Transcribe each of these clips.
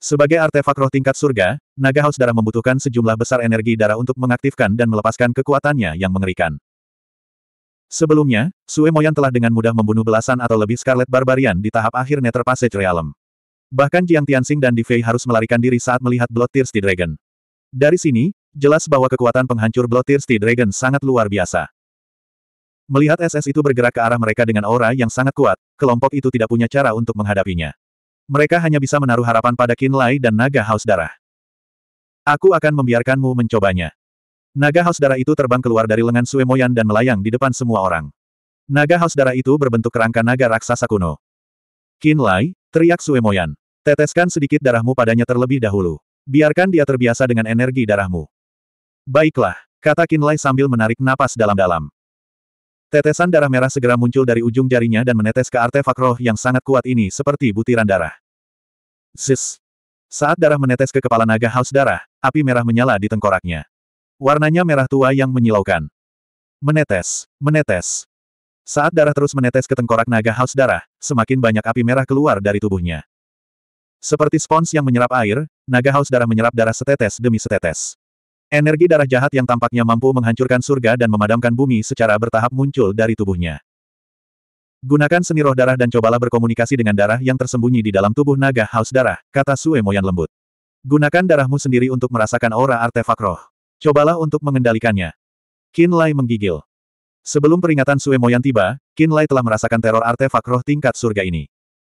Sebagai artefak roh tingkat surga, naga haus darah membutuhkan sejumlah besar energi darah untuk mengaktifkan dan melepaskan kekuatannya yang mengerikan. Sebelumnya, Sue Moyan telah dengan mudah membunuh belasan atau lebih Scarlet Barbarian di tahap akhir Nether Passage Realm. Bahkan Jiang Tianxing dan Difei harus melarikan diri saat melihat Blood Thirsty Dragon. Dari sini, jelas bahwa kekuatan penghancur Blood Thirsty Dragon sangat luar biasa. Melihat SS itu bergerak ke arah mereka dengan aura yang sangat kuat, kelompok itu tidak punya cara untuk menghadapinya mereka hanya bisa menaruh harapan pada Kinlai dan naga haus darah. Aku akan membiarkanmu mencobanya. Naga haus darah itu terbang keluar dari lengan Suemoyan dan melayang di depan semua orang. Naga haus darah itu berbentuk kerangka naga raksasa kuno. Kinlai, teriak Suemoyan. Teteskan sedikit darahmu padanya terlebih dahulu. Biarkan dia terbiasa dengan energi darahmu. Baiklah, kata Kinlai sambil menarik napas dalam-dalam. Tetesan darah merah segera muncul dari ujung jarinya dan menetes ke artefak roh yang sangat kuat ini seperti butiran darah. Zis. Saat darah menetes ke kepala naga haus darah, api merah menyala di tengkoraknya. Warnanya merah tua yang menyilaukan. Menetes, menetes. Saat darah terus menetes ke tengkorak naga haus darah, semakin banyak api merah keluar dari tubuhnya. Seperti spons yang menyerap air, naga haus darah menyerap darah setetes demi setetes. Energi darah jahat yang tampaknya mampu menghancurkan surga dan memadamkan bumi secara bertahap muncul dari tubuhnya. Gunakan seni roh darah dan cobalah berkomunikasi dengan darah yang tersembunyi di dalam tubuh naga haus darah, kata Sue Moyan lembut. Gunakan darahmu sendiri untuk merasakan aura artefak roh. Cobalah untuk mengendalikannya. Qin Lai menggigil. Sebelum peringatan Sue Moyan tiba, Qin Lai telah merasakan teror artefak roh tingkat surga ini.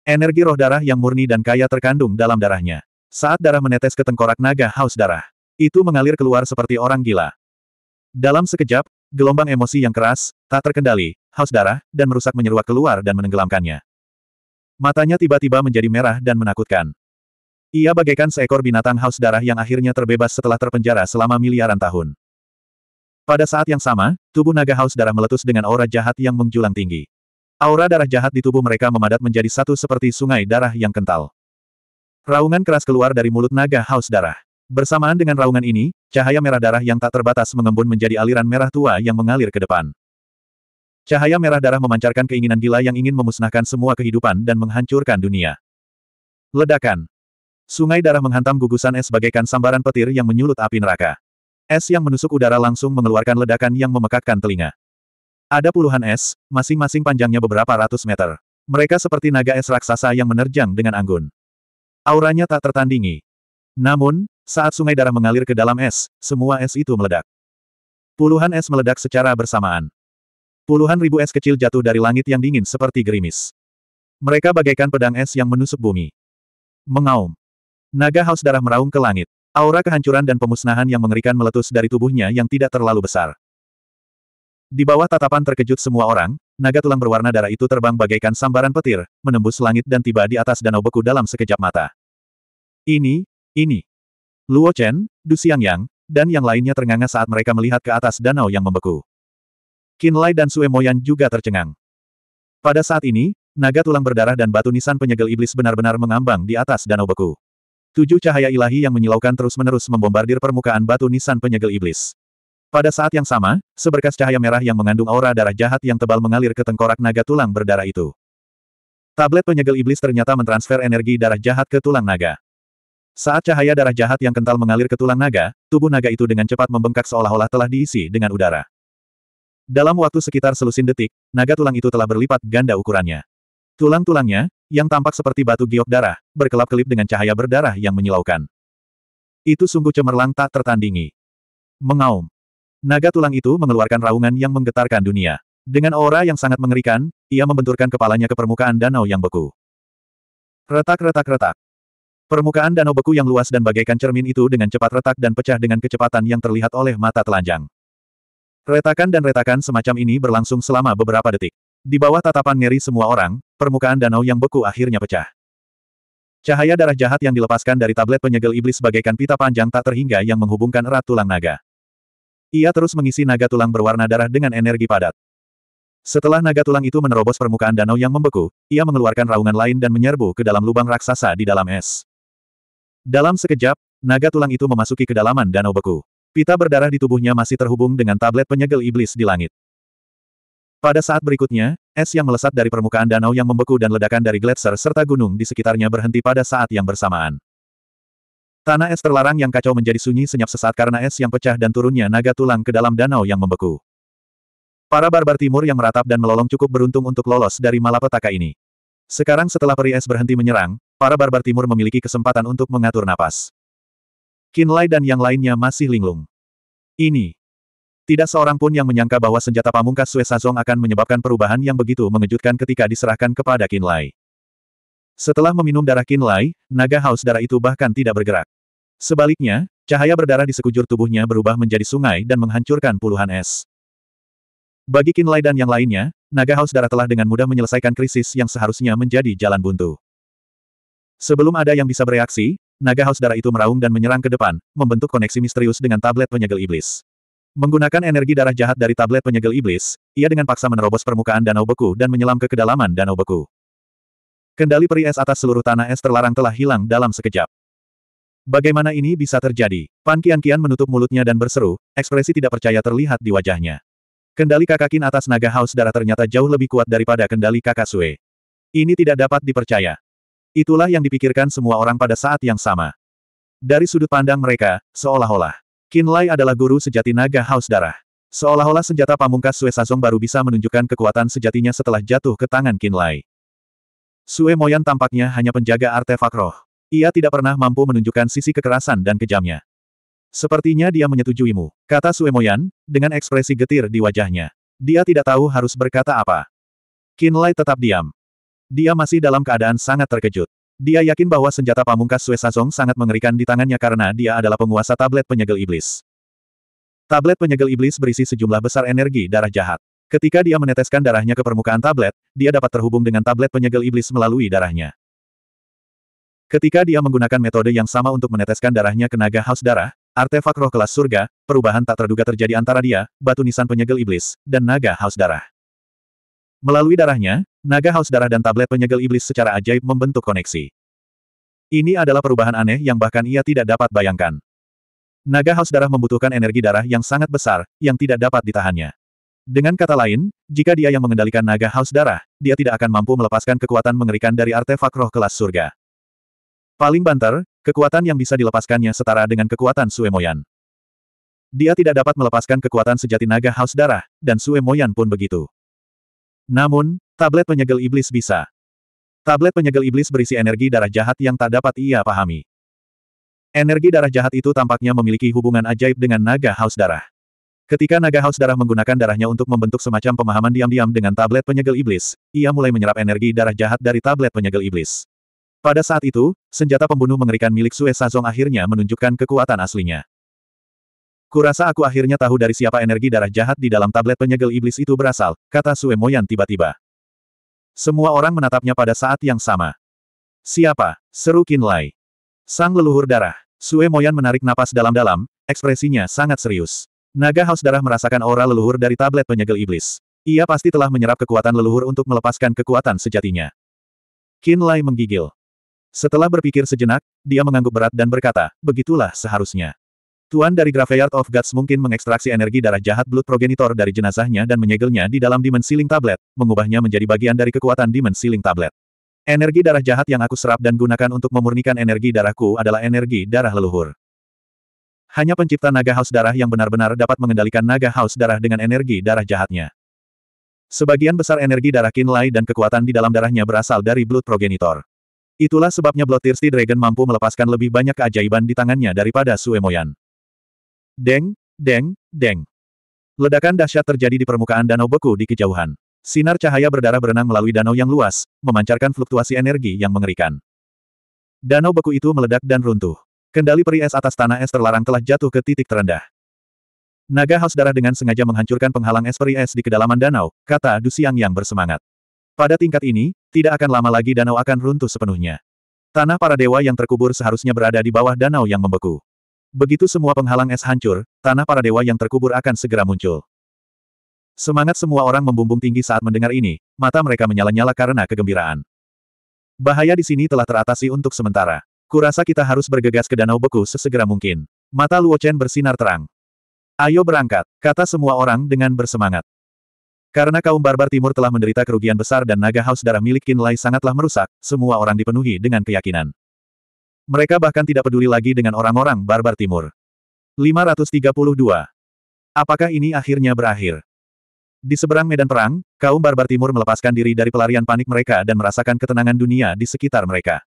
Energi roh darah yang murni dan kaya terkandung dalam darahnya. Saat darah menetes ke tengkorak naga haus darah, itu mengalir keluar seperti orang gila. Dalam sekejap, gelombang emosi yang keras, tak terkendali, haus darah, dan merusak menyeruak keluar dan menenggelamkannya. Matanya tiba-tiba menjadi merah dan menakutkan. Ia bagaikan seekor binatang haus darah yang akhirnya terbebas setelah terpenjara selama miliaran tahun. Pada saat yang sama, tubuh naga haus darah meletus dengan aura jahat yang menjulang tinggi. Aura darah jahat di tubuh mereka memadat menjadi satu seperti sungai darah yang kental. Raungan keras keluar dari mulut naga haus darah. Bersamaan dengan raungan ini, cahaya merah darah yang tak terbatas mengembun menjadi aliran merah tua yang mengalir ke depan. Cahaya merah darah memancarkan keinginan gila yang ingin memusnahkan semua kehidupan dan menghancurkan dunia. Ledakan. Sungai darah menghantam gugusan es bagaikan sambaran petir yang menyulut api neraka. Es yang menusuk udara langsung mengeluarkan ledakan yang memekakkan telinga. Ada puluhan es, masing-masing panjangnya beberapa ratus meter. Mereka seperti naga es raksasa yang menerjang dengan anggun. Auranya tak tertandingi. Namun, saat sungai darah mengalir ke dalam es, semua es itu meledak. Puluhan es meledak secara bersamaan. Puluhan ribu es kecil jatuh dari langit yang dingin seperti gerimis. Mereka bagaikan pedang es yang menusuk bumi. Mengaum. Naga haus darah meraung ke langit. Aura kehancuran dan pemusnahan yang mengerikan meletus dari tubuhnya yang tidak terlalu besar. Di bawah tatapan terkejut semua orang, naga tulang berwarna darah itu terbang bagaikan sambaran petir, menembus langit dan tiba di atas danau beku dalam sekejap mata. Ini, ini. Luo Chen, Du Xiangyang, dan yang lainnya ternganga saat mereka melihat ke atas danau yang membeku. Qin dan Sue Moyan juga tercengang. Pada saat ini, naga tulang berdarah dan batu nisan penyegel iblis benar-benar mengambang di atas danau beku. Tujuh cahaya ilahi yang menyilaukan terus-menerus membombardir permukaan batu nisan penyegel iblis. Pada saat yang sama, seberkas cahaya merah yang mengandung aura darah jahat yang tebal mengalir ke tengkorak naga tulang berdarah itu. Tablet penyegel iblis ternyata mentransfer energi darah jahat ke tulang naga. Saat cahaya darah jahat yang kental mengalir ke tulang naga, tubuh naga itu dengan cepat membengkak seolah-olah telah diisi dengan udara. Dalam waktu sekitar selusin detik, naga tulang itu telah berlipat ganda ukurannya. Tulang-tulangnya, yang tampak seperti batu giok darah, berkelap-kelip dengan cahaya berdarah yang menyilaukan. Itu sungguh cemerlang tak tertandingi. Mengaum. Naga tulang itu mengeluarkan raungan yang menggetarkan dunia. Dengan aura yang sangat mengerikan, ia membenturkan kepalanya ke permukaan danau yang beku. Retak-retak-retak. Permukaan danau beku yang luas dan bagaikan cermin itu dengan cepat retak dan pecah dengan kecepatan yang terlihat oleh mata telanjang. Retakan dan retakan semacam ini berlangsung selama beberapa detik. Di bawah tatapan ngeri semua orang, permukaan danau yang beku akhirnya pecah. Cahaya darah jahat yang dilepaskan dari tablet penyegel iblis bagaikan pita panjang tak terhingga yang menghubungkan erat tulang naga. Ia terus mengisi naga tulang berwarna darah dengan energi padat. Setelah naga tulang itu menerobos permukaan danau yang membeku, ia mengeluarkan raungan lain dan menyerbu ke dalam lubang raksasa di dalam es. Dalam sekejap, naga tulang itu memasuki kedalaman danau beku. Pita berdarah di tubuhnya masih terhubung dengan tablet penyegel iblis di langit. Pada saat berikutnya, es yang melesat dari permukaan danau yang membeku dan ledakan dari gletser serta gunung di sekitarnya berhenti pada saat yang bersamaan. Tanah es terlarang yang kacau menjadi sunyi senyap sesaat karena es yang pecah dan turunnya naga tulang ke dalam danau yang membeku. Para barbar timur yang meratap dan melolong cukup beruntung untuk lolos dari malapetaka ini. Sekarang setelah peri es berhenti menyerang, para barbar timur memiliki kesempatan untuk mengatur napas. Kinlay dan yang lainnya masih linglung. Ini. Tidak seorang pun yang menyangka bahwa senjata pamungkas Sue Sazong akan menyebabkan perubahan yang begitu mengejutkan ketika diserahkan kepada Kinlay. Setelah meminum darah Kinlay, naga haus darah itu bahkan tidak bergerak. Sebaliknya, cahaya berdarah di sekujur tubuhnya berubah menjadi sungai dan menghancurkan puluhan es. Bagi Kinlay dan yang lainnya, naga haus darah telah dengan mudah menyelesaikan krisis yang seharusnya menjadi jalan buntu. Sebelum ada yang bisa bereaksi, naga haus darah itu meraung dan menyerang ke depan, membentuk koneksi misterius dengan tablet penyegel iblis. Menggunakan energi darah jahat dari tablet penyegel iblis, ia dengan paksa menerobos permukaan danau beku dan menyelam ke kedalaman danau beku. Kendali peri es atas seluruh tanah es terlarang telah hilang dalam sekejap. Bagaimana ini bisa terjadi? Pan Kian Kian menutup mulutnya dan berseru, ekspresi tidak percaya terlihat di wajahnya. Kendali kakakin atas naga haus darah ternyata jauh lebih kuat daripada kendali kakak Sue. Ini tidak dapat dipercaya. Itulah yang dipikirkan semua orang pada saat yang sama. Dari sudut pandang mereka, seolah-olah, Kinlay adalah guru sejati naga haus darah. Seolah-olah senjata pamungkas Sue Sazong baru bisa menunjukkan kekuatan sejatinya setelah jatuh ke tangan Kinlay. Sue Moyan tampaknya hanya penjaga artefak roh. Ia tidak pernah mampu menunjukkan sisi kekerasan dan kejamnya. Sepertinya dia menyetujuimu, kata Sue Moyan, dengan ekspresi getir di wajahnya. Dia tidak tahu harus berkata apa. Kinlay tetap diam. Dia masih dalam keadaan sangat terkejut. Dia yakin bahwa senjata pamungkas Sue Sazong sangat mengerikan di tangannya karena dia adalah penguasa tablet penyegel iblis. Tablet penyegel iblis berisi sejumlah besar energi darah jahat. Ketika dia meneteskan darahnya ke permukaan tablet, dia dapat terhubung dengan tablet penyegel iblis melalui darahnya. Ketika dia menggunakan metode yang sama untuk meneteskan darahnya ke naga haus darah, artefak roh kelas surga, perubahan tak terduga terjadi antara dia, batu nisan penyegel iblis, dan naga haus darah. Melalui darahnya, Naga haus darah dan tablet penyegel iblis secara ajaib membentuk koneksi. Ini adalah perubahan aneh yang bahkan ia tidak dapat bayangkan. Naga haus darah membutuhkan energi darah yang sangat besar, yang tidak dapat ditahannya. Dengan kata lain, jika dia yang mengendalikan naga haus darah, dia tidak akan mampu melepaskan kekuatan mengerikan dari artefak roh kelas surga. Paling banter, kekuatan yang bisa dilepaskannya setara dengan kekuatan Sue Dia tidak dapat melepaskan kekuatan sejati naga haus darah, dan Sue pun begitu. Namun, Tablet penyegel iblis bisa. Tablet penyegel iblis berisi energi darah jahat yang tak dapat ia pahami. Energi darah jahat itu tampaknya memiliki hubungan ajaib dengan naga haus darah. Ketika naga haus darah menggunakan darahnya untuk membentuk semacam pemahaman diam-diam dengan tablet penyegel iblis, ia mulai menyerap energi darah jahat dari tablet penyegel iblis. Pada saat itu, senjata pembunuh mengerikan milik Sue Sazong akhirnya menunjukkan kekuatan aslinya. Kurasa aku akhirnya tahu dari siapa energi darah jahat di dalam tablet penyegel iblis itu berasal, kata Sue Moyan tiba-tiba. Semua orang menatapnya pada saat yang sama. Siapa? Seru Kinlai. Sang leluhur darah. Sue Moyan menarik napas dalam-dalam, ekspresinya sangat serius. Naga haus darah merasakan aura leluhur dari tablet penyegel iblis. Ia pasti telah menyerap kekuatan leluhur untuk melepaskan kekuatan sejatinya. Kinlai menggigil. Setelah berpikir sejenak, dia mengangguk berat dan berkata, begitulah seharusnya. Tuan dari Graveyard of Gods mungkin mengekstraksi energi darah jahat Blood Progenitor dari jenazahnya dan menyegelnya di dalam Demon Sealing Tablet, mengubahnya menjadi bagian dari kekuatan Demon Sealing Tablet. Energi darah jahat yang aku serap dan gunakan untuk memurnikan energi darahku adalah energi darah leluhur. Hanya pencipta naga haus darah yang benar-benar dapat mengendalikan naga haus darah dengan energi darah jahatnya. Sebagian besar energi darah kinlay dan kekuatan di dalam darahnya berasal dari Blood Progenitor. Itulah sebabnya Bloodthirsty Dragon mampu melepaskan lebih banyak keajaiban di tangannya daripada Suemoyan. Deng, deng, deng. Ledakan dahsyat terjadi di permukaan danau beku di kejauhan. Sinar cahaya berdarah berenang melalui danau yang luas, memancarkan fluktuasi energi yang mengerikan. Danau beku itu meledak dan runtuh. Kendali peri es atas tanah es terlarang telah jatuh ke titik terendah. Naga haus darah dengan sengaja menghancurkan penghalang es peri es di kedalaman danau, kata Du yang bersemangat. Pada tingkat ini, tidak akan lama lagi danau akan runtuh sepenuhnya. Tanah para dewa yang terkubur seharusnya berada di bawah danau yang membeku. Begitu semua penghalang es hancur, tanah para dewa yang terkubur akan segera muncul. Semangat semua orang membumbung tinggi saat mendengar ini, mata mereka menyala-nyala karena kegembiraan. Bahaya di sini telah teratasi untuk sementara. Kurasa kita harus bergegas ke danau beku sesegera mungkin. Mata Luo Chen bersinar terang. Ayo berangkat, kata semua orang dengan bersemangat. Karena kaum barbar timur telah menderita kerugian besar dan naga haus darah milik Kin Lai sangatlah merusak, semua orang dipenuhi dengan keyakinan. Mereka bahkan tidak peduli lagi dengan orang-orang barbar timur. 532. Apakah ini akhirnya berakhir? Di seberang medan perang, kaum barbar timur melepaskan diri dari pelarian panik mereka dan merasakan ketenangan dunia di sekitar mereka.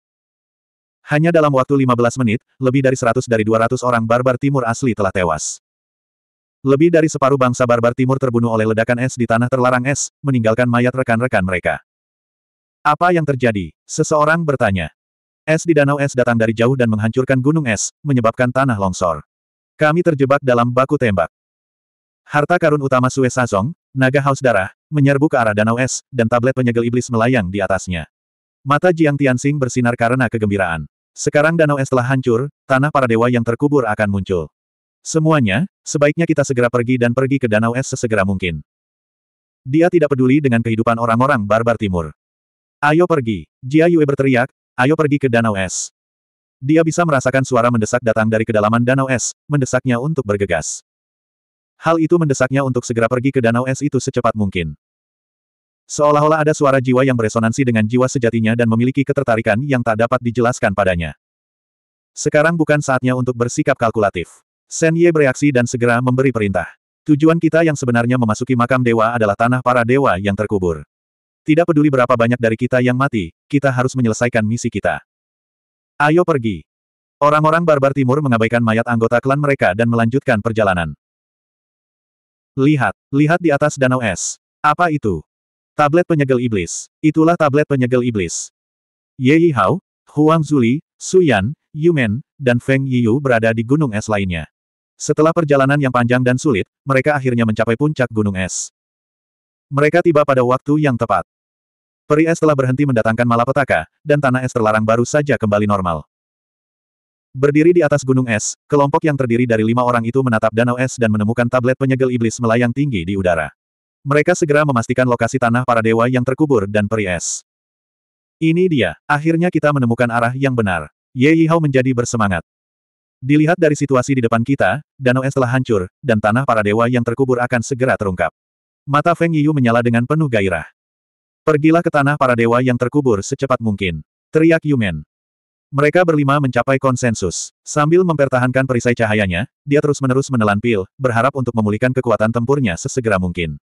Hanya dalam waktu 15 menit, lebih dari 100 dari 200 orang barbar timur asli telah tewas. Lebih dari separuh bangsa barbar timur terbunuh oleh ledakan es di tanah terlarang es, meninggalkan mayat rekan-rekan mereka. Apa yang terjadi? Seseorang bertanya. Es di danau es datang dari jauh dan menghancurkan gunung es, menyebabkan tanah longsor. Kami terjebak dalam baku tembak. Harta karun utama Sue Sazong, naga haus darah, menyerbu ke arah danau es, dan tablet penyegel iblis melayang di atasnya. Mata Jiang Tianxing bersinar karena kegembiraan. Sekarang danau es telah hancur, tanah para dewa yang terkubur akan muncul. Semuanya, sebaiknya kita segera pergi dan pergi ke danau es sesegera mungkin. Dia tidak peduli dengan kehidupan orang-orang barbar timur. Ayo pergi, Jia Yue berteriak, Ayo pergi ke danau es. Dia bisa merasakan suara mendesak datang dari kedalaman danau es, mendesaknya untuk bergegas. Hal itu mendesaknya untuk segera pergi ke danau es itu secepat mungkin. Seolah-olah ada suara jiwa yang beresonansi dengan jiwa sejatinya dan memiliki ketertarikan yang tak dapat dijelaskan padanya. Sekarang bukan saatnya untuk bersikap kalkulatif. Shen Ye bereaksi dan segera memberi perintah. Tujuan kita yang sebenarnya memasuki makam dewa adalah tanah para dewa yang terkubur. Tidak peduli berapa banyak dari kita yang mati, kita harus menyelesaikan misi kita. Ayo pergi. Orang-orang barbar timur mengabaikan mayat anggota klan mereka dan melanjutkan perjalanan. Lihat, lihat di atas danau es. Apa itu? Tablet penyegel iblis. Itulah tablet penyegel iblis. Ye Yi Hao, Huang Zuli, Su Yan, Yu Men, dan Feng Yiyu berada di gunung es lainnya. Setelah perjalanan yang panjang dan sulit, mereka akhirnya mencapai puncak gunung es. Mereka tiba pada waktu yang tepat. Peri es telah berhenti mendatangkan malapetaka, dan tanah es terlarang baru saja kembali normal. Berdiri di atas gunung es, kelompok yang terdiri dari lima orang itu menatap danau es dan menemukan tablet penyegel iblis melayang tinggi di udara. Mereka segera memastikan lokasi tanah para dewa yang terkubur dan peri es. Ini dia, akhirnya kita menemukan arah yang benar. Ye Yihao menjadi bersemangat. Dilihat dari situasi di depan kita, danau es telah hancur, dan tanah para dewa yang terkubur akan segera terungkap. Mata Feng Yiyu menyala dengan penuh gairah. Pergilah ke tanah para dewa yang terkubur secepat mungkin. Teriak Yumen. Mereka berlima mencapai konsensus. Sambil mempertahankan perisai cahayanya, dia terus-menerus menelan pil, berharap untuk memulihkan kekuatan tempurnya sesegera mungkin.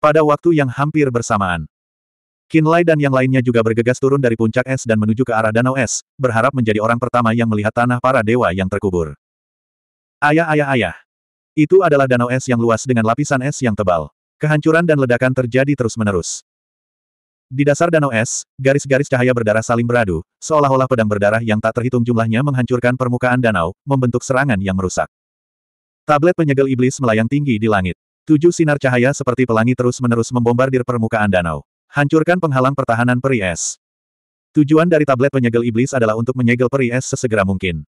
Pada waktu yang hampir bersamaan, Kinlai dan yang lainnya juga bergegas turun dari puncak es dan menuju ke arah danau es, berharap menjadi orang pertama yang melihat tanah para dewa yang terkubur. Ayah ayah ayah. Itu adalah danau es yang luas dengan lapisan es yang tebal. Kehancuran dan ledakan terjadi terus-menerus. Di dasar danau es, garis-garis cahaya berdarah saling beradu, seolah-olah pedang berdarah yang tak terhitung jumlahnya menghancurkan permukaan danau, membentuk serangan yang merusak. Tablet penyegel iblis melayang tinggi di langit. Tujuh sinar cahaya seperti pelangi terus-menerus membombardir permukaan danau. Hancurkan penghalang pertahanan peri es. Tujuan dari tablet penyegel iblis adalah untuk menyegel peri es sesegera mungkin.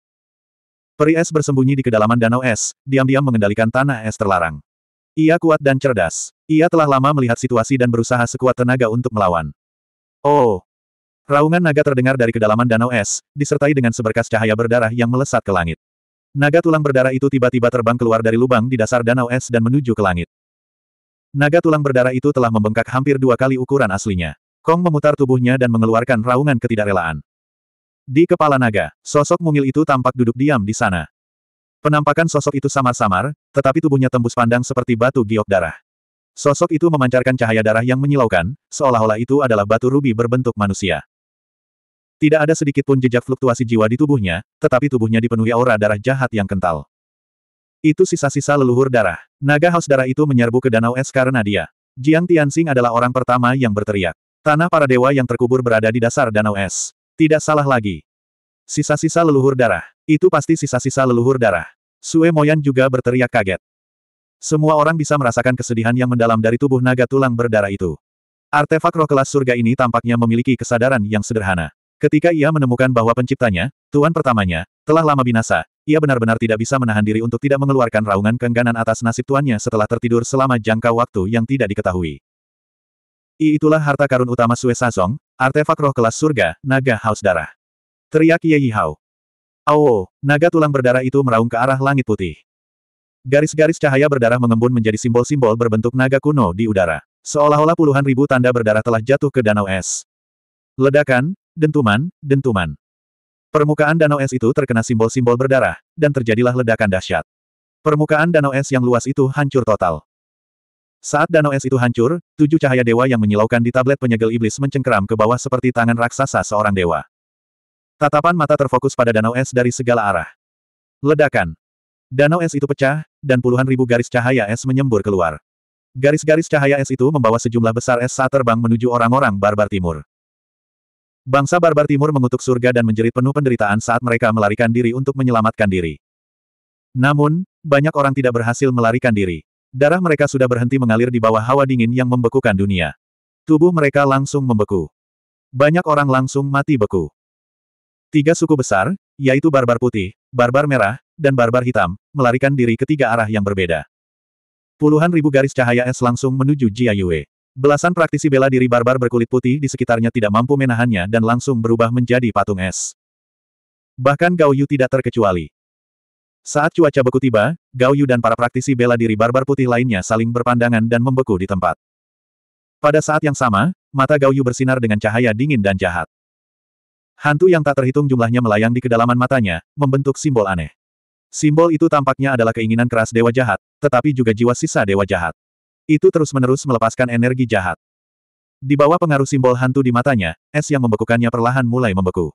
Peri es bersembunyi di kedalaman danau es, diam-diam mengendalikan tanah es terlarang. Ia kuat dan cerdas. Ia telah lama melihat situasi dan berusaha sekuat tenaga untuk melawan. Oh! Raungan naga terdengar dari kedalaman danau es, disertai dengan seberkas cahaya berdarah yang melesat ke langit. Naga tulang berdarah itu tiba-tiba terbang keluar dari lubang di dasar danau es dan menuju ke langit. Naga tulang berdarah itu telah membengkak hampir dua kali ukuran aslinya. Kong memutar tubuhnya dan mengeluarkan raungan ketidakrelaan. Di kepala naga, sosok mungil itu tampak duduk diam di sana. Penampakan sosok itu samar samar, tetapi tubuhnya tembus pandang seperti batu giok darah. Sosok itu memancarkan cahaya darah yang menyilaukan, seolah-olah itu adalah batu rubi berbentuk manusia. Tidak ada sedikit pun jejak fluktuasi jiwa di tubuhnya, tetapi tubuhnya dipenuhi aura darah jahat yang kental. Itu sisa-sisa leluhur darah. Naga haus darah itu menyerbu ke danau es karena dia. Jiang Tianxing adalah orang pertama yang berteriak. Tanah para dewa yang terkubur berada di dasar danau es. Tidak salah lagi. Sisa-sisa leluhur darah. Itu pasti sisa-sisa leluhur darah. Sue Moyan juga berteriak kaget. Semua orang bisa merasakan kesedihan yang mendalam dari tubuh naga tulang berdarah itu. Artefak roh kelas surga ini tampaknya memiliki kesadaran yang sederhana. Ketika ia menemukan bahwa penciptanya, tuan pertamanya, telah lama binasa, ia benar-benar tidak bisa menahan diri untuk tidak mengeluarkan raungan kengganan atas nasib tuannya setelah tertidur selama jangka waktu yang tidak diketahui. I itulah harta karun utama Sue Sazong, artefak roh kelas surga, naga haus darah. Teriak Ye Yihao. Awo, naga tulang berdarah itu meraung ke arah langit putih. Garis-garis cahaya berdarah mengembun menjadi simbol-simbol berbentuk naga kuno di udara. Seolah-olah puluhan ribu tanda berdarah telah jatuh ke danau es. Ledakan, dentuman, dentuman. Permukaan danau es itu terkena simbol-simbol berdarah, dan terjadilah ledakan dahsyat. Permukaan danau es yang luas itu hancur total. Saat danau es itu hancur, tujuh cahaya dewa yang menyilaukan di tablet penyegel iblis mencengkeram ke bawah seperti tangan raksasa seorang dewa. Tatapan mata terfokus pada danau es dari segala arah. Ledakan. Danau es itu pecah, dan puluhan ribu garis cahaya es menyembur keluar. Garis-garis cahaya es itu membawa sejumlah besar es saat terbang menuju orang-orang barbar timur. Bangsa barbar timur mengutuk surga dan menjerit penuh penderitaan saat mereka melarikan diri untuk menyelamatkan diri. Namun, banyak orang tidak berhasil melarikan diri. Darah mereka sudah berhenti mengalir di bawah hawa dingin yang membekukan dunia. Tubuh mereka langsung membeku. Banyak orang langsung mati beku. Tiga suku besar, yaitu barbar putih, barbar merah, dan barbar hitam, melarikan diri ke tiga arah yang berbeda. Puluhan ribu garis cahaya es langsung menuju Jia Yue. Belasan praktisi bela diri barbar berkulit putih di sekitarnya tidak mampu menahannya dan langsung berubah menjadi patung es. Bahkan Gao Yu tidak terkecuali. Saat cuaca beku tiba, Gao Yu dan para praktisi bela diri barbar putih lainnya saling berpandangan dan membeku di tempat. Pada saat yang sama, mata Gao Yu bersinar dengan cahaya dingin dan jahat. Hantu yang tak terhitung jumlahnya melayang di kedalaman matanya, membentuk simbol aneh. Simbol itu tampaknya adalah keinginan keras dewa jahat, tetapi juga jiwa sisa dewa jahat. Itu terus-menerus melepaskan energi jahat. Di bawah pengaruh simbol hantu di matanya, es yang membekukannya perlahan mulai membeku.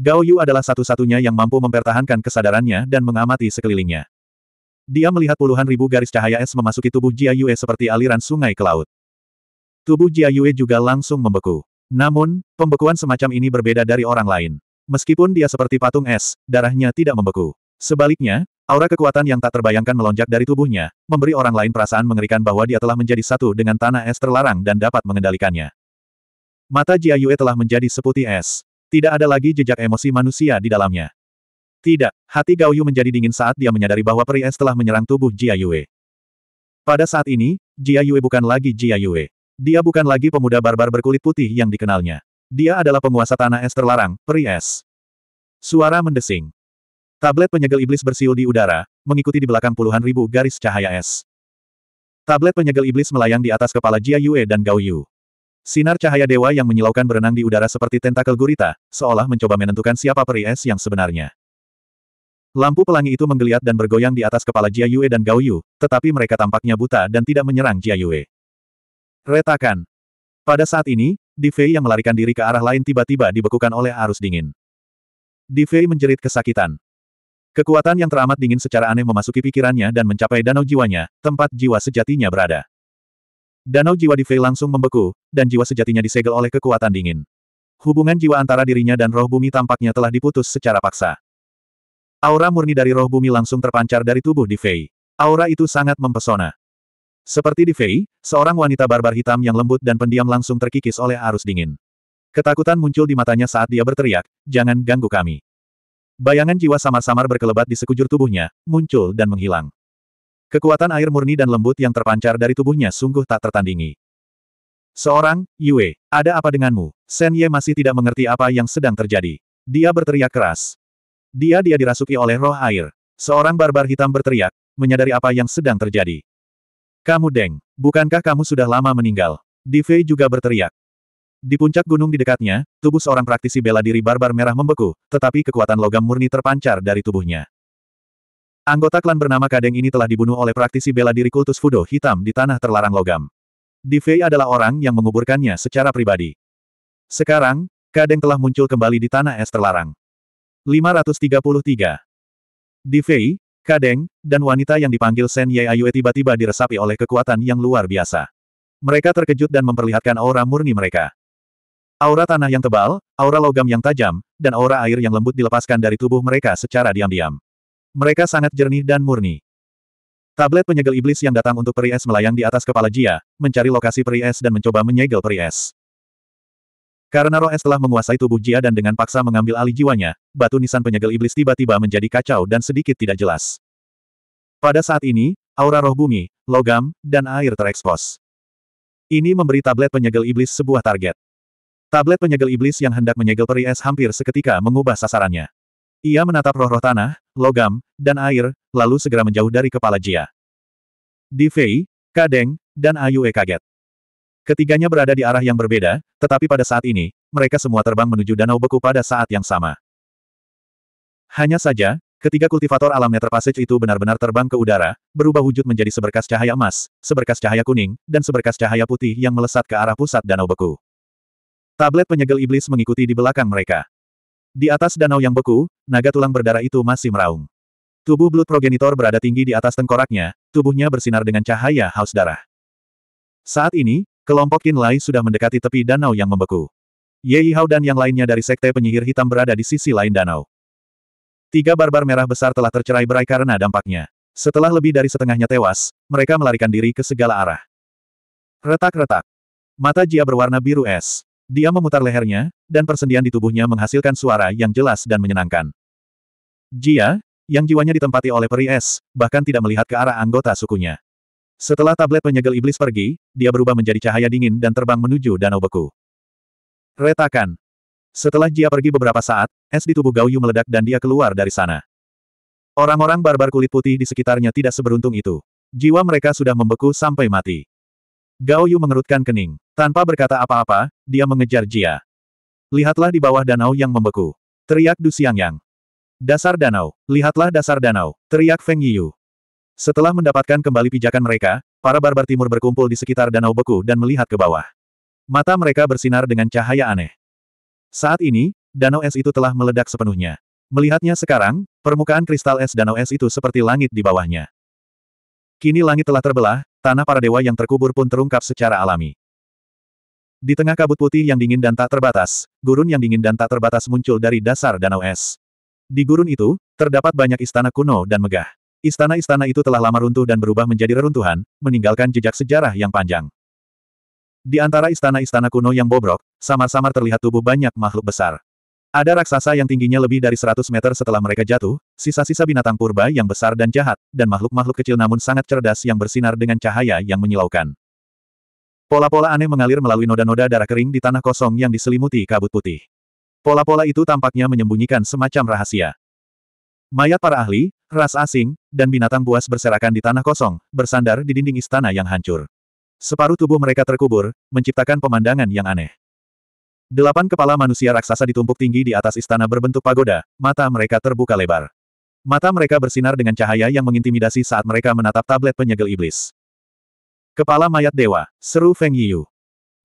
Gao Yu adalah satu-satunya yang mampu mempertahankan kesadarannya dan mengamati sekelilingnya. Dia melihat puluhan ribu garis cahaya es memasuki tubuh Jia Yue seperti aliran sungai ke laut. Tubuh Jia Yue juga langsung membeku. Namun, pembekuan semacam ini berbeda dari orang lain. Meskipun dia seperti patung es, darahnya tidak membeku. Sebaliknya, aura kekuatan yang tak terbayangkan melonjak dari tubuhnya, memberi orang lain perasaan mengerikan bahwa dia telah menjadi satu dengan tanah es terlarang dan dapat mengendalikannya. Mata Jia Yue telah menjadi seputih es. Tidak ada lagi jejak emosi manusia di dalamnya. Tidak, hati Gao Yu menjadi dingin saat dia menyadari bahwa peri es telah menyerang tubuh Jia Yue. Pada saat ini, Jia Yue bukan lagi Jia Yue. Dia bukan lagi pemuda barbar berkulit putih yang dikenalnya. Dia adalah penguasa tanah es terlarang, peri es. Suara mendesing. Tablet penyegel iblis bersiul di udara, mengikuti di belakang puluhan ribu garis cahaya es. Tablet penyegel iblis melayang di atas kepala Jia Yue dan Gao Yu. Sinar cahaya dewa yang menyilaukan berenang di udara seperti tentakel gurita, seolah mencoba menentukan siapa peri es yang sebenarnya. Lampu pelangi itu menggeliat dan bergoyang di atas kepala Jia Yue dan Gao Yu, tetapi mereka tampaknya buta dan tidak menyerang Jia Yue. Retakan. Pada saat ini, Divei yang melarikan diri ke arah lain tiba-tiba dibekukan oleh arus dingin. Divei menjerit kesakitan. Kekuatan yang teramat dingin secara aneh memasuki pikirannya dan mencapai danau jiwanya, tempat jiwa sejatinya berada. Danau jiwa Divei langsung membeku, dan jiwa sejatinya disegel oleh kekuatan dingin. Hubungan jiwa antara dirinya dan roh bumi tampaknya telah diputus secara paksa. Aura murni dari roh bumi langsung terpancar dari tubuh Divei. Aura itu sangat mempesona. Seperti di Fei, seorang wanita barbar hitam yang lembut dan pendiam langsung terkikis oleh arus dingin. Ketakutan muncul di matanya saat dia berteriak, jangan ganggu kami. Bayangan jiwa samar-samar berkelebat di sekujur tubuhnya, muncul dan menghilang. Kekuatan air murni dan lembut yang terpancar dari tubuhnya sungguh tak tertandingi. Seorang, Yue, ada apa denganmu? Sen Ye masih tidak mengerti apa yang sedang terjadi. Dia berteriak keras. Dia dia dirasuki oleh roh air. Seorang barbar hitam berteriak, menyadari apa yang sedang terjadi. Kamu Deng, bukankah kamu sudah lama meninggal? Di Fei juga berteriak. Di puncak gunung di dekatnya, tubuh seorang praktisi bela diri barbar merah membeku, tetapi kekuatan logam murni terpancar dari tubuhnya. Anggota klan bernama Kadeng ini telah dibunuh oleh praktisi bela diri kultus Fudo hitam di tanah terlarang logam. Di Fei adalah orang yang menguburkannya secara pribadi. Sekarang, Kadeng telah muncul kembali di tanah es terlarang. 533. Di Fei, Kadeng, dan wanita yang dipanggil Sen Ye Ayue tiba-tiba diresapi oleh kekuatan yang luar biasa. Mereka terkejut dan memperlihatkan aura murni mereka. Aura tanah yang tebal, aura logam yang tajam, dan aura air yang lembut dilepaskan dari tubuh mereka secara diam-diam. Mereka sangat jernih dan murni. Tablet penyegel iblis yang datang untuk Peri Es melayang di atas kepala Jia, mencari lokasi Peri Es dan mencoba menyegel Peri Es. Karena roh es telah menguasai tubuh Jia dan dengan paksa mengambil alih jiwanya, batu nisan penyegel iblis tiba-tiba menjadi kacau dan sedikit tidak jelas. Pada saat ini, aura roh bumi, logam, dan air terekspos. Ini memberi tablet penyegel iblis sebuah target. Tablet penyegel iblis yang hendak menyegel peri es hampir seketika mengubah sasarannya. Ia menatap roh-roh tanah, logam, dan air, lalu segera menjauh dari kepala Jia. Di Fei, Kadeng, dan Ayue kaget. Ketiganya berada di arah yang berbeda, tetapi pada saat ini, mereka semua terbang menuju danau beku pada saat yang sama. Hanya saja, ketiga kultivator alam Nether itu benar-benar terbang ke udara, berubah wujud menjadi seberkas cahaya emas, seberkas cahaya kuning, dan seberkas cahaya putih yang melesat ke arah pusat danau beku. Tablet penyegel iblis mengikuti di belakang mereka. Di atas danau yang beku, naga tulang berdarah itu masih meraung. Tubuh Blood Progenitor berada tinggi di atas tengkoraknya, tubuhnya bersinar dengan cahaya haus darah. Saat ini, Kelompok Qin sudah mendekati tepi danau yang membeku. Ye Hao dan yang lainnya dari Sekte Penyihir Hitam berada di sisi lain danau. Tiga barbar merah besar telah tercerai berai karena dampaknya. Setelah lebih dari setengahnya tewas, mereka melarikan diri ke segala arah. Retak-retak. Mata Jia berwarna biru es. Dia memutar lehernya, dan persendian di tubuhnya menghasilkan suara yang jelas dan menyenangkan. Jia, yang jiwanya ditempati oleh peri es, bahkan tidak melihat ke arah anggota sukunya. Setelah tablet penyegel iblis pergi, dia berubah menjadi cahaya dingin dan terbang menuju danau beku. Retakan. Setelah dia pergi beberapa saat, es di tubuh Gao Yu meledak dan dia keluar dari sana. Orang-orang barbar kulit putih di sekitarnya tidak seberuntung itu. Jiwa mereka sudah membeku sampai mati. Gao Yu mengerutkan kening. Tanpa berkata apa-apa, dia mengejar Jia. Lihatlah di bawah danau yang membeku. Teriak Du Xiangyang. Dasar danau, lihatlah dasar danau, teriak Feng Yiyu. Setelah mendapatkan kembali pijakan mereka, para barbar timur berkumpul di sekitar danau beku dan melihat ke bawah. Mata mereka bersinar dengan cahaya aneh. Saat ini, danau es itu telah meledak sepenuhnya. Melihatnya sekarang, permukaan kristal es danau es itu seperti langit di bawahnya. Kini langit telah terbelah, tanah para dewa yang terkubur pun terungkap secara alami. Di tengah kabut putih yang dingin dan tak terbatas, gurun yang dingin dan tak terbatas muncul dari dasar danau es. Di gurun itu, terdapat banyak istana kuno dan megah. Istana-istana itu telah lama runtuh dan berubah menjadi reruntuhan, meninggalkan jejak sejarah yang panjang. Di antara istana-istana kuno yang bobrok, samar-samar terlihat tubuh banyak makhluk besar. Ada raksasa yang tingginya lebih dari 100 meter setelah mereka jatuh, sisa-sisa binatang purba yang besar dan jahat, dan makhluk-makhluk kecil namun sangat cerdas yang bersinar dengan cahaya yang menyilaukan. Pola-pola aneh mengalir melalui noda-noda darah kering di tanah kosong yang diselimuti kabut putih. Pola-pola itu tampaknya menyembunyikan semacam rahasia. Mayat para ahli, Ras asing, dan binatang buas berserakan di tanah kosong, bersandar di dinding istana yang hancur. Separuh tubuh mereka terkubur, menciptakan pemandangan yang aneh. Delapan kepala manusia raksasa ditumpuk tinggi di atas istana berbentuk pagoda, mata mereka terbuka lebar. Mata mereka bersinar dengan cahaya yang mengintimidasi saat mereka menatap tablet penyegel iblis. Kepala mayat dewa, seru Feng Yiyu.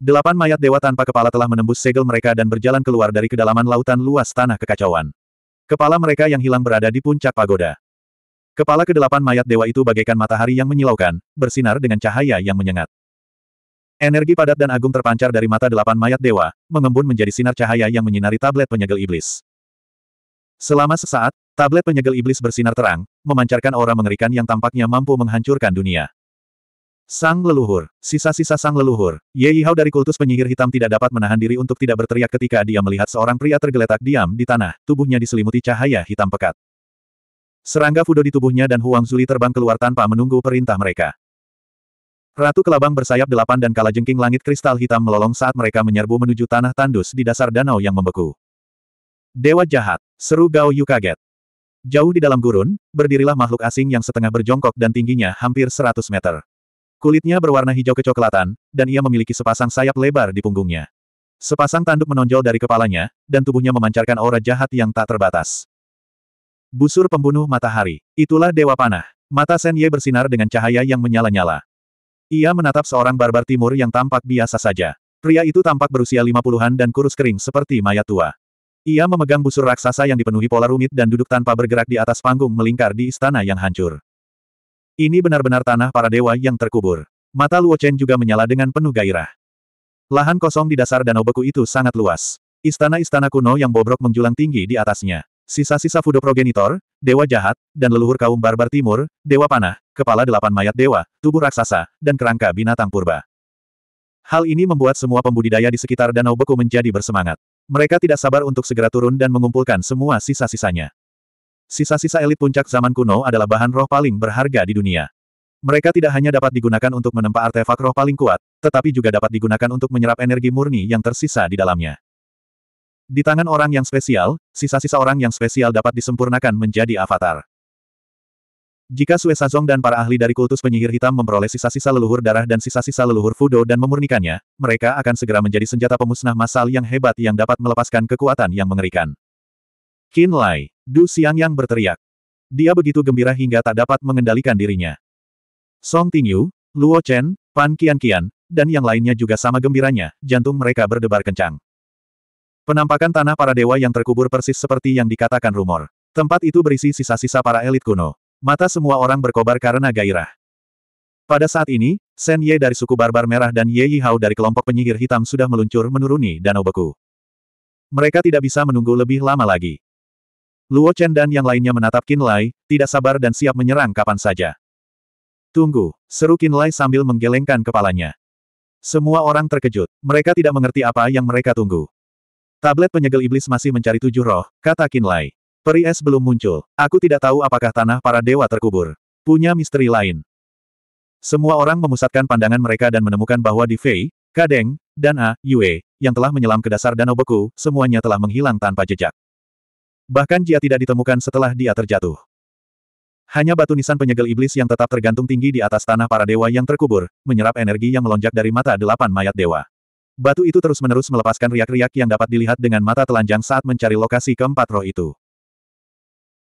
Delapan mayat dewa tanpa kepala telah menembus segel mereka dan berjalan keluar dari kedalaman lautan luas tanah kekacauan. Kepala mereka yang hilang berada di puncak pagoda. Kepala kedelapan mayat dewa itu bagaikan matahari yang menyilaukan, bersinar dengan cahaya yang menyengat. Energi padat dan agung terpancar dari mata delapan mayat dewa, mengembun menjadi sinar cahaya yang menyinari tablet penyegel iblis. Selama sesaat, tablet penyegel iblis bersinar terang, memancarkan aura mengerikan yang tampaknya mampu menghancurkan dunia. Sang leluhur, sisa-sisa sang leluhur, Ye Yihau dari kultus penyihir hitam tidak dapat menahan diri untuk tidak berteriak ketika dia melihat seorang pria tergeletak diam di tanah, tubuhnya diselimuti cahaya hitam pekat. Serangga fudo di tubuhnya dan Huang Zuli terbang keluar tanpa menunggu perintah mereka. Ratu Kelabang bersayap delapan dan kalajengking langit kristal hitam melolong saat mereka menyerbu menuju tanah tandus di dasar danau yang membeku. Dewa jahat, seru Gao Yu kaget. Jauh di dalam gurun, berdirilah makhluk asing yang setengah berjongkok dan tingginya hampir 100 meter. Kulitnya berwarna hijau kecoklatan, dan ia memiliki sepasang sayap lebar di punggungnya. Sepasang tanduk menonjol dari kepalanya, dan tubuhnya memancarkan aura jahat yang tak terbatas. Busur pembunuh matahari. Itulah Dewa Panah. Mata Sen Ye bersinar dengan cahaya yang menyala-nyala. Ia menatap seorang barbar timur yang tampak biasa saja. Pria itu tampak berusia lima puluhan dan kurus kering seperti mayat tua. Ia memegang busur raksasa yang dipenuhi pola rumit dan duduk tanpa bergerak di atas panggung melingkar di istana yang hancur. Ini benar-benar tanah para dewa yang terkubur. Mata Luo Chen juga menyala dengan penuh gairah. Lahan kosong di dasar danau beku itu sangat luas. Istana-istana kuno yang bobrok menjulang tinggi di atasnya sisa-sisa Fudo Progenitor, Dewa Jahat, dan leluhur kaum barbar timur, Dewa Panah, kepala delapan mayat dewa, tubuh raksasa, dan kerangka binatang purba. Hal ini membuat semua pembudidaya di sekitar Danau Beku menjadi bersemangat. Mereka tidak sabar untuk segera turun dan mengumpulkan semua sisa-sisanya. Sisa-sisa elit puncak zaman kuno adalah bahan roh paling berharga di dunia. Mereka tidak hanya dapat digunakan untuk menempa artefak roh paling kuat, tetapi juga dapat digunakan untuk menyerap energi murni yang tersisa di dalamnya. Di tangan orang yang spesial, sisa-sisa orang yang spesial dapat disempurnakan menjadi avatar. Jika Sue Sazong dan para ahli dari kultus penyihir hitam memperoleh sisa-sisa leluhur darah dan sisa-sisa leluhur Fudo dan memurnikannya, mereka akan segera menjadi senjata pemusnah massal yang hebat yang dapat melepaskan kekuatan yang mengerikan. Qin Lai, Du Xiang yang berteriak. Dia begitu gembira hingga tak dapat mengendalikan dirinya. Song Tingyu, Luo Chen, Pan Qianqian, dan yang lainnya juga sama gembiranya, jantung mereka berdebar kencang. Penampakan tanah para dewa yang terkubur persis seperti yang dikatakan rumor. Tempat itu berisi sisa-sisa para elit kuno. Mata semua orang berkobar karena gairah. Pada saat ini, Shen Ye dari suku Barbar Merah dan Ye Yihao dari kelompok penyihir hitam sudah meluncur menuruni danau beku. Mereka tidak bisa menunggu lebih lama lagi. Luo Chen dan yang lainnya menatap Qin Lai, tidak sabar dan siap menyerang kapan saja. Tunggu, seru Qin Lai sambil menggelengkan kepalanya. Semua orang terkejut. Mereka tidak mengerti apa yang mereka tunggu. Tablet penyegel iblis masih mencari tujuh roh, kata Kinlay. Peri es belum muncul. Aku tidak tahu apakah tanah para dewa terkubur. Punya misteri lain. Semua orang memusatkan pandangan mereka dan menemukan bahwa di Fei, Kadeng, dan A, Yue, yang telah menyelam ke dasar danau beku, semuanya telah menghilang tanpa jejak. Bahkan dia tidak ditemukan setelah dia terjatuh. Hanya batu nisan penyegel iblis yang tetap tergantung tinggi di atas tanah para dewa yang terkubur, menyerap energi yang melonjak dari mata delapan mayat dewa. Batu itu terus-menerus melepaskan riak-riak yang dapat dilihat dengan mata telanjang saat mencari lokasi keempat roh itu.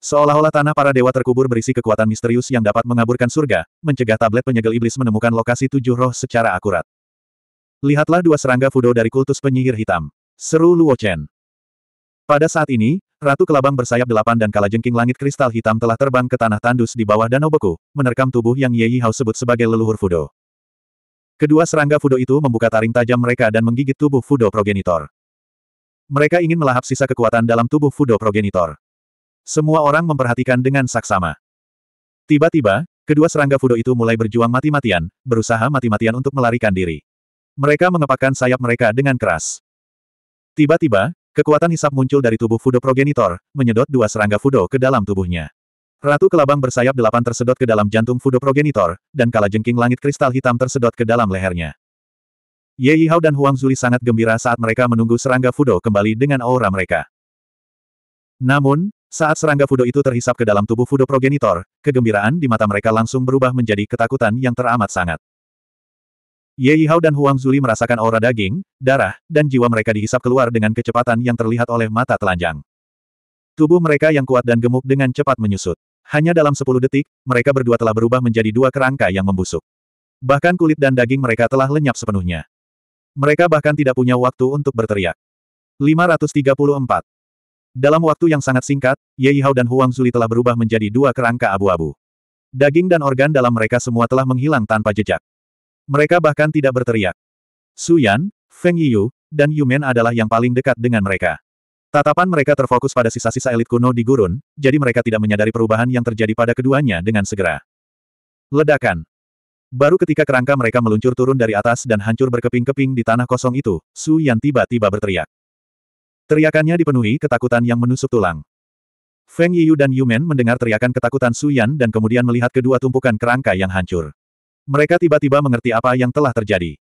Seolah-olah tanah para dewa terkubur berisi kekuatan misterius yang dapat mengaburkan surga, mencegah tablet penyegel iblis menemukan lokasi tujuh roh secara akurat. Lihatlah dua serangga Fudo dari kultus penyihir hitam. Seru Luo Chen. Pada saat ini, Ratu Kelabang bersayap delapan dan kalajengking langit kristal hitam telah terbang ke tanah tandus di bawah danau beku, menerkam tubuh yang Ye Hao sebut sebagai leluhur Fudo. Kedua serangga Fudo itu membuka taring tajam mereka dan menggigit tubuh Fudo progenitor. Mereka ingin melahap sisa kekuatan dalam tubuh Fudo progenitor. Semua orang memperhatikan dengan saksama. Tiba-tiba, kedua serangga Fudo itu mulai berjuang mati-matian, berusaha mati-matian untuk melarikan diri. Mereka mengepakkan sayap mereka dengan keras. Tiba-tiba, kekuatan hisap muncul dari tubuh Fudo progenitor, menyedot dua serangga Fudo ke dalam tubuhnya. Ratu Kelabang bersayap delapan tersedot ke dalam jantung Fudo Progenitor, dan kala jengking langit kristal hitam tersedot ke dalam lehernya. Ye Yihao dan Huang Zuli sangat gembira saat mereka menunggu serangga Fudo kembali dengan aura mereka. Namun, saat serangga Fudo itu terhisap ke dalam tubuh Fudo Progenitor, kegembiraan di mata mereka langsung berubah menjadi ketakutan yang teramat sangat. Ye Yihao dan Huang Zuli merasakan aura daging, darah, dan jiwa mereka dihisap keluar dengan kecepatan yang terlihat oleh mata telanjang. Tubuh mereka yang kuat dan gemuk dengan cepat menyusut. Hanya dalam sepuluh detik, mereka berdua telah berubah menjadi dua kerangka yang membusuk. Bahkan kulit dan daging mereka telah lenyap sepenuhnya. Mereka bahkan tidak punya waktu untuk berteriak. 534. Dalam waktu yang sangat singkat, Ye Yihao dan Huang Zuli telah berubah menjadi dua kerangka abu-abu. Daging dan organ dalam mereka semua telah menghilang tanpa jejak. Mereka bahkan tidak berteriak. Su Yan, Feng Yiyu, dan Yumen adalah yang paling dekat dengan mereka. Tatapan mereka terfokus pada sisa-sisa elit kuno di gurun, jadi mereka tidak menyadari perubahan yang terjadi pada keduanya dengan segera. Ledakan. Baru ketika kerangka mereka meluncur turun dari atas dan hancur berkeping-keping di tanah kosong itu, Su Yan tiba-tiba berteriak. Teriakannya dipenuhi ketakutan yang menusuk tulang. Feng Yiyu dan Yumen mendengar teriakan ketakutan Su Yan dan kemudian melihat kedua tumpukan kerangka yang hancur. Mereka tiba-tiba mengerti apa yang telah terjadi.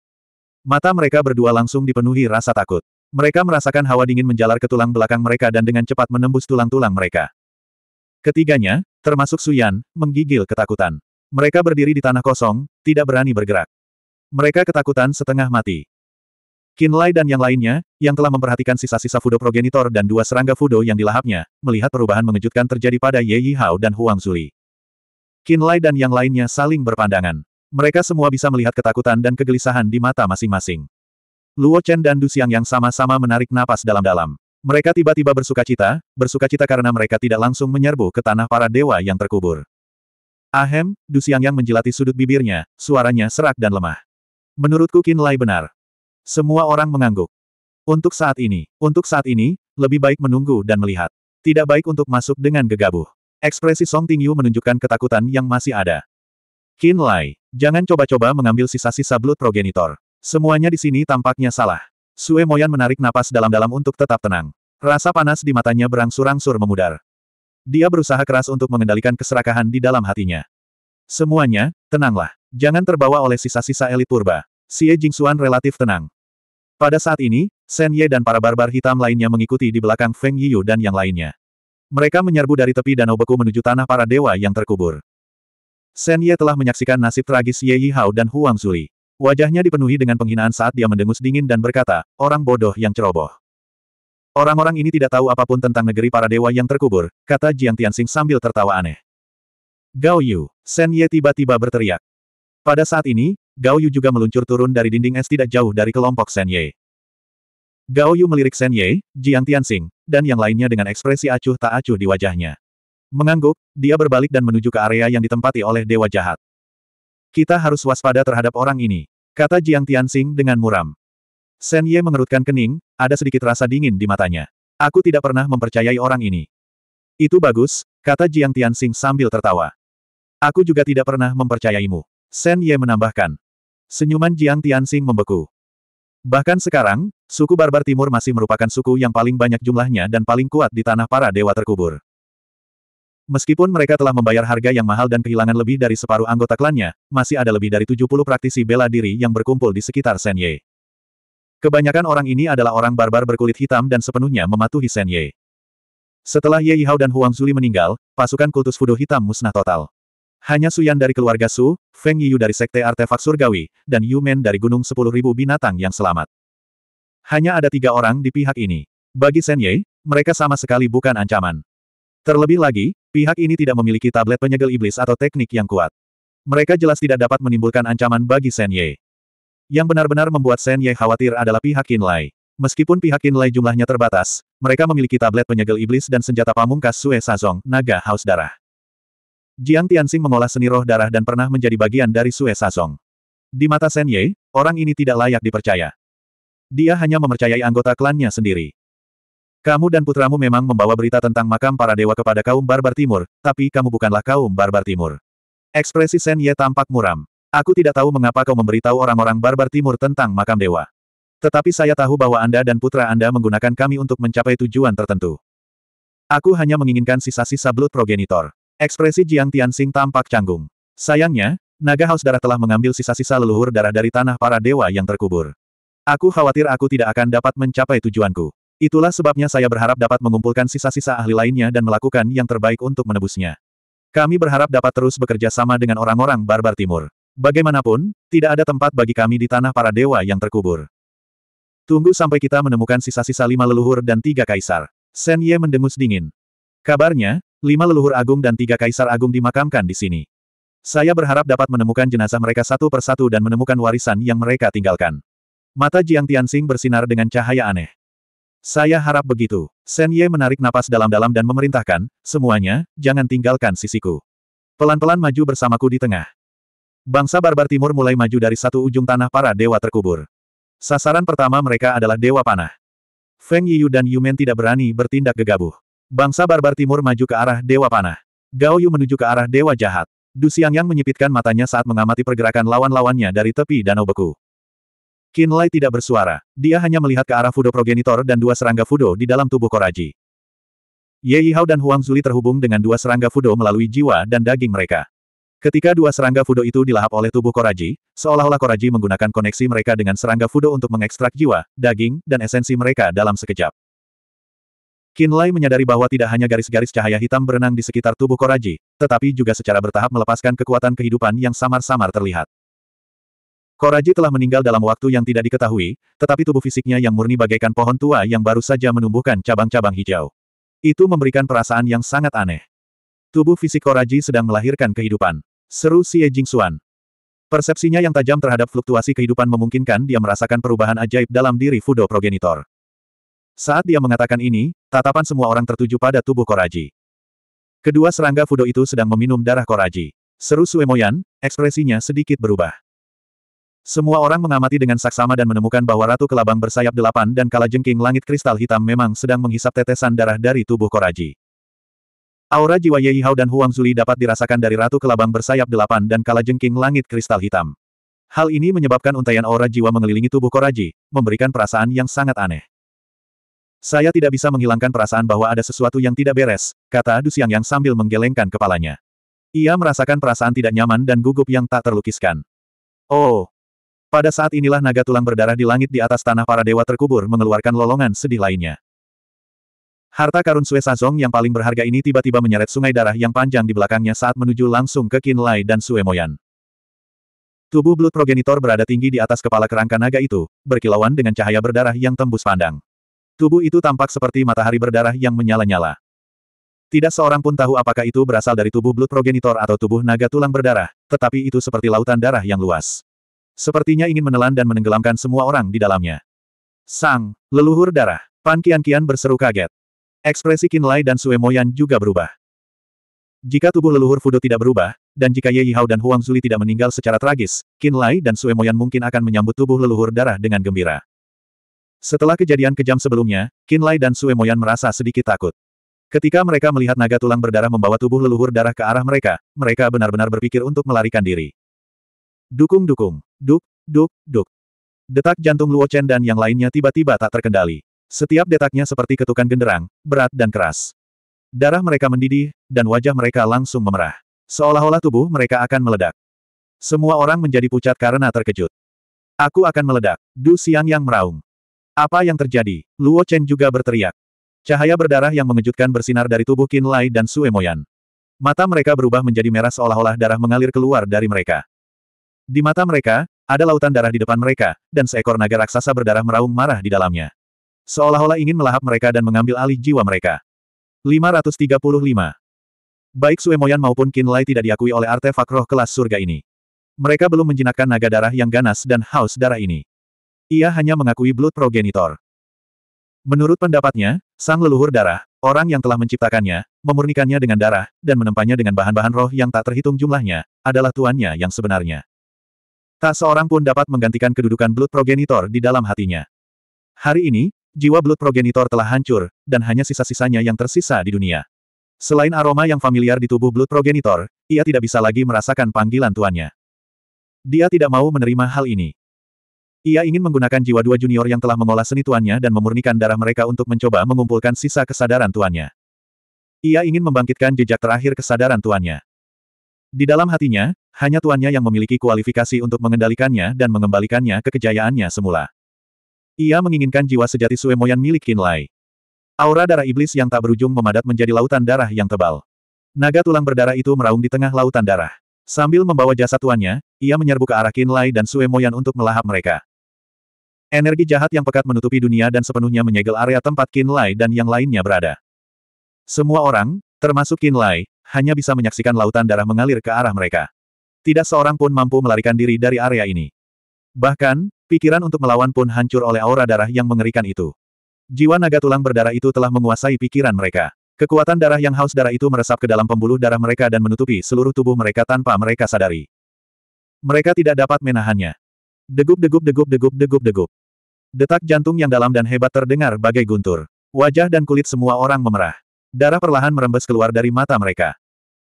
Mata mereka berdua langsung dipenuhi rasa takut. Mereka merasakan hawa dingin menjalar ke tulang belakang mereka dan dengan cepat menembus tulang-tulang mereka. Ketiganya, termasuk Suyan, menggigil ketakutan. Mereka berdiri di tanah kosong, tidak berani bergerak. Mereka ketakutan setengah mati. Kinlai dan yang lainnya, yang telah memperhatikan sisa-sisa Fudo Progenitor dan dua serangga Fudo yang dilahapnya, melihat perubahan mengejutkan terjadi pada Ye Yi Hao dan Huang Zuli. Kinlai dan yang lainnya saling berpandangan. Mereka semua bisa melihat ketakutan dan kegelisahan di mata masing-masing. Luo Chen dan Du Xiang yang sama-sama menarik napas dalam-dalam. Mereka tiba-tiba bersukacita, bersukacita karena mereka tidak langsung menyerbu ke tanah para dewa yang terkubur. Ahem, Du Xiang yang menjilati sudut bibirnya, suaranya serak dan lemah. Menurutku Qin Lai benar. Semua orang mengangguk. Untuk saat ini, untuk saat ini, lebih baik menunggu dan melihat. Tidak baik untuk masuk dengan gegabah. Ekspresi Song Tingyu menunjukkan ketakutan yang masih ada. Qin Lai, jangan coba-coba mengambil sisa-sisa blood progenitor. Semuanya di sini tampaknya salah. Sue Moyan menarik napas dalam-dalam untuk tetap tenang. Rasa panas di matanya berangsur-angsur memudar. Dia berusaha keras untuk mengendalikan keserakahan di dalam hatinya. Semuanya, tenanglah. Jangan terbawa oleh sisa-sisa elit purba. Xie Jingxuan relatif tenang. Pada saat ini, Shen Ye dan para barbar hitam lainnya mengikuti di belakang Feng Yiyu dan yang lainnya. Mereka menyerbu dari tepi danau beku menuju tanah para dewa yang terkubur. Shen Ye telah menyaksikan nasib tragis Ye Yihao dan Huang Zuli. Wajahnya dipenuhi dengan penghinaan saat dia mendengus dingin dan berkata, orang bodoh yang ceroboh. Orang-orang ini tidak tahu apapun tentang negeri para dewa yang terkubur, kata Jiang Tianxing sambil tertawa aneh. Gao Yu, Shen Ye tiba-tiba berteriak. Pada saat ini, Gao Yu juga meluncur turun dari dinding es tidak jauh dari kelompok Shen Ye. Gao Yu melirik Shen Ye, Jiang Tianxing, dan yang lainnya dengan ekspresi acuh tak acuh di wajahnya. Mengangguk, dia berbalik dan menuju ke area yang ditempati oleh dewa jahat. Kita harus waspada terhadap orang ini, kata Jiang Tianxing dengan muram. Shen Ye mengerutkan kening, ada sedikit rasa dingin di matanya. Aku tidak pernah mempercayai orang ini. Itu bagus, kata Jiang Tianxing sambil tertawa. Aku juga tidak pernah mempercayaimu. Shen Ye menambahkan. Senyuman Jiang Tianxing membeku. Bahkan sekarang, suku Barbar Timur masih merupakan suku yang paling banyak jumlahnya dan paling kuat di tanah para dewa terkubur. Meskipun mereka telah membayar harga yang mahal dan kehilangan lebih dari separuh anggota klannya, masih ada lebih dari 70 praktisi bela diri yang berkumpul di sekitar Senye. Kebanyakan orang ini adalah orang barbar berkulit hitam dan sepenuhnya mematuhi Senye. Setelah Ye Yihao dan Huang Zuli meninggal, pasukan kultus fudo hitam musnah total. Hanya Suyan dari keluarga Su, Feng Yu dari Sekte Artefak Surgawi, dan Yu Men dari Gunung 10.000 Binatang yang selamat. Hanya ada tiga orang di pihak ini. Bagi Senye, mereka sama sekali bukan ancaman. Terlebih lagi, pihak ini tidak memiliki tablet penyegel iblis atau teknik yang kuat. Mereka jelas tidak dapat menimbulkan ancaman bagi Shen Ye. Yang benar-benar membuat Shen Ye khawatir adalah pihak Qinlai. Meskipun pihak Qinlai jumlahnya terbatas, mereka memiliki tablet penyegel iblis dan senjata pamungkas Sue Sazong, naga haus darah. Jiang Tianxing mengolah seni roh darah dan pernah menjadi bagian dari Sue Sazong. Di mata Shen Ye, orang ini tidak layak dipercaya. Dia hanya mempercayai anggota klannya sendiri. Kamu dan putramu memang membawa berita tentang makam para dewa kepada kaum barbar timur, tapi kamu bukanlah kaum barbar timur. Ekspresi Sen Ye tampak muram. Aku tidak tahu mengapa kau memberitahu orang-orang barbar timur tentang makam dewa. Tetapi saya tahu bahwa Anda dan putra Anda menggunakan kami untuk mencapai tujuan tertentu. Aku hanya menginginkan sisa-sisa blood progenitor. Ekspresi Jiang Tianxing tampak canggung. Sayangnya, naga haus darah telah mengambil sisa-sisa leluhur darah dari tanah para dewa yang terkubur. Aku khawatir aku tidak akan dapat mencapai tujuanku. Itulah sebabnya saya berharap dapat mengumpulkan sisa-sisa ahli lainnya dan melakukan yang terbaik untuk menebusnya. Kami berharap dapat terus bekerja sama dengan orang-orang barbar timur. Bagaimanapun, tidak ada tempat bagi kami di tanah para dewa yang terkubur. Tunggu sampai kita menemukan sisa-sisa lima leluhur dan tiga kaisar. Sen Ye mendengus dingin. Kabarnya, lima leluhur agung dan tiga kaisar agung dimakamkan di sini. Saya berharap dapat menemukan jenazah mereka satu persatu dan menemukan warisan yang mereka tinggalkan. Mata Jiang Tianxing bersinar dengan cahaya aneh. Saya harap begitu. Shen Ye menarik napas dalam-dalam dan memerintahkan, semuanya, jangan tinggalkan sisiku. Pelan-pelan maju bersamaku di tengah. Bangsa barbar timur mulai maju dari satu ujung tanah para dewa terkubur. Sasaran pertama mereka adalah dewa panah. Feng Yiyu dan Yumen tidak berani bertindak gegabah. Bangsa barbar timur maju ke arah dewa panah. Gao Yu menuju ke arah dewa jahat. Du Xiangyang menyipitkan matanya saat mengamati pergerakan lawan-lawannya dari tepi danau beku. Qin Lai tidak bersuara, dia hanya melihat ke arah Fudo progenitor dan dua serangga Fudo di dalam tubuh Koraji. Ye Yihao dan Huang Zuli terhubung dengan dua serangga Fudo melalui jiwa dan daging mereka. Ketika dua serangga Fudo itu dilahap oleh tubuh Koraji, seolah-olah Koraji menggunakan koneksi mereka dengan serangga Fudo untuk mengekstrak jiwa, daging, dan esensi mereka dalam sekejap. Qin Lai menyadari bahwa tidak hanya garis-garis cahaya hitam berenang di sekitar tubuh Koraji, tetapi juga secara bertahap melepaskan kekuatan kehidupan yang samar-samar terlihat. Koraji telah meninggal dalam waktu yang tidak diketahui, tetapi tubuh fisiknya yang murni bagaikan pohon tua yang baru saja menumbuhkan cabang-cabang hijau. Itu memberikan perasaan yang sangat aneh. Tubuh fisik Koraji sedang melahirkan kehidupan. Seru Xie Jingxuan. Persepsinya yang tajam terhadap fluktuasi kehidupan memungkinkan dia merasakan perubahan ajaib dalam diri Fudo Progenitor. Saat dia mengatakan ini, tatapan semua orang tertuju pada tubuh Koraji. Kedua serangga Fudo itu sedang meminum darah Koraji. Seru Suemoyan, ekspresinya sedikit berubah. Semua orang mengamati dengan saksama dan menemukan bahwa Ratu Kelabang bersayap delapan dan kala jengking langit kristal hitam memang sedang menghisap tetesan darah dari tubuh Koraji. Aura jiwa Ye Hao dan Huang Zuli dapat dirasakan dari Ratu Kelabang bersayap delapan dan kala jengking langit kristal hitam. Hal ini menyebabkan untaian aura jiwa mengelilingi tubuh Koraji, memberikan perasaan yang sangat aneh. Saya tidak bisa menghilangkan perasaan bahwa ada sesuatu yang tidak beres, kata Du Siang yang sambil menggelengkan kepalanya. Ia merasakan perasaan tidak nyaman dan gugup yang tak terlukiskan. Oh, pada saat inilah naga tulang berdarah di langit di atas tanah para dewa terkubur mengeluarkan lolongan sedih lainnya. Harta karun Sue Sazong yang paling berharga ini tiba-tiba menyeret sungai darah yang panjang di belakangnya saat menuju langsung ke Qin Lai dan Sue Moyan. Tubuh Blood Progenitor berada tinggi di atas kepala kerangka naga itu, berkilauan dengan cahaya berdarah yang tembus pandang. Tubuh itu tampak seperti matahari berdarah yang menyala-nyala. Tidak seorang pun tahu apakah itu berasal dari tubuh Blood Progenitor atau tubuh naga tulang berdarah, tetapi itu seperti lautan darah yang luas. Sepertinya ingin menelan dan menenggelamkan semua orang di dalamnya. Sang, leluhur darah, Pan Kian Kian berseru kaget. Ekspresi Kinlai dan Sue Moyan juga berubah. Jika tubuh leluhur Fudo tidak berubah, dan jika Ye Yihao dan Huang Zuli tidak meninggal secara tragis, Qin Lai dan Sue Moyan mungkin akan menyambut tubuh leluhur darah dengan gembira. Setelah kejadian kejam sebelumnya, Qin Lai dan Sue Moyan merasa sedikit takut. Ketika mereka melihat naga tulang berdarah membawa tubuh leluhur darah ke arah mereka, mereka benar-benar berpikir untuk melarikan diri. Dukung-dukung. Duk, duk, duk. Detak jantung Luo Chen dan yang lainnya tiba-tiba tak terkendali. Setiap detaknya seperti ketukan genderang, berat dan keras. Darah mereka mendidih, dan wajah mereka langsung memerah. Seolah-olah tubuh mereka akan meledak. Semua orang menjadi pucat karena terkejut. Aku akan meledak, Du Siang yang meraung. Apa yang terjadi? Luo Chen juga berteriak. Cahaya berdarah yang mengejutkan bersinar dari tubuh Qin Lai dan Sue Moyan. Mata mereka berubah menjadi merah seolah-olah darah mengalir keluar dari mereka. Di mata mereka, ada lautan darah di depan mereka, dan seekor naga raksasa berdarah meraung marah di dalamnya. Seolah-olah ingin melahap mereka dan mengambil alih jiwa mereka. 535. Baik Suemoyan maupun Kinlay tidak diakui oleh artefak roh kelas surga ini. Mereka belum menjinakkan naga darah yang ganas dan haus darah ini. Ia hanya mengakui Blood Progenitor. Menurut pendapatnya, sang leluhur darah, orang yang telah menciptakannya, memurnikannya dengan darah, dan menempanya dengan bahan-bahan roh yang tak terhitung jumlahnya, adalah tuannya yang sebenarnya. Tak seorang pun dapat menggantikan kedudukan Blood Progenitor di dalam hatinya. Hari ini, jiwa Blood Progenitor telah hancur, dan hanya sisa-sisanya yang tersisa di dunia. Selain aroma yang familiar di tubuh Blood Progenitor, ia tidak bisa lagi merasakan panggilan tuannya. Dia tidak mau menerima hal ini. Ia ingin menggunakan jiwa dua junior yang telah mengolah seni tuannya dan memurnikan darah mereka untuk mencoba mengumpulkan sisa kesadaran tuannya. Ia ingin membangkitkan jejak terakhir kesadaran tuannya. Di dalam hatinya, hanya tuannya yang memiliki kualifikasi untuk mengendalikannya dan mengembalikannya ke kejayaannya semula. Ia menginginkan jiwa sejati Suemoyan milik Kin Lai. Aura darah iblis yang tak berujung memadat menjadi lautan darah yang tebal. Naga tulang berdarah itu meraung di tengah lautan darah. Sambil membawa jasad tuannya, ia menyerbu ke arah Kin Lai dan Suemoyan untuk melahap mereka. Energi jahat yang pekat menutupi dunia dan sepenuhnya menyegel area tempat Kin Lai dan yang lainnya berada. Semua orang, termasuk Kin Lai, hanya bisa menyaksikan lautan darah mengalir ke arah mereka. Tidak seorang pun mampu melarikan diri dari area ini. Bahkan, pikiran untuk melawan pun hancur oleh aura darah yang mengerikan itu. Jiwa naga tulang berdarah itu telah menguasai pikiran mereka. Kekuatan darah yang haus darah itu meresap ke dalam pembuluh darah mereka dan menutupi seluruh tubuh mereka tanpa mereka sadari. Mereka tidak dapat menahannya. Degup-degup-degup-degup-degup-degup. Detak jantung yang dalam dan hebat terdengar bagai guntur. Wajah dan kulit semua orang memerah. Darah perlahan merembes keluar dari mata mereka.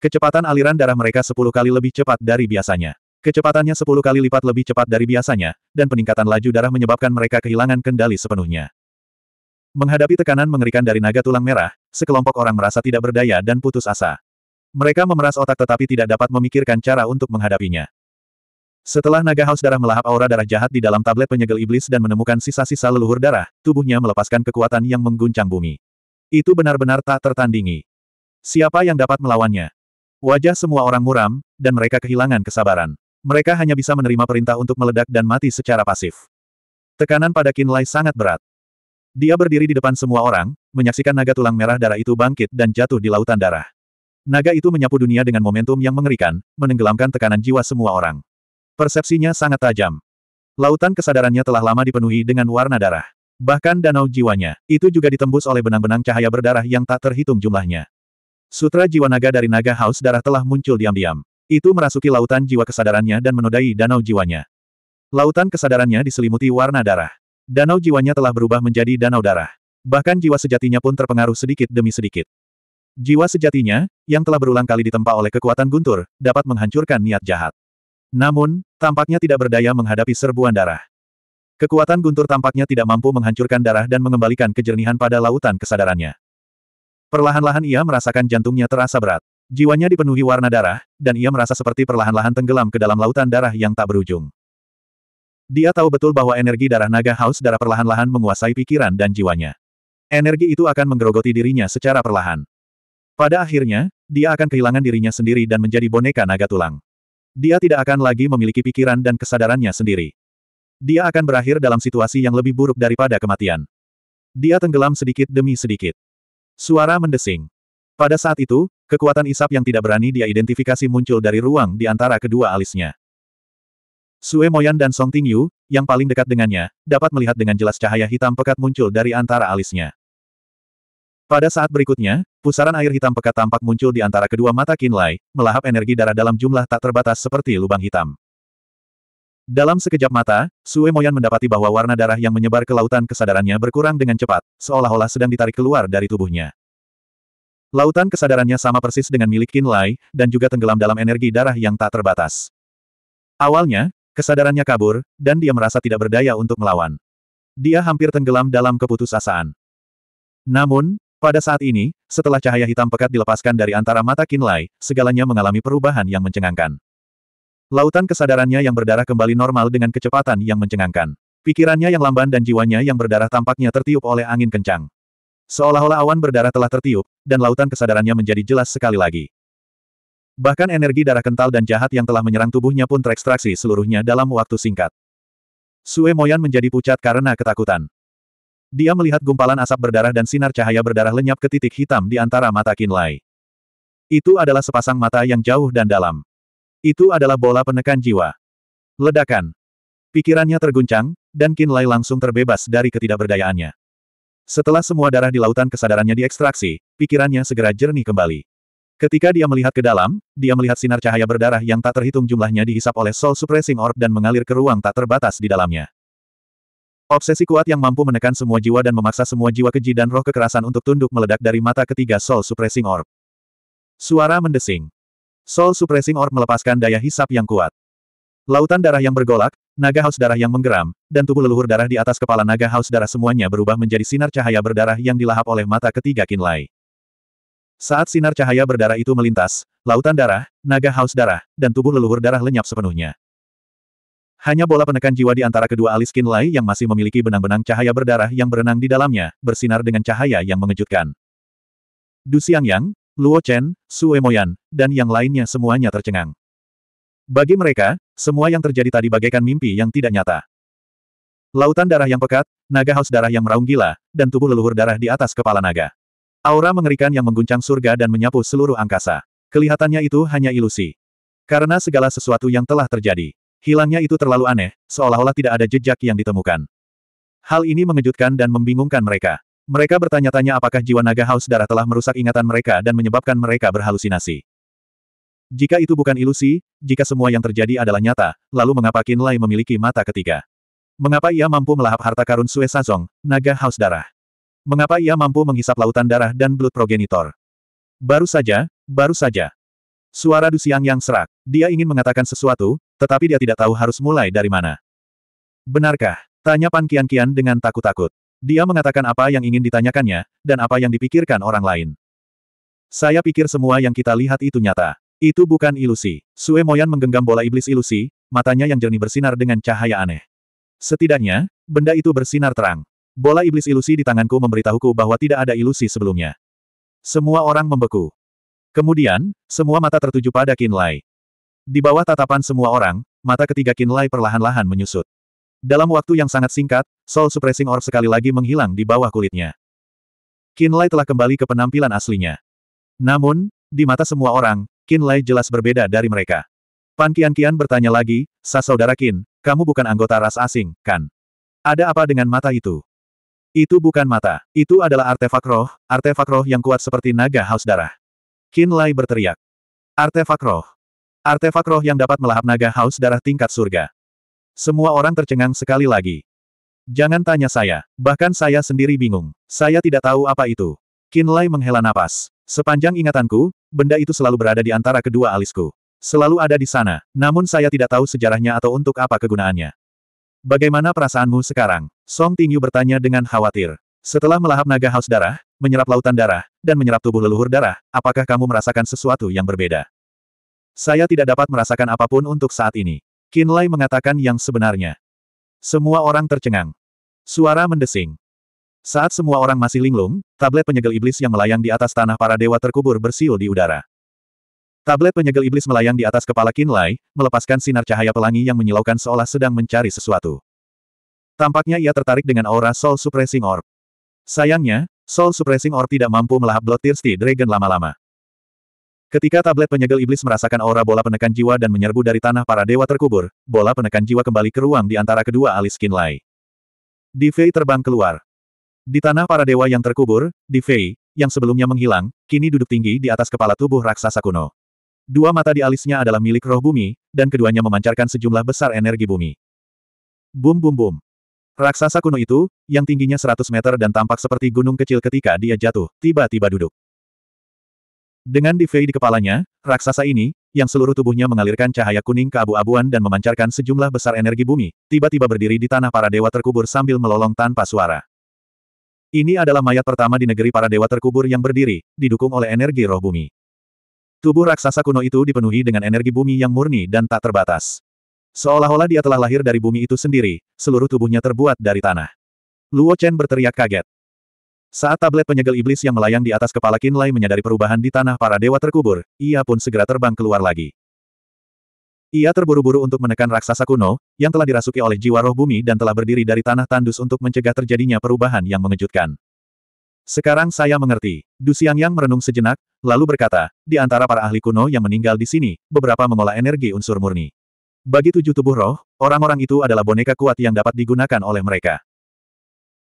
Kecepatan aliran darah mereka sepuluh kali lebih cepat dari biasanya. Kecepatannya sepuluh kali lipat lebih cepat dari biasanya, dan peningkatan laju darah menyebabkan mereka kehilangan kendali sepenuhnya. Menghadapi tekanan mengerikan dari naga tulang merah, sekelompok orang merasa tidak berdaya dan putus asa. Mereka memeras otak tetapi tidak dapat memikirkan cara untuk menghadapinya. Setelah naga haus darah melahap aura darah jahat di dalam tablet penyegel iblis dan menemukan sisa-sisa leluhur darah, tubuhnya melepaskan kekuatan yang mengguncang bumi. Itu benar-benar tak tertandingi. Siapa yang dapat melawannya? Wajah semua orang muram, dan mereka kehilangan kesabaran. Mereka hanya bisa menerima perintah untuk meledak dan mati secara pasif. Tekanan pada Lai sangat berat. Dia berdiri di depan semua orang, menyaksikan naga tulang merah darah itu bangkit dan jatuh di lautan darah. Naga itu menyapu dunia dengan momentum yang mengerikan, menenggelamkan tekanan jiwa semua orang. Persepsinya sangat tajam. Lautan kesadarannya telah lama dipenuhi dengan warna darah. Bahkan danau jiwanya, itu juga ditembus oleh benang-benang cahaya berdarah yang tak terhitung jumlahnya. Sutra jiwa naga dari naga haus darah telah muncul diam-diam. Itu merasuki lautan jiwa kesadarannya dan menodai danau jiwanya. Lautan kesadarannya diselimuti warna darah. Danau jiwanya telah berubah menjadi danau darah. Bahkan jiwa sejatinya pun terpengaruh sedikit demi sedikit. Jiwa sejatinya, yang telah berulang kali ditempa oleh kekuatan guntur, dapat menghancurkan niat jahat. Namun, tampaknya tidak berdaya menghadapi serbuan darah. Kekuatan guntur tampaknya tidak mampu menghancurkan darah dan mengembalikan kejernihan pada lautan kesadarannya. Perlahan-lahan ia merasakan jantungnya terasa berat. Jiwanya dipenuhi warna darah, dan ia merasa seperti perlahan-lahan tenggelam ke dalam lautan darah yang tak berujung. Dia tahu betul bahwa energi darah naga haus darah perlahan-lahan menguasai pikiran dan jiwanya. Energi itu akan menggerogoti dirinya secara perlahan. Pada akhirnya, dia akan kehilangan dirinya sendiri dan menjadi boneka naga tulang. Dia tidak akan lagi memiliki pikiran dan kesadarannya sendiri. Dia akan berakhir dalam situasi yang lebih buruk daripada kematian. Dia tenggelam sedikit demi sedikit. Suara mendesing. Pada saat itu, kekuatan isap yang tidak berani dia identifikasi muncul dari ruang di antara kedua alisnya. Sue Moyan dan Song Tingyu, yang paling dekat dengannya, dapat melihat dengan jelas cahaya hitam pekat muncul dari antara alisnya. Pada saat berikutnya, pusaran air hitam pekat tampak muncul di antara kedua mata Kinlay, melahap energi darah dalam jumlah tak terbatas seperti lubang hitam. Dalam sekejap mata, Sue Moyan mendapati bahwa warna darah yang menyebar ke lautan kesadarannya berkurang dengan cepat, seolah-olah sedang ditarik keluar dari tubuhnya. Lautan kesadarannya sama persis dengan milik Qin Lai, dan juga tenggelam dalam energi darah yang tak terbatas. Awalnya, kesadarannya kabur, dan dia merasa tidak berdaya untuk melawan. Dia hampir tenggelam dalam keputusasaan. Namun, pada saat ini, setelah cahaya hitam pekat dilepaskan dari antara mata Qin Lai, segalanya mengalami perubahan yang mencengangkan. Lautan kesadarannya yang berdarah kembali normal dengan kecepatan yang mencengangkan. Pikirannya yang lamban dan jiwanya yang berdarah tampaknya tertiup oleh angin kencang. Seolah-olah awan berdarah telah tertiup, dan lautan kesadarannya menjadi jelas sekali lagi. Bahkan energi darah kental dan jahat yang telah menyerang tubuhnya pun terekstraksi seluruhnya dalam waktu singkat. Sue Moyan menjadi pucat karena ketakutan. Dia melihat gumpalan asap berdarah dan sinar cahaya berdarah lenyap ke titik hitam di antara mata Kinlay. Itu adalah sepasang mata yang jauh dan dalam. Itu adalah bola penekan jiwa. Ledakan. Pikirannya terguncang, dan Qin Lai langsung terbebas dari ketidakberdayaannya. Setelah semua darah di lautan kesadarannya diekstraksi, pikirannya segera jernih kembali. Ketika dia melihat ke dalam, dia melihat sinar cahaya berdarah yang tak terhitung jumlahnya dihisap oleh Soul Suppressing Orb dan mengalir ke ruang tak terbatas di dalamnya. Obsesi kuat yang mampu menekan semua jiwa dan memaksa semua jiwa keji dan roh kekerasan untuk tunduk meledak dari mata ketiga Soul Suppressing Orb. Suara mendesing. Soul Suppressing Orb melepaskan daya hisap yang kuat. Lautan darah yang bergolak, naga haus darah yang menggeram, dan tubuh leluhur darah di atas kepala naga haus darah semuanya berubah menjadi sinar cahaya berdarah yang dilahap oleh mata ketiga kinlay. Saat sinar cahaya berdarah itu melintas, lautan darah, naga haus darah, dan tubuh leluhur darah lenyap sepenuhnya. Hanya bola penekan jiwa di antara kedua alis kinlay yang masih memiliki benang-benang cahaya berdarah yang berenang di dalamnya, bersinar dengan cahaya yang mengejutkan. Du Xiangyang, Luo Chen, Sue Moyan, dan yang lainnya semuanya tercengang. Bagi mereka, semua yang terjadi tadi bagaikan mimpi yang tidak nyata. Lautan darah yang pekat, naga haus darah yang meraung gila, dan tubuh leluhur darah di atas kepala naga. Aura mengerikan yang mengguncang surga dan menyapu seluruh angkasa. Kelihatannya itu hanya ilusi. Karena segala sesuatu yang telah terjadi. Hilangnya itu terlalu aneh, seolah-olah tidak ada jejak yang ditemukan. Hal ini mengejutkan dan membingungkan mereka. Mereka bertanya-tanya apakah jiwa naga haus darah telah merusak ingatan mereka dan menyebabkan mereka berhalusinasi. Jika itu bukan ilusi, jika semua yang terjadi adalah nyata, lalu mengapa Qin Lai memiliki mata ketiga? Mengapa ia mampu melahap harta karun Sue Sazong, naga haus darah? Mengapa ia mampu menghisap lautan darah dan blood progenitor? Baru saja, baru saja. Suara Dusiang yang serak. Dia ingin mengatakan sesuatu, tetapi dia tidak tahu harus mulai dari mana. Benarkah? Tanya Pan Kian Kian dengan takut-takut. Dia mengatakan apa yang ingin ditanyakannya, dan apa yang dipikirkan orang lain. Saya pikir semua yang kita lihat itu nyata. Itu bukan ilusi. Sue Moyan menggenggam bola iblis ilusi, matanya yang jernih bersinar dengan cahaya aneh. Setidaknya, benda itu bersinar terang. Bola iblis ilusi di tanganku memberitahuku bahwa tidak ada ilusi sebelumnya. Semua orang membeku. Kemudian, semua mata tertuju pada Kinlay. Di bawah tatapan semua orang, mata ketiga Kinlay perlahan-lahan menyusut. Dalam waktu yang sangat singkat, Soul Suppressing Orb sekali lagi menghilang di bawah kulitnya. Kinlay telah kembali ke penampilan aslinya. Namun, di mata semua orang, Kinlay jelas berbeda dari mereka. Pan Kian Kian bertanya lagi, Sa Saudara Kin, kamu bukan anggota ras asing, kan? Ada apa dengan mata itu? Itu bukan mata, itu adalah artefak roh, artefak roh yang kuat seperti naga haus darah. Kinlay berteriak. Artefak roh. Artefak roh yang dapat melahap naga haus darah tingkat surga. Semua orang tercengang sekali lagi. Jangan tanya saya, bahkan saya sendiri bingung. Saya tidak tahu apa itu. Kinlay menghela napas. Sepanjang ingatanku, benda itu selalu berada di antara kedua alisku. Selalu ada di sana, namun saya tidak tahu sejarahnya atau untuk apa kegunaannya. Bagaimana perasaanmu sekarang? Song Tingyu bertanya dengan khawatir. Setelah melahap naga haus darah, menyerap lautan darah, dan menyerap tubuh leluhur darah, apakah kamu merasakan sesuatu yang berbeda? Saya tidak dapat merasakan apapun untuk saat ini. Kinlay mengatakan yang sebenarnya. Semua orang tercengang. Suara mendesing. Saat semua orang masih linglung, tablet penyegel iblis yang melayang di atas tanah para dewa terkubur bersiul di udara. Tablet penyegel iblis melayang di atas kepala Kinlay, melepaskan sinar cahaya pelangi yang menyilaukan seolah sedang mencari sesuatu. Tampaknya ia tertarik dengan aura Soul Suppressing Orb. Sayangnya, Soul Suppressing Orb tidak mampu melahap Blood Thirsty Dragon lama-lama. Ketika tablet penyegel iblis merasakan aura bola penekan jiwa dan menyerbu dari tanah para dewa terkubur, bola penekan jiwa kembali ke ruang di antara kedua alis Kinlay. Divei terbang keluar. Di tanah para dewa yang terkubur, Divei, yang sebelumnya menghilang, kini duduk tinggi di atas kepala tubuh raksasa kuno. Dua mata di alisnya adalah milik roh bumi, dan keduanya memancarkan sejumlah besar energi bumi. Bum bum bum. Raksasa kuno itu, yang tingginya 100 meter dan tampak seperti gunung kecil ketika dia jatuh, tiba-tiba duduk. Dengan Divei di kepalanya, raksasa ini, yang seluruh tubuhnya mengalirkan cahaya kuning keabu-abuan dan memancarkan sejumlah besar energi bumi, tiba-tiba berdiri di tanah para dewa terkubur sambil melolong tanpa suara. Ini adalah mayat pertama di negeri para dewa terkubur yang berdiri, didukung oleh energi roh bumi. Tubuh raksasa kuno itu dipenuhi dengan energi bumi yang murni dan tak terbatas. Seolah-olah dia telah lahir dari bumi itu sendiri, seluruh tubuhnya terbuat dari tanah. Luo Chen berteriak kaget. Saat tablet penyegel iblis yang melayang di atas kepala Kinlay menyadari perubahan di tanah para dewa terkubur, ia pun segera terbang keluar lagi. Ia terburu-buru untuk menekan raksasa kuno, yang telah dirasuki oleh jiwa roh bumi dan telah berdiri dari tanah tandus untuk mencegah terjadinya perubahan yang mengejutkan. Sekarang saya mengerti. Du Yang merenung sejenak, lalu berkata, di antara para ahli kuno yang meninggal di sini, beberapa mengolah energi unsur murni. Bagi tujuh tubuh roh, orang-orang itu adalah boneka kuat yang dapat digunakan oleh mereka.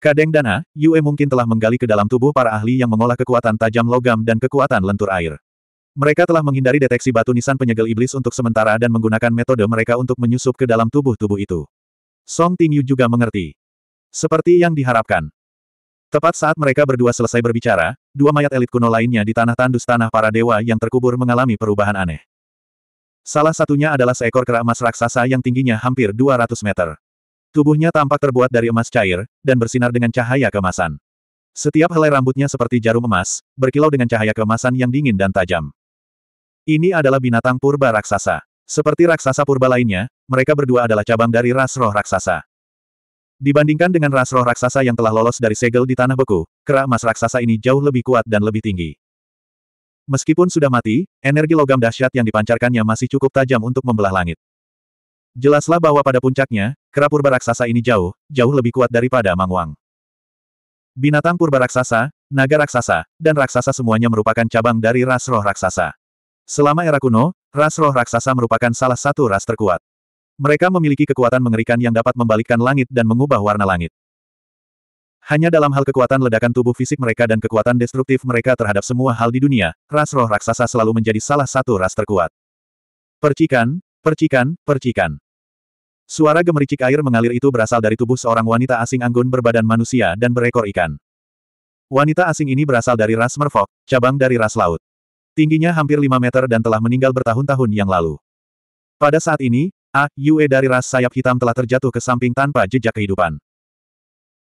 Kadeng Dana, Yue mungkin telah menggali ke dalam tubuh para ahli yang mengolah kekuatan tajam logam dan kekuatan lentur air. Mereka telah menghindari deteksi batu nisan penyegel iblis untuk sementara dan menggunakan metode mereka untuk menyusup ke dalam tubuh-tubuh itu. Song Tingyu juga mengerti. Seperti yang diharapkan. Tepat saat mereka berdua selesai berbicara, dua mayat elit kuno lainnya di tanah tandus tanah para dewa yang terkubur mengalami perubahan aneh. Salah satunya adalah seekor kera emas raksasa yang tingginya hampir 200 meter. Tubuhnya tampak terbuat dari emas cair, dan bersinar dengan cahaya kemasan. Setiap helai rambutnya seperti jarum emas, berkilau dengan cahaya kemasan yang dingin dan tajam. Ini adalah binatang purba raksasa. Seperti raksasa purba lainnya, mereka berdua adalah cabang dari ras roh raksasa. Dibandingkan dengan ras roh raksasa yang telah lolos dari segel di tanah beku, kera emas raksasa ini jauh lebih kuat dan lebih tinggi. Meskipun sudah mati, energi logam dahsyat yang dipancarkannya masih cukup tajam untuk membelah langit. Jelaslah bahwa pada puncaknya, kera purba raksasa ini jauh, jauh lebih kuat daripada Mang Wang. Binatang purba raksasa, naga raksasa, dan raksasa semuanya merupakan cabang dari ras roh raksasa. Selama era kuno, ras roh raksasa merupakan salah satu ras terkuat. Mereka memiliki kekuatan mengerikan yang dapat membalikkan langit dan mengubah warna langit. Hanya dalam hal kekuatan ledakan tubuh fisik mereka dan kekuatan destruktif mereka terhadap semua hal di dunia, ras roh raksasa selalu menjadi salah satu ras terkuat. Percikan, percikan, percikan. Suara gemericik air mengalir itu berasal dari tubuh seorang wanita asing anggun berbadan manusia dan berekor ikan. Wanita asing ini berasal dari ras Merfok, cabang dari ras laut. Tingginya hampir 5 meter dan telah meninggal bertahun-tahun yang lalu. Pada saat ini, A. Yue dari ras sayap hitam telah terjatuh ke samping tanpa jejak kehidupan.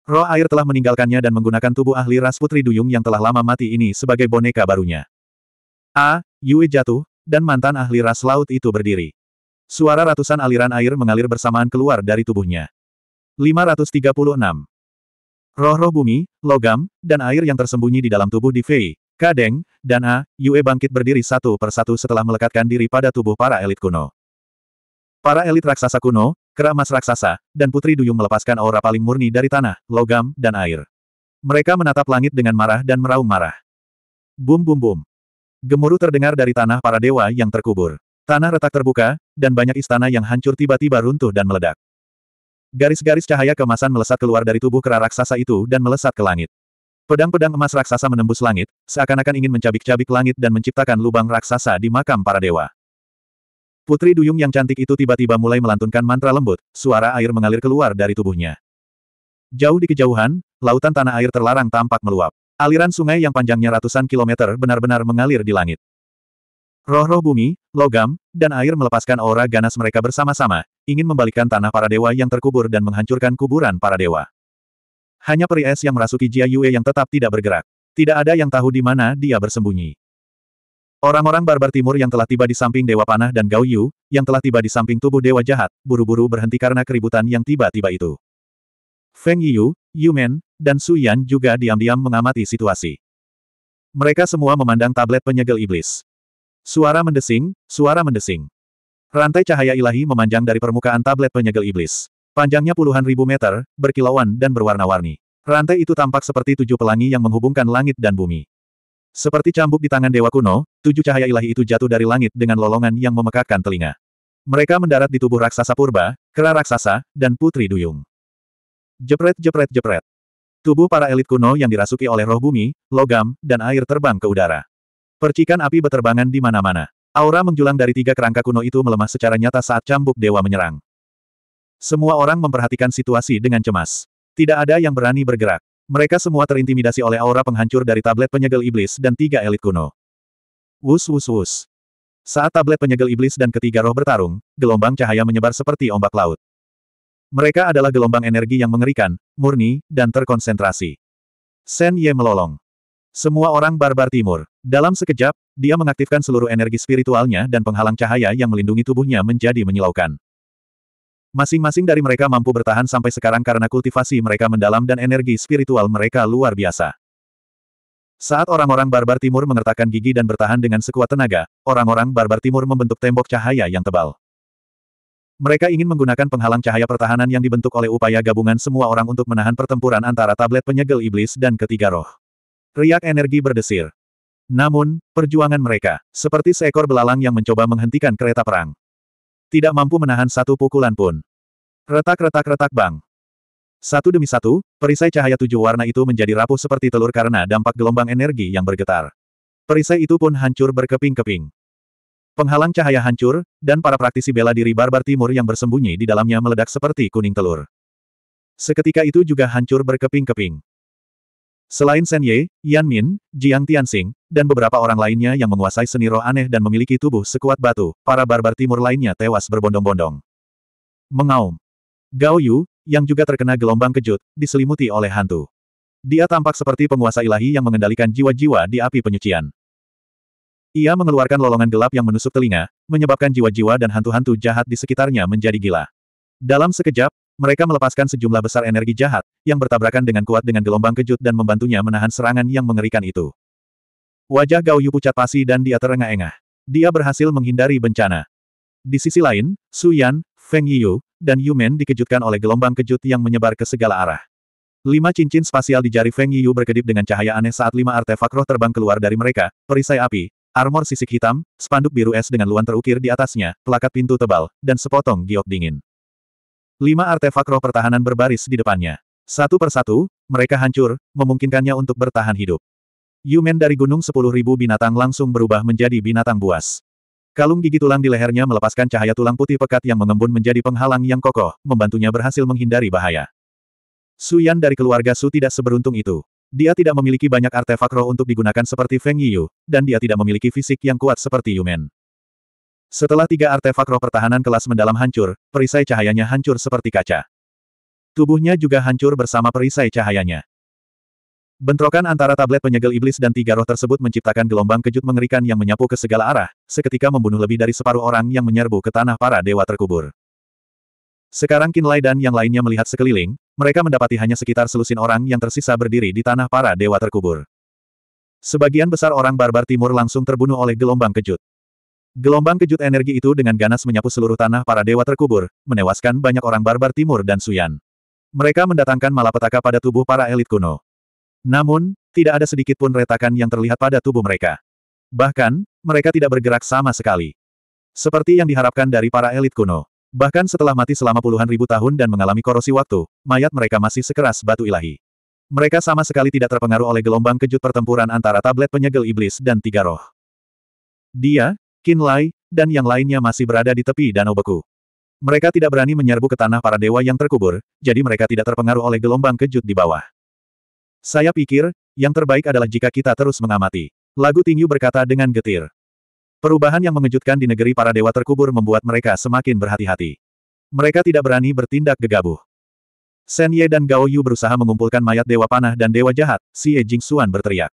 Roh air telah meninggalkannya dan menggunakan tubuh ahli ras putri duyung yang telah lama mati ini sebagai boneka barunya. A. Yue jatuh, dan mantan ahli ras laut itu berdiri. Suara ratusan aliran air mengalir bersamaan keluar dari tubuhnya. 536. Roh-roh bumi, logam, dan air yang tersembunyi di dalam tubuh di Fei, Kadeng, dan A, Yue bangkit berdiri satu per satu setelah melekatkan diri pada tubuh para elit kuno. Para elit raksasa kuno, keramas raksasa, dan putri duyung melepaskan aura paling murni dari tanah, logam, dan air. Mereka menatap langit dengan marah dan meraung marah. Bum bum bum. Gemuruh terdengar dari tanah para dewa yang terkubur. Tanah retak terbuka, dan banyak istana yang hancur tiba-tiba runtuh dan meledak. Garis-garis cahaya kemasan melesat keluar dari tubuh kera raksasa itu dan melesat ke langit. Pedang-pedang emas raksasa menembus langit, seakan-akan ingin mencabik-cabik langit dan menciptakan lubang raksasa di makam para dewa. Putri duyung yang cantik itu tiba-tiba mulai melantunkan mantra lembut, suara air mengalir keluar dari tubuhnya. Jauh di kejauhan, lautan tanah air terlarang tampak meluap. Aliran sungai yang panjangnya ratusan kilometer benar-benar mengalir di langit. Roh-roh bumi, logam, dan air melepaskan aura ganas mereka bersama-sama, ingin membalikkan tanah para dewa yang terkubur dan menghancurkan kuburan para dewa. Hanya peri es yang merasuki Jia Yue yang tetap tidak bergerak. Tidak ada yang tahu di mana dia bersembunyi. Orang-orang barbar timur yang telah tiba di samping Dewa Panah dan Gao Yu, yang telah tiba di samping tubuh Dewa Jahat, buru-buru berhenti karena keributan yang tiba-tiba itu. Feng Yu, Yu Men, dan Su Yan juga diam-diam mengamati situasi. Mereka semua memandang tablet penyegel iblis. Suara mendesing, suara mendesing. Rantai cahaya ilahi memanjang dari permukaan tablet penyegel iblis. Panjangnya puluhan ribu meter, berkilauan dan berwarna-warni. Rantai itu tampak seperti tujuh pelangi yang menghubungkan langit dan bumi. Seperti cambuk di tangan dewa kuno, tujuh cahaya ilahi itu jatuh dari langit dengan lolongan yang memekakkan telinga. Mereka mendarat di tubuh raksasa purba, kera raksasa, dan putri duyung. Jepret jepret jepret. Tubuh para elit kuno yang dirasuki oleh roh bumi, logam, dan air terbang ke udara. Percikan api beterbangan di mana-mana. Aura menjulang dari tiga kerangka kuno itu melemah secara nyata saat cambuk dewa menyerang. Semua orang memperhatikan situasi dengan cemas. Tidak ada yang berani bergerak. Mereka semua terintimidasi oleh aura penghancur dari tablet penyegel iblis dan tiga elit kuno. Wus wus wus. Saat tablet penyegel iblis dan ketiga roh bertarung, gelombang cahaya menyebar seperti ombak laut. Mereka adalah gelombang energi yang mengerikan, murni, dan terkonsentrasi. Sen Ye melolong. Semua orang barbar timur, dalam sekejap, dia mengaktifkan seluruh energi spiritualnya dan penghalang cahaya yang melindungi tubuhnya menjadi menyilaukan. Masing-masing dari mereka mampu bertahan sampai sekarang karena kultivasi mereka mendalam dan energi spiritual mereka luar biasa. Saat orang-orang barbar timur mengertakkan gigi dan bertahan dengan sekuat tenaga, orang-orang barbar timur membentuk tembok cahaya yang tebal. Mereka ingin menggunakan penghalang cahaya pertahanan yang dibentuk oleh upaya gabungan semua orang untuk menahan pertempuran antara tablet penyegel iblis dan ketiga roh. Riak energi berdesir. Namun, perjuangan mereka, seperti seekor belalang yang mencoba menghentikan kereta perang. Tidak mampu menahan satu pukulan pun. Retak-retak-retak bang. Satu demi satu, perisai cahaya tujuh warna itu menjadi rapuh seperti telur karena dampak gelombang energi yang bergetar. Perisai itu pun hancur berkeping-keping. Penghalang cahaya hancur, dan para praktisi bela diri barbar timur yang bersembunyi di dalamnya meledak seperti kuning telur. Seketika itu juga hancur berkeping-keping. Selain Shen Ye, Yan Min, Jiang Tianxing, dan beberapa orang lainnya yang menguasai seni roh aneh dan memiliki tubuh sekuat batu, para barbar timur lainnya tewas berbondong-bondong. Mengaum. Gao Yu, yang juga terkena gelombang kejut, diselimuti oleh hantu. Dia tampak seperti penguasa ilahi yang mengendalikan jiwa-jiwa di api penyucian. Ia mengeluarkan lolongan gelap yang menusuk telinga, menyebabkan jiwa-jiwa dan hantu-hantu jahat di sekitarnya menjadi gila. Dalam sekejap, mereka melepaskan sejumlah besar energi jahat, yang bertabrakan dengan kuat dengan gelombang kejut dan membantunya menahan serangan yang mengerikan itu. Wajah Gao Yu pucat pasi dan dia terengah-engah. Dia berhasil menghindari bencana. Di sisi lain, Su Yan, Feng Yiyu, dan Yu Men dikejutkan oleh gelombang kejut yang menyebar ke segala arah. Lima cincin spasial di jari Feng Yiyu berkedip dengan cahaya aneh saat lima artefak roh terbang keluar dari mereka, perisai api, armor sisik hitam, spanduk biru es dengan luan terukir di atasnya, pelakat pintu tebal, dan sepotong giok dingin. Lima artefak roh pertahanan berbaris di depannya. Satu persatu, mereka hancur, memungkinkannya untuk bertahan hidup. Yumen dari gunung sepuluh ribu binatang langsung berubah menjadi binatang buas. Kalung gigi tulang di lehernya melepaskan cahaya tulang putih pekat yang mengembun menjadi penghalang yang kokoh, membantunya berhasil menghindari bahaya. Suyan dari keluarga Su tidak seberuntung itu. Dia tidak memiliki banyak artefak roh untuk digunakan seperti Feng Yiyu, dan dia tidak memiliki fisik yang kuat seperti Yumen. Setelah tiga artefak roh pertahanan kelas mendalam hancur, perisai cahayanya hancur seperti kaca. Tubuhnya juga hancur bersama perisai cahayanya. Bentrokan antara tablet penyegel iblis dan tiga roh tersebut menciptakan gelombang kejut mengerikan yang menyapu ke segala arah, seketika membunuh lebih dari separuh orang yang menyerbu ke tanah para dewa terkubur. Sekarang Kinlay dan yang lainnya melihat sekeliling, mereka mendapati hanya sekitar selusin orang yang tersisa berdiri di tanah para dewa terkubur. Sebagian besar orang barbar timur langsung terbunuh oleh gelombang kejut. Gelombang kejut energi itu dengan ganas menyapu seluruh tanah para dewa terkubur, menewaskan banyak orang barbar timur dan Suyan. Mereka mendatangkan malapetaka pada tubuh para elit kuno. Namun, tidak ada sedikit pun retakan yang terlihat pada tubuh mereka. Bahkan, mereka tidak bergerak sama sekali. Seperti yang diharapkan dari para elit kuno. Bahkan setelah mati selama puluhan ribu tahun dan mengalami korosi waktu, mayat mereka masih sekeras batu ilahi. Mereka sama sekali tidak terpengaruh oleh gelombang kejut pertempuran antara tablet penyegel iblis dan tiga roh. Dia, Qin Lai, dan yang lainnya masih berada di tepi danau beku. Mereka tidak berani menyerbu ke tanah para dewa yang terkubur, jadi mereka tidak terpengaruh oleh gelombang kejut di bawah. Saya pikir, yang terbaik adalah jika kita terus mengamati. Lagu Tingyu berkata dengan getir. Perubahan yang mengejutkan di negeri para dewa terkubur membuat mereka semakin berhati-hati. Mereka tidak berani bertindak gegabah. Shen Ye dan Gao Yu berusaha mengumpulkan mayat Dewa Panah dan Dewa Jahat, si Jing Xuan berteriak.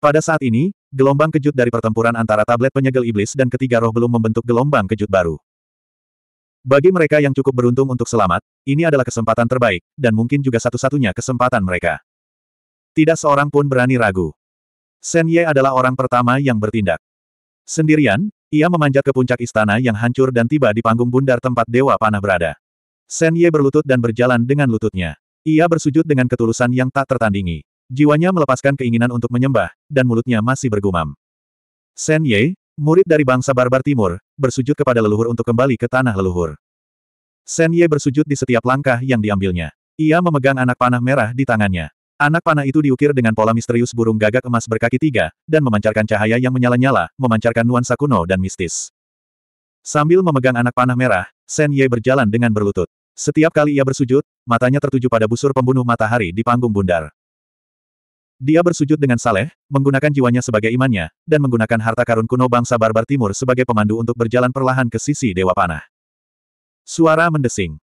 Pada saat ini, Gelombang kejut dari pertempuran antara tablet penyegel iblis dan ketiga roh belum membentuk gelombang kejut baru. Bagi mereka yang cukup beruntung untuk selamat, ini adalah kesempatan terbaik, dan mungkin juga satu-satunya kesempatan mereka. Tidak seorang pun berani ragu. Sen Ye adalah orang pertama yang bertindak. Sendirian, ia memanjat ke puncak istana yang hancur dan tiba di panggung bundar tempat Dewa Panah berada. Sen Ye berlutut dan berjalan dengan lututnya. Ia bersujud dengan ketulusan yang tak tertandingi. Jiwanya melepaskan keinginan untuk menyembah, dan mulutnya masih bergumam. Shen Ye, murid dari bangsa barbar timur, bersujud kepada leluhur untuk kembali ke tanah leluhur. Shen Ye bersujud di setiap langkah yang diambilnya. Ia memegang anak panah merah di tangannya. Anak panah itu diukir dengan pola misterius burung gagak emas berkaki tiga, dan memancarkan cahaya yang menyala-nyala, memancarkan nuansa kuno dan mistis. Sambil memegang anak panah merah, Shen Ye berjalan dengan berlutut. Setiap kali ia bersujud, matanya tertuju pada busur pembunuh matahari di panggung bundar. Dia bersujud dengan saleh, menggunakan jiwanya sebagai imannya, dan menggunakan harta karun kuno bangsa barbar timur sebagai pemandu untuk berjalan perlahan ke sisi Dewa Panah. Suara mendesing.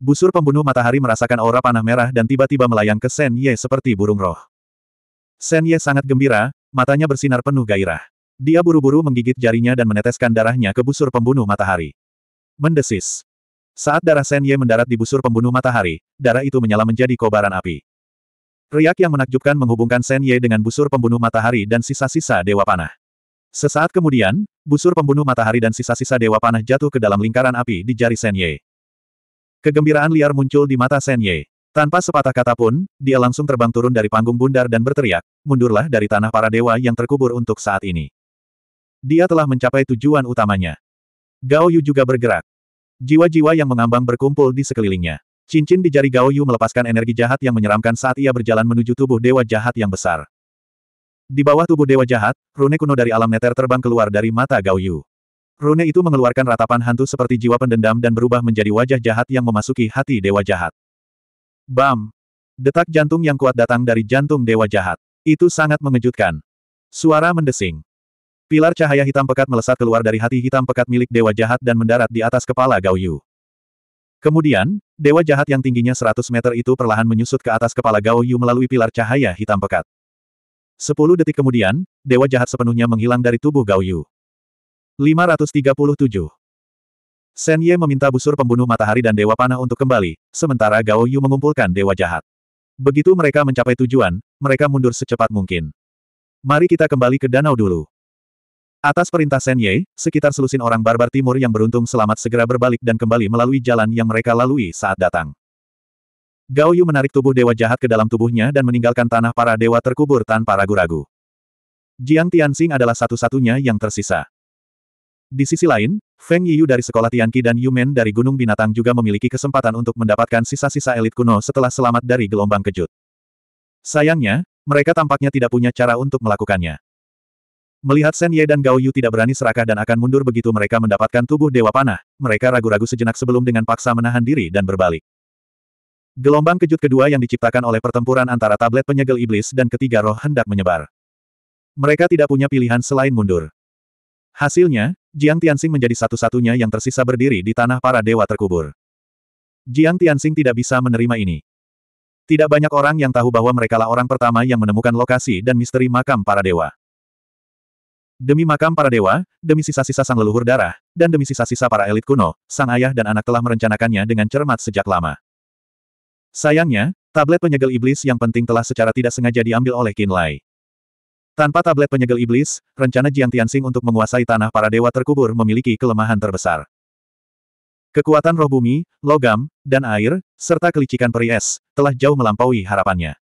Busur pembunuh matahari merasakan aura panah merah dan tiba-tiba melayang ke Sen Ye seperti burung roh. Sen Ye sangat gembira, matanya bersinar penuh gairah. Dia buru-buru menggigit jarinya dan meneteskan darahnya ke busur pembunuh matahari. Mendesis. Saat darah Sen Ye mendarat di busur pembunuh matahari, darah itu menyala menjadi kobaran api. Riak yang menakjubkan menghubungkan Shen Ye dengan busur pembunuh matahari dan sisa-sisa Dewa Panah. Sesaat kemudian, busur pembunuh matahari dan sisa-sisa Dewa Panah jatuh ke dalam lingkaran api di jari Shen Ye. Kegembiraan liar muncul di mata Shen Ye. Tanpa sepatah kata pun, dia langsung terbang turun dari panggung bundar dan berteriak, mundurlah dari tanah para dewa yang terkubur untuk saat ini. Dia telah mencapai tujuan utamanya. Gao Yu juga bergerak. Jiwa-jiwa yang mengambang berkumpul di sekelilingnya. Cincin di jari Gao Yu melepaskan energi jahat yang menyeramkan saat ia berjalan menuju tubuh dewa jahat yang besar. Di bawah tubuh dewa jahat, rune kuno dari alam neter terbang keluar dari mata Gao Yu. Rune itu mengeluarkan ratapan hantu seperti jiwa pendendam dan berubah menjadi wajah jahat yang memasuki hati dewa jahat. Bam! Detak jantung yang kuat datang dari jantung dewa jahat. Itu sangat mengejutkan. Suara mendesing. Pilar cahaya hitam pekat melesat keluar dari hati hitam pekat milik dewa jahat dan mendarat di atas kepala Gao Yu. Kemudian, dewa jahat yang tingginya 100 meter itu perlahan menyusut ke atas kepala Gao Yu melalui pilar cahaya hitam pekat. Sepuluh detik kemudian, dewa jahat sepenuhnya menghilang dari tubuh Gao Yu. 537. Shen Ye meminta busur pembunuh matahari dan dewa panah untuk kembali, sementara Gao Yu mengumpulkan dewa jahat. Begitu mereka mencapai tujuan, mereka mundur secepat mungkin. Mari kita kembali ke danau dulu. Atas perintah Shen Ye, sekitar selusin orang barbar timur yang beruntung selamat segera berbalik dan kembali melalui jalan yang mereka lalui saat datang. Gao Yu menarik tubuh dewa jahat ke dalam tubuhnya dan meninggalkan tanah para dewa terkubur tanpa ragu-ragu. Jiang Tianxing adalah satu-satunya yang tersisa. Di sisi lain, Feng Yiyu dari sekolah Tianqi dan Yumen dari Gunung Binatang juga memiliki kesempatan untuk mendapatkan sisa-sisa elit kuno setelah selamat dari gelombang kejut. Sayangnya, mereka tampaknya tidak punya cara untuk melakukannya. Melihat Shen Ye dan Gao Yu tidak berani serakah dan akan mundur begitu mereka mendapatkan tubuh Dewa Panah, mereka ragu-ragu sejenak sebelum dengan paksa menahan diri dan berbalik. Gelombang kejut kedua yang diciptakan oleh pertempuran antara tablet penyegel iblis dan ketiga roh hendak menyebar. Mereka tidak punya pilihan selain mundur. Hasilnya, Jiang Tianxing menjadi satu-satunya yang tersisa berdiri di tanah para dewa terkubur. Jiang Tianxing tidak bisa menerima ini. Tidak banyak orang yang tahu bahwa merekalah orang pertama yang menemukan lokasi dan misteri makam para dewa. Demi makam para dewa, demi sisa-sisa sang leluhur darah, dan demi sisa-sisa para elit kuno, sang ayah dan anak telah merencanakannya dengan cermat sejak lama. Sayangnya, tablet penyegel iblis yang penting telah secara tidak sengaja diambil oleh Qin Lai. Tanpa tablet penyegel iblis, rencana Jiang Tianxing untuk menguasai tanah para dewa terkubur memiliki kelemahan terbesar. Kekuatan roh bumi, logam, dan air, serta kelicikan peri es, telah jauh melampaui harapannya.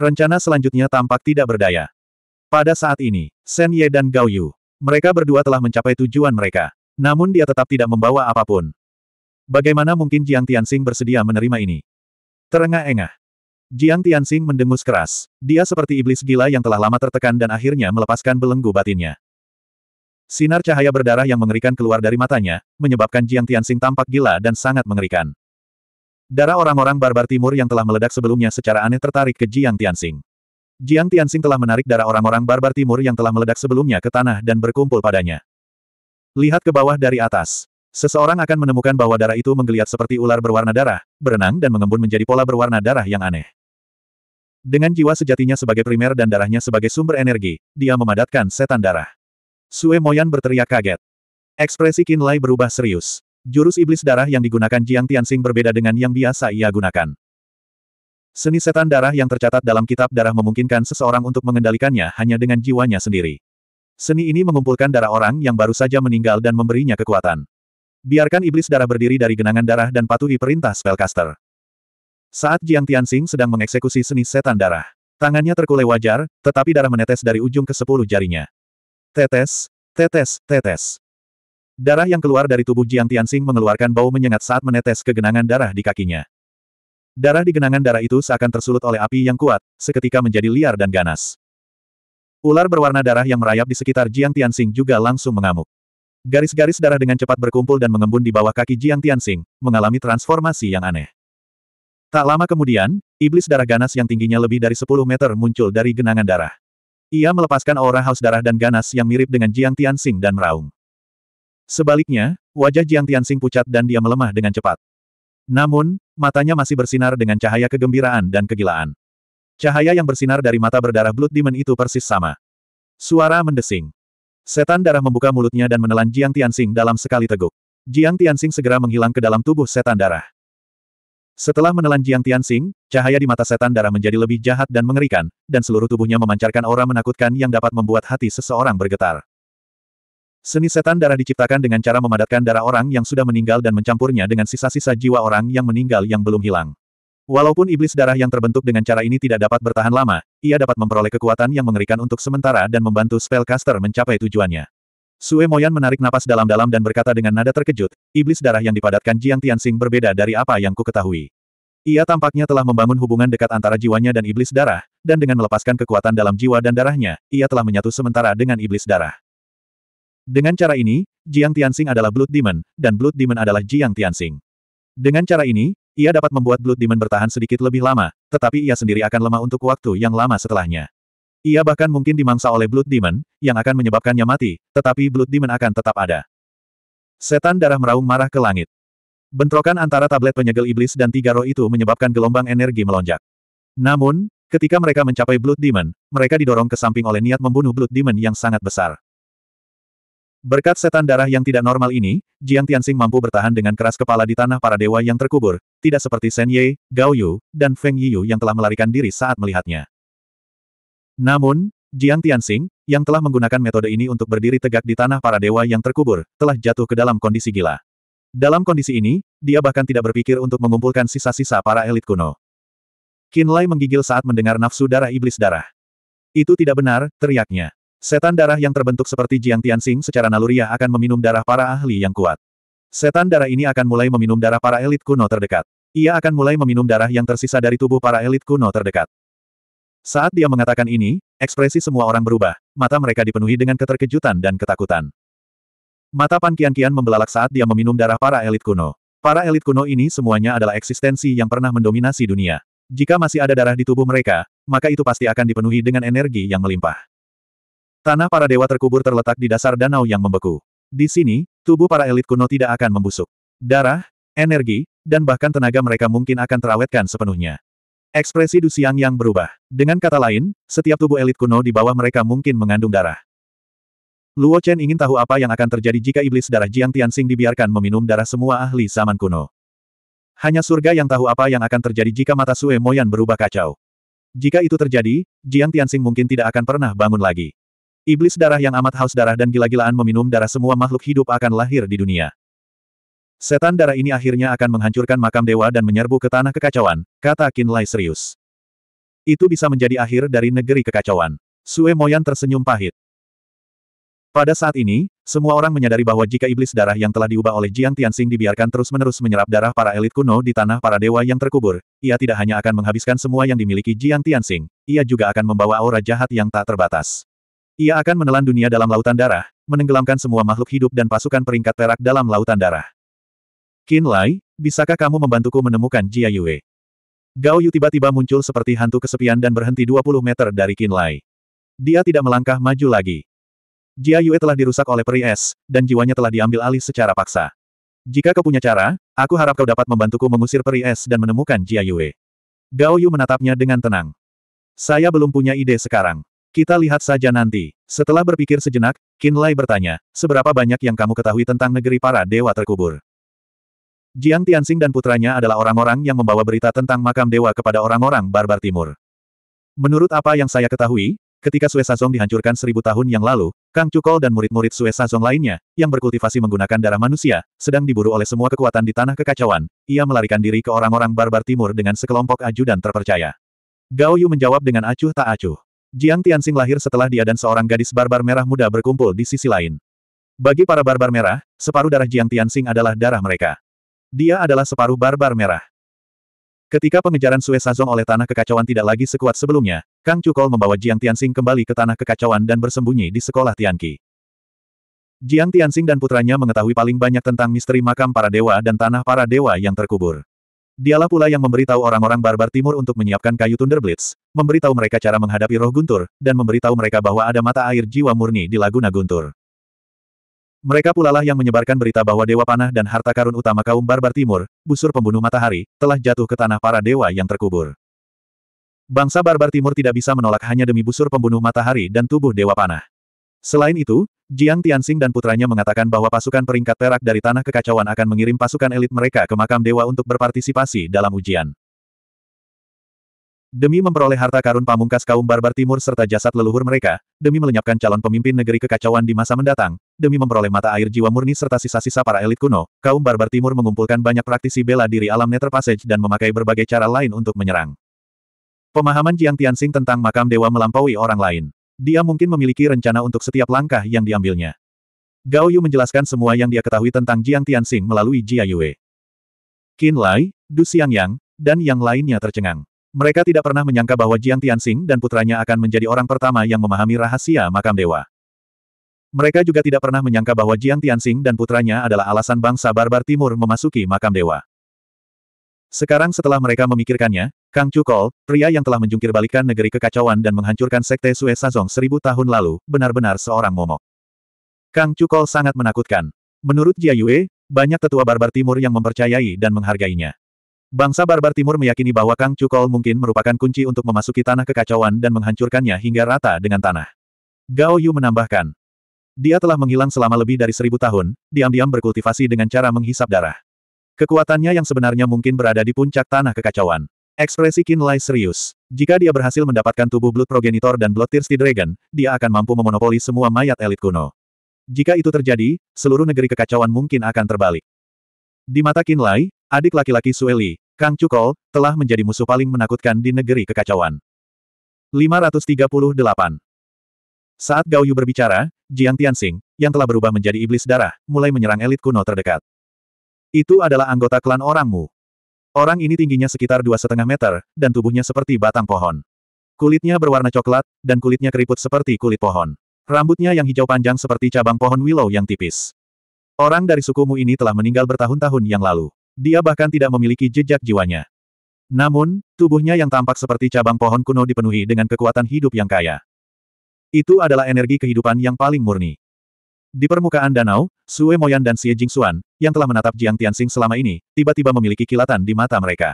Rencana selanjutnya tampak tidak berdaya. Pada saat ini, Shen Ye dan Gao Yu, mereka berdua telah mencapai tujuan mereka. Namun dia tetap tidak membawa apapun. Bagaimana mungkin Jiang Tianxing bersedia menerima ini? Terengah-engah. Jiang Tianxing mendengus keras. Dia seperti iblis gila yang telah lama tertekan dan akhirnya melepaskan belenggu batinnya. Sinar cahaya berdarah yang mengerikan keluar dari matanya, menyebabkan Jiang Tianxing tampak gila dan sangat mengerikan. Darah orang-orang barbar timur yang telah meledak sebelumnya secara aneh tertarik ke Jiang Tianxing. Jiang Tianxing telah menarik darah orang-orang barbar timur yang telah meledak sebelumnya ke tanah dan berkumpul padanya. Lihat ke bawah dari atas. Seseorang akan menemukan bahwa darah itu menggeliat seperti ular berwarna darah, berenang dan mengembun menjadi pola berwarna darah yang aneh. Dengan jiwa sejatinya sebagai primer dan darahnya sebagai sumber energi, dia memadatkan setan darah. Sue Moyan berteriak kaget. Ekspresi Qin Lai berubah serius. Jurus iblis darah yang digunakan Jiang Tianxing berbeda dengan yang biasa ia gunakan. Seni setan darah yang tercatat dalam kitab darah memungkinkan seseorang untuk mengendalikannya hanya dengan jiwanya sendiri. Seni ini mengumpulkan darah orang yang baru saja meninggal dan memberinya kekuatan. Biarkan iblis darah berdiri dari genangan darah dan patuhi perintah spellcaster. Saat Jiang Tianxing sedang mengeksekusi seni setan darah, tangannya terkulai wajar, tetapi darah menetes dari ujung ke sepuluh jarinya. Tetes, tetes, tetes. Darah yang keluar dari tubuh Jiang Tianxing mengeluarkan bau menyengat saat menetes ke genangan darah di kakinya. Darah di genangan darah itu seakan tersulut oleh api yang kuat, seketika menjadi liar dan ganas. Ular berwarna darah yang merayap di sekitar Jiang Tianxing juga langsung mengamuk. Garis-garis darah dengan cepat berkumpul dan mengembun di bawah kaki Jiang Tianxing, mengalami transformasi yang aneh. Tak lama kemudian, iblis darah ganas yang tingginya lebih dari 10 meter muncul dari genangan darah. Ia melepaskan aura haus darah dan ganas yang mirip dengan Jiang Tianxing dan meraung. Sebaliknya, wajah Jiang Tianxing pucat dan dia melemah dengan cepat. Namun, matanya masih bersinar dengan cahaya kegembiraan dan kegilaan. Cahaya yang bersinar dari mata berdarah Blood Demon itu persis sama. Suara mendesing. Setan darah membuka mulutnya dan menelan Jiang Tianxing dalam sekali teguk. Jiang Tianxing segera menghilang ke dalam tubuh setan darah. Setelah menelan Jiang Tianxing, cahaya di mata setan darah menjadi lebih jahat dan mengerikan, dan seluruh tubuhnya memancarkan aura menakutkan yang dapat membuat hati seseorang bergetar. Seni setan darah diciptakan dengan cara memadatkan darah orang yang sudah meninggal dan mencampurnya dengan sisa-sisa jiwa orang yang meninggal yang belum hilang. Walaupun iblis darah yang terbentuk dengan cara ini tidak dapat bertahan lama, ia dapat memperoleh kekuatan yang mengerikan untuk sementara dan membantu spellcaster mencapai tujuannya. Sue Moyan menarik napas dalam-dalam dan berkata dengan nada terkejut, iblis darah yang dipadatkan Jiang Tianxing berbeda dari apa yang ku ketahui. Ia tampaknya telah membangun hubungan dekat antara jiwanya dan iblis darah, dan dengan melepaskan kekuatan dalam jiwa dan darahnya, ia telah menyatu sementara dengan iblis darah. Dengan cara ini, Jiang Tianxing adalah Blood Demon, dan Blood Demon adalah Jiang Tianxing. Dengan cara ini, ia dapat membuat Blood Demon bertahan sedikit lebih lama, tetapi ia sendiri akan lemah untuk waktu yang lama setelahnya. Ia bahkan mungkin dimangsa oleh Blood Demon, yang akan menyebabkannya mati, tetapi Blood Demon akan tetap ada. Setan darah meraung marah ke langit. Bentrokan antara tablet penyegel iblis dan tiga roh itu menyebabkan gelombang energi melonjak. Namun, ketika mereka mencapai Blood Demon, mereka didorong ke samping oleh niat membunuh Blood Demon yang sangat besar. Berkat setan darah yang tidak normal ini, Jiang Tianxing mampu bertahan dengan keras kepala di tanah para dewa yang terkubur, tidak seperti Shen Ye, Gao Yu, dan Feng Yiyu yang telah melarikan diri saat melihatnya. Namun, Jiang Tianxing, yang telah menggunakan metode ini untuk berdiri tegak di tanah para dewa yang terkubur, telah jatuh ke dalam kondisi gila. Dalam kondisi ini, dia bahkan tidak berpikir untuk mengumpulkan sisa-sisa para elit kuno. Qin Lai menggigil saat mendengar nafsu darah iblis darah. Itu tidak benar, teriaknya. Setan darah yang terbentuk seperti Jiang Tianxing secara naluriah akan meminum darah para ahli yang kuat. Setan darah ini akan mulai meminum darah para elit kuno terdekat. Ia akan mulai meminum darah yang tersisa dari tubuh para elit kuno terdekat. Saat dia mengatakan ini, ekspresi semua orang berubah, mata mereka dipenuhi dengan keterkejutan dan ketakutan. Mata Pan Kian Kian membelalak saat dia meminum darah para elit kuno. Para elit kuno ini semuanya adalah eksistensi yang pernah mendominasi dunia. Jika masih ada darah di tubuh mereka, maka itu pasti akan dipenuhi dengan energi yang melimpah. Tanah para dewa terkubur terletak di dasar danau yang membeku. Di sini, tubuh para elit kuno tidak akan membusuk. Darah, energi, dan bahkan tenaga mereka mungkin akan terawetkan sepenuhnya. Ekspresi Du Siang yang berubah. Dengan kata lain, setiap tubuh elit kuno di bawah mereka mungkin mengandung darah. Luo Chen ingin tahu apa yang akan terjadi jika iblis darah Jiang Tianxing dibiarkan meminum darah semua ahli zaman kuno. Hanya surga yang tahu apa yang akan terjadi jika mata Sue Moyan berubah kacau. Jika itu terjadi, Jiang Tianxing mungkin tidak akan pernah bangun lagi. Iblis darah yang amat haus darah dan gila-gilaan meminum darah semua makhluk hidup akan lahir di dunia. Setan darah ini akhirnya akan menghancurkan makam dewa dan menyerbu ke tanah kekacauan, kata Lai serius. Itu bisa menjadi akhir dari negeri kekacauan. Sue Moyan tersenyum pahit. Pada saat ini, semua orang menyadari bahwa jika iblis darah yang telah diubah oleh Jiang Tianxing dibiarkan terus-menerus menyerap darah para elit kuno di tanah para dewa yang terkubur, ia tidak hanya akan menghabiskan semua yang dimiliki Jiang Tianxing, ia juga akan membawa aura jahat yang tak terbatas. Ia akan menelan dunia dalam lautan darah, menenggelamkan semua makhluk hidup dan pasukan peringkat perak dalam lautan darah. Qin Lai, bisakah kamu membantuku menemukan Jia Yue? Gao Yu tiba-tiba muncul seperti hantu kesepian dan berhenti 20 meter dari Qin Lai. Dia tidak melangkah maju lagi. Jia Yue telah dirusak oleh peri es, dan jiwanya telah diambil alih secara paksa. Jika kau punya cara, aku harap kau dapat membantuku mengusir peri es dan menemukan Jia Yue. Gao Yu menatapnya dengan tenang. Saya belum punya ide sekarang. Kita lihat saja nanti. Setelah berpikir sejenak, Lai bertanya, seberapa banyak yang kamu ketahui tentang negeri para dewa terkubur? Jiang Tianxing dan putranya adalah orang-orang yang membawa berita tentang makam dewa kepada orang-orang barbar timur. Menurut apa yang saya ketahui, ketika Sue Sazong dihancurkan seribu tahun yang lalu, Kang Cukol dan murid-murid Sue Sazong lainnya, yang berkultivasi menggunakan darah manusia, sedang diburu oleh semua kekuatan di tanah kekacauan, ia melarikan diri ke orang-orang barbar timur dengan sekelompok ajudan terpercaya. Gao Yu menjawab dengan acuh tak acuh. Jiang Tianxing lahir setelah dia dan seorang gadis barbar merah muda berkumpul di sisi lain. Bagi para barbar merah, separuh darah Jiang Tianxing adalah darah mereka. Dia adalah separuh barbar merah. Ketika pengejaran Sue Sazong oleh tanah kekacauan tidak lagi sekuat sebelumnya, Kang Cukol membawa Jiang Tianxing kembali ke tanah kekacauan dan bersembunyi di sekolah Tianqi. Jiang Tianxing dan putranya mengetahui paling banyak tentang misteri makam para dewa dan tanah para dewa yang terkubur. Dialah pula yang memberitahu orang-orang barbar timur untuk menyiapkan kayu thunderblitz, memberitahu mereka cara menghadapi roh guntur, dan memberitahu mereka bahwa ada mata air jiwa murni di Laguna Guntur. Mereka pula lah yang menyebarkan berita bahwa Dewa Panah dan harta karun utama kaum barbar timur, busur pembunuh matahari, telah jatuh ke tanah para dewa yang terkubur. Bangsa barbar timur tidak bisa menolak hanya demi busur pembunuh matahari dan tubuh Dewa Panah. Selain itu, Jiang Tianxing dan putranya mengatakan bahwa pasukan peringkat perak dari tanah kekacauan akan mengirim pasukan elit mereka ke makam dewa untuk berpartisipasi dalam ujian. Demi memperoleh harta karun pamungkas kaum barbar timur serta jasad leluhur mereka, demi melenyapkan calon pemimpin negeri kekacauan di masa mendatang, demi memperoleh mata air jiwa murni serta sisa-sisa para elit kuno, kaum barbar timur mengumpulkan banyak praktisi bela diri alam Nether Passage dan memakai berbagai cara lain untuk menyerang. Pemahaman Jiang Tianxing tentang makam dewa melampaui orang lain. Dia mungkin memiliki rencana untuk setiap langkah yang diambilnya. Gao Yu menjelaskan semua yang dia ketahui tentang Jiang Tianxing melalui Jia Yue. Qin Lai, Du Xiangyang, dan yang lainnya tercengang. Mereka tidak pernah menyangka bahwa Jiang Tianxing dan putranya akan menjadi orang pertama yang memahami rahasia makam dewa. Mereka juga tidak pernah menyangka bahwa Jiang Tianxing dan putranya adalah alasan bangsa barbar timur memasuki makam dewa. Sekarang setelah mereka memikirkannya, Kang Cukol, pria yang telah menjungkir balikan negeri kekacauan dan menghancurkan sekte Sue Sazong seribu tahun lalu, benar-benar seorang momok. Kang Cukol sangat menakutkan. Menurut Jia Yue, banyak tetua barbar timur yang mempercayai dan menghargainya. Bangsa barbar timur meyakini bahwa Kang Cukol mungkin merupakan kunci untuk memasuki tanah kekacauan dan menghancurkannya hingga rata dengan tanah. Gao Yu menambahkan. Dia telah menghilang selama lebih dari seribu tahun, diam-diam berkultivasi dengan cara menghisap darah. Kekuatannya yang sebenarnya mungkin berada di puncak tanah kekacauan. Ekspresi Kinlay serius. Jika dia berhasil mendapatkan tubuh Blood Progenitor dan Blood Thirsty Dragon, dia akan mampu memonopoli semua mayat elit kuno. Jika itu terjadi, seluruh negeri kekacauan mungkin akan terbalik. Di mata Kinlay, adik laki-laki Sueli, Kang Cukol, telah menjadi musuh paling menakutkan di negeri kekacauan. 538 Saat Gao Yu berbicara, Jiang Tianxing, yang telah berubah menjadi iblis darah, mulai menyerang elit kuno terdekat. Itu adalah anggota klan orangmu. Orang ini tingginya sekitar dua setengah meter, dan tubuhnya seperti batang pohon. Kulitnya berwarna coklat, dan kulitnya keriput seperti kulit pohon. Rambutnya yang hijau panjang seperti cabang pohon willow yang tipis. Orang dari sukumu ini telah meninggal bertahun-tahun yang lalu. Dia bahkan tidak memiliki jejak jiwanya. Namun, tubuhnya yang tampak seperti cabang pohon kuno dipenuhi dengan kekuatan hidup yang kaya. Itu adalah energi kehidupan yang paling murni. Di permukaan danau, Sue Moyan dan Xie Jingxuan, yang telah menatap Jiang Tianxing selama ini, tiba-tiba memiliki kilatan di mata mereka.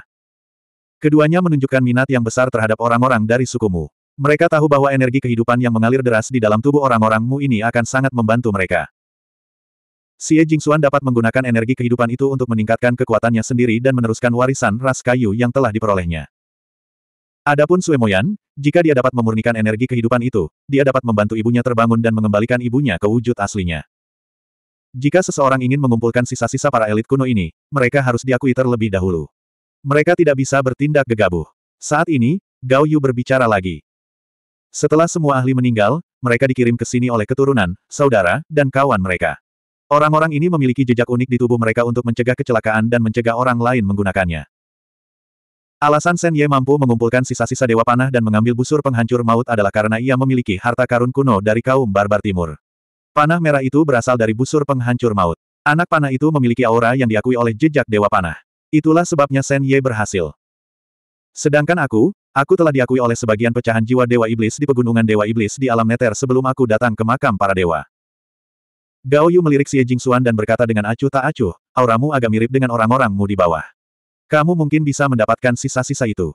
Keduanya menunjukkan minat yang besar terhadap orang-orang dari suku Mu. Mereka tahu bahwa energi kehidupan yang mengalir deras di dalam tubuh orang-orang Mu ini akan sangat membantu mereka. Xie Jingxuan dapat menggunakan energi kehidupan itu untuk meningkatkan kekuatannya sendiri dan meneruskan warisan ras kayu yang telah diperolehnya. Adapun Suemoyan, jika dia dapat memurnikan energi kehidupan itu, dia dapat membantu ibunya terbangun dan mengembalikan ibunya ke wujud aslinya. Jika seseorang ingin mengumpulkan sisa-sisa para elit kuno ini, mereka harus diakui terlebih dahulu. Mereka tidak bisa bertindak gegabah. Saat ini, Gao Yu berbicara lagi. Setelah semua ahli meninggal, mereka dikirim ke sini oleh keturunan, saudara, dan kawan mereka. Orang-orang ini memiliki jejak unik di tubuh mereka untuk mencegah kecelakaan dan mencegah orang lain menggunakannya. Alasan Shen Ye mampu mengumpulkan sisa-sisa Dewa Panah dan mengambil busur penghancur maut adalah karena ia memiliki harta karun kuno dari kaum barbar timur. Panah merah itu berasal dari busur penghancur maut. Anak panah itu memiliki aura yang diakui oleh jejak Dewa Panah. Itulah sebabnya Shen Ye berhasil. Sedangkan aku, aku telah diakui oleh sebagian pecahan jiwa Dewa Iblis di Pegunungan Dewa Iblis di alam Neter sebelum aku datang ke makam para dewa. Gao Yu melirik Xie Jingxuan dan berkata dengan acuh tak acuh, auramu agak mirip dengan orang-orangmu di bawah. Kamu mungkin bisa mendapatkan sisa-sisa itu.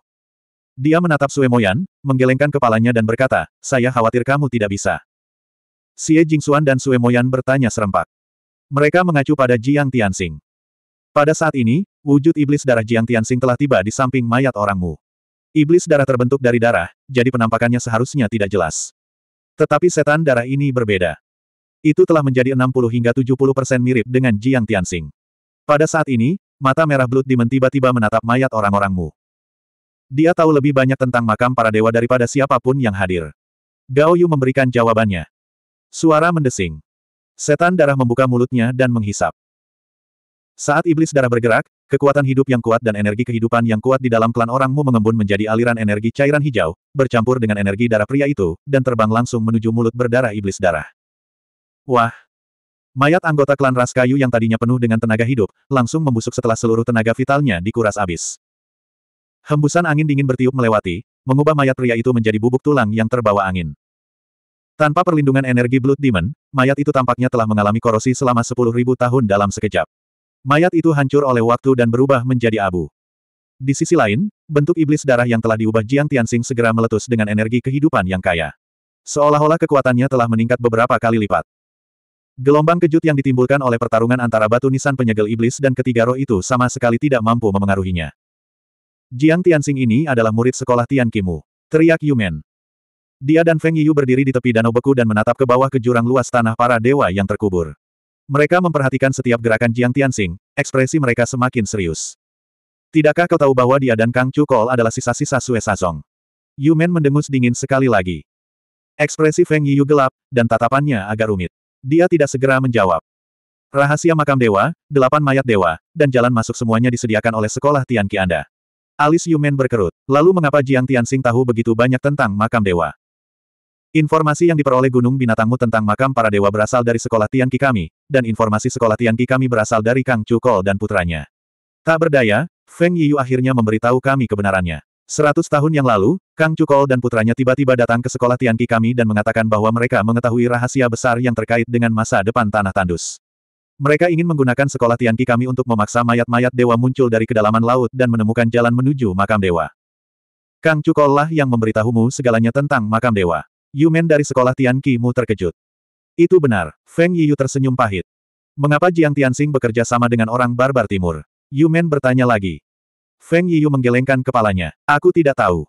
Dia menatap Suemoyan, menggelengkan kepalanya dan berkata, saya khawatir kamu tidak bisa. Xie Jingxuan dan Suemoyan bertanya serempak. Mereka mengacu pada Jiang Tianxing. Pada saat ini, wujud iblis darah Jiang Tianxing telah tiba di samping mayat orangmu. Iblis darah terbentuk dari darah, jadi penampakannya seharusnya tidak jelas. Tetapi setan darah ini berbeda. Itu telah menjadi 60 hingga 70 persen mirip dengan Jiang Tianxing. Pada saat ini, mata merah Blood Demon tiba-tiba menatap mayat orang-orangmu. Dia tahu lebih banyak tentang makam para dewa daripada siapapun yang hadir. Gao Yu memberikan jawabannya. Suara mendesing. Setan darah membuka mulutnya dan menghisap. Saat iblis darah bergerak, kekuatan hidup yang kuat dan energi kehidupan yang kuat di dalam klan orangmu mengembun menjadi aliran energi cairan hijau, bercampur dengan energi darah pria itu, dan terbang langsung menuju mulut berdarah iblis darah. Wah, Mayat anggota klan ras kayu yang tadinya penuh dengan tenaga hidup, langsung membusuk setelah seluruh tenaga vitalnya dikuras habis. Hembusan angin dingin bertiup melewati, mengubah mayat pria itu menjadi bubuk tulang yang terbawa angin. Tanpa perlindungan energi Blood Demon, mayat itu tampaknya telah mengalami korosi selama 10.000 tahun dalam sekejap. Mayat itu hancur oleh waktu dan berubah menjadi abu. Di sisi lain, bentuk iblis darah yang telah diubah Jiang Tianxing segera meletus dengan energi kehidupan yang kaya. Seolah-olah kekuatannya telah meningkat beberapa kali lipat. Gelombang kejut yang ditimbulkan oleh pertarungan antara batu nisan penyegel iblis dan ketiga roh itu sama sekali tidak mampu memengaruhinya. Jiang Tianxing ini adalah murid sekolah Tian Kimu. Teriak Yumen. Dia dan Feng Yu berdiri di tepi danau beku dan menatap ke bawah ke jurang luas tanah para dewa yang terkubur. Mereka memperhatikan setiap gerakan Jiang Tianxing, ekspresi mereka semakin serius. Tidakkah kau tahu bahwa dia dan Kang Chu adalah sisa-sisa Sue Sazong? Yumen mendengus dingin sekali lagi. Ekspresi Feng Yu gelap, dan tatapannya agak rumit. Dia tidak segera menjawab. Rahasia makam dewa, delapan mayat dewa, dan jalan masuk semuanya disediakan oleh sekolah Tianqi Anda. Alis Yumen berkerut. Lalu mengapa Jiang Tianxing tahu begitu banyak tentang makam dewa? Informasi yang diperoleh Gunung Binatangmu tentang makam para dewa berasal dari sekolah Tianqi kami, dan informasi sekolah Tianqi kami berasal dari Kang Cukol dan putranya. Tak berdaya, Feng Yiyu akhirnya memberitahu kami kebenarannya. Seratus tahun yang lalu, Kang Cukol dan putranya tiba-tiba datang ke sekolah Tianqi kami dan mengatakan bahwa mereka mengetahui rahasia besar yang terkait dengan masa depan Tanah Tandus. Mereka ingin menggunakan sekolah Tianqi kami untuk memaksa mayat-mayat dewa muncul dari kedalaman laut dan menemukan jalan menuju makam dewa. Kang Cukol lah yang memberitahumu segalanya tentang makam dewa. Yumen dari sekolah Tianqi mu terkejut. Itu benar, Feng Yiyu tersenyum pahit. Mengapa Jiang Tianxing bekerja sama dengan orang barbar timur? Yumen bertanya lagi. Feng Yiyu menggelengkan kepalanya. Aku tidak tahu.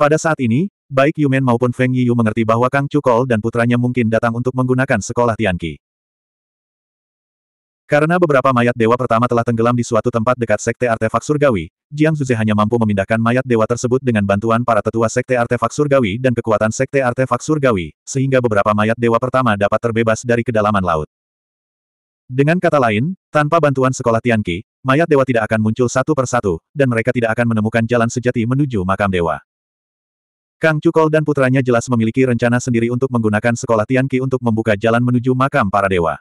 Pada saat ini, baik Yumen maupun Feng Yiyu mengerti bahwa Kang Chukol dan putranya mungkin datang untuk menggunakan sekolah Tianqi. Karena beberapa mayat dewa pertama telah tenggelam di suatu tempat dekat Sekte Artefak Surgawi, Jiang Zuze hanya mampu memindahkan mayat dewa tersebut dengan bantuan para tetua Sekte Artefak Surgawi dan kekuatan Sekte Artefak Surgawi, sehingga beberapa mayat dewa pertama dapat terbebas dari kedalaman laut. Dengan kata lain, tanpa bantuan sekolah Tianqi, mayat dewa tidak akan muncul satu persatu, dan mereka tidak akan menemukan jalan sejati menuju makam dewa. Kang Cukol dan putranya jelas memiliki rencana sendiri untuk menggunakan sekolah Tianqi untuk membuka jalan menuju makam para dewa.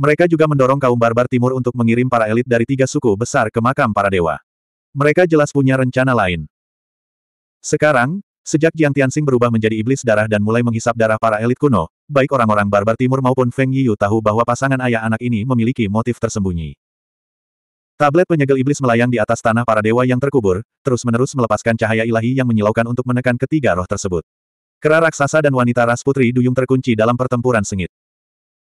Mereka juga mendorong kaum barbar timur untuk mengirim para elit dari tiga suku besar ke makam para dewa. Mereka jelas punya rencana lain. Sekarang, sejak Jiang Tianxing berubah menjadi iblis darah dan mulai menghisap darah para elit kuno, baik orang-orang barbar timur maupun Feng Yiyu tahu bahwa pasangan ayah anak ini memiliki motif tersembunyi. Tablet penyegel iblis melayang di atas tanah para dewa yang terkubur, terus-menerus melepaskan cahaya ilahi yang menyilaukan untuk menekan ketiga roh tersebut. Kera raksasa dan wanita ras putri duyung terkunci dalam pertempuran sengit.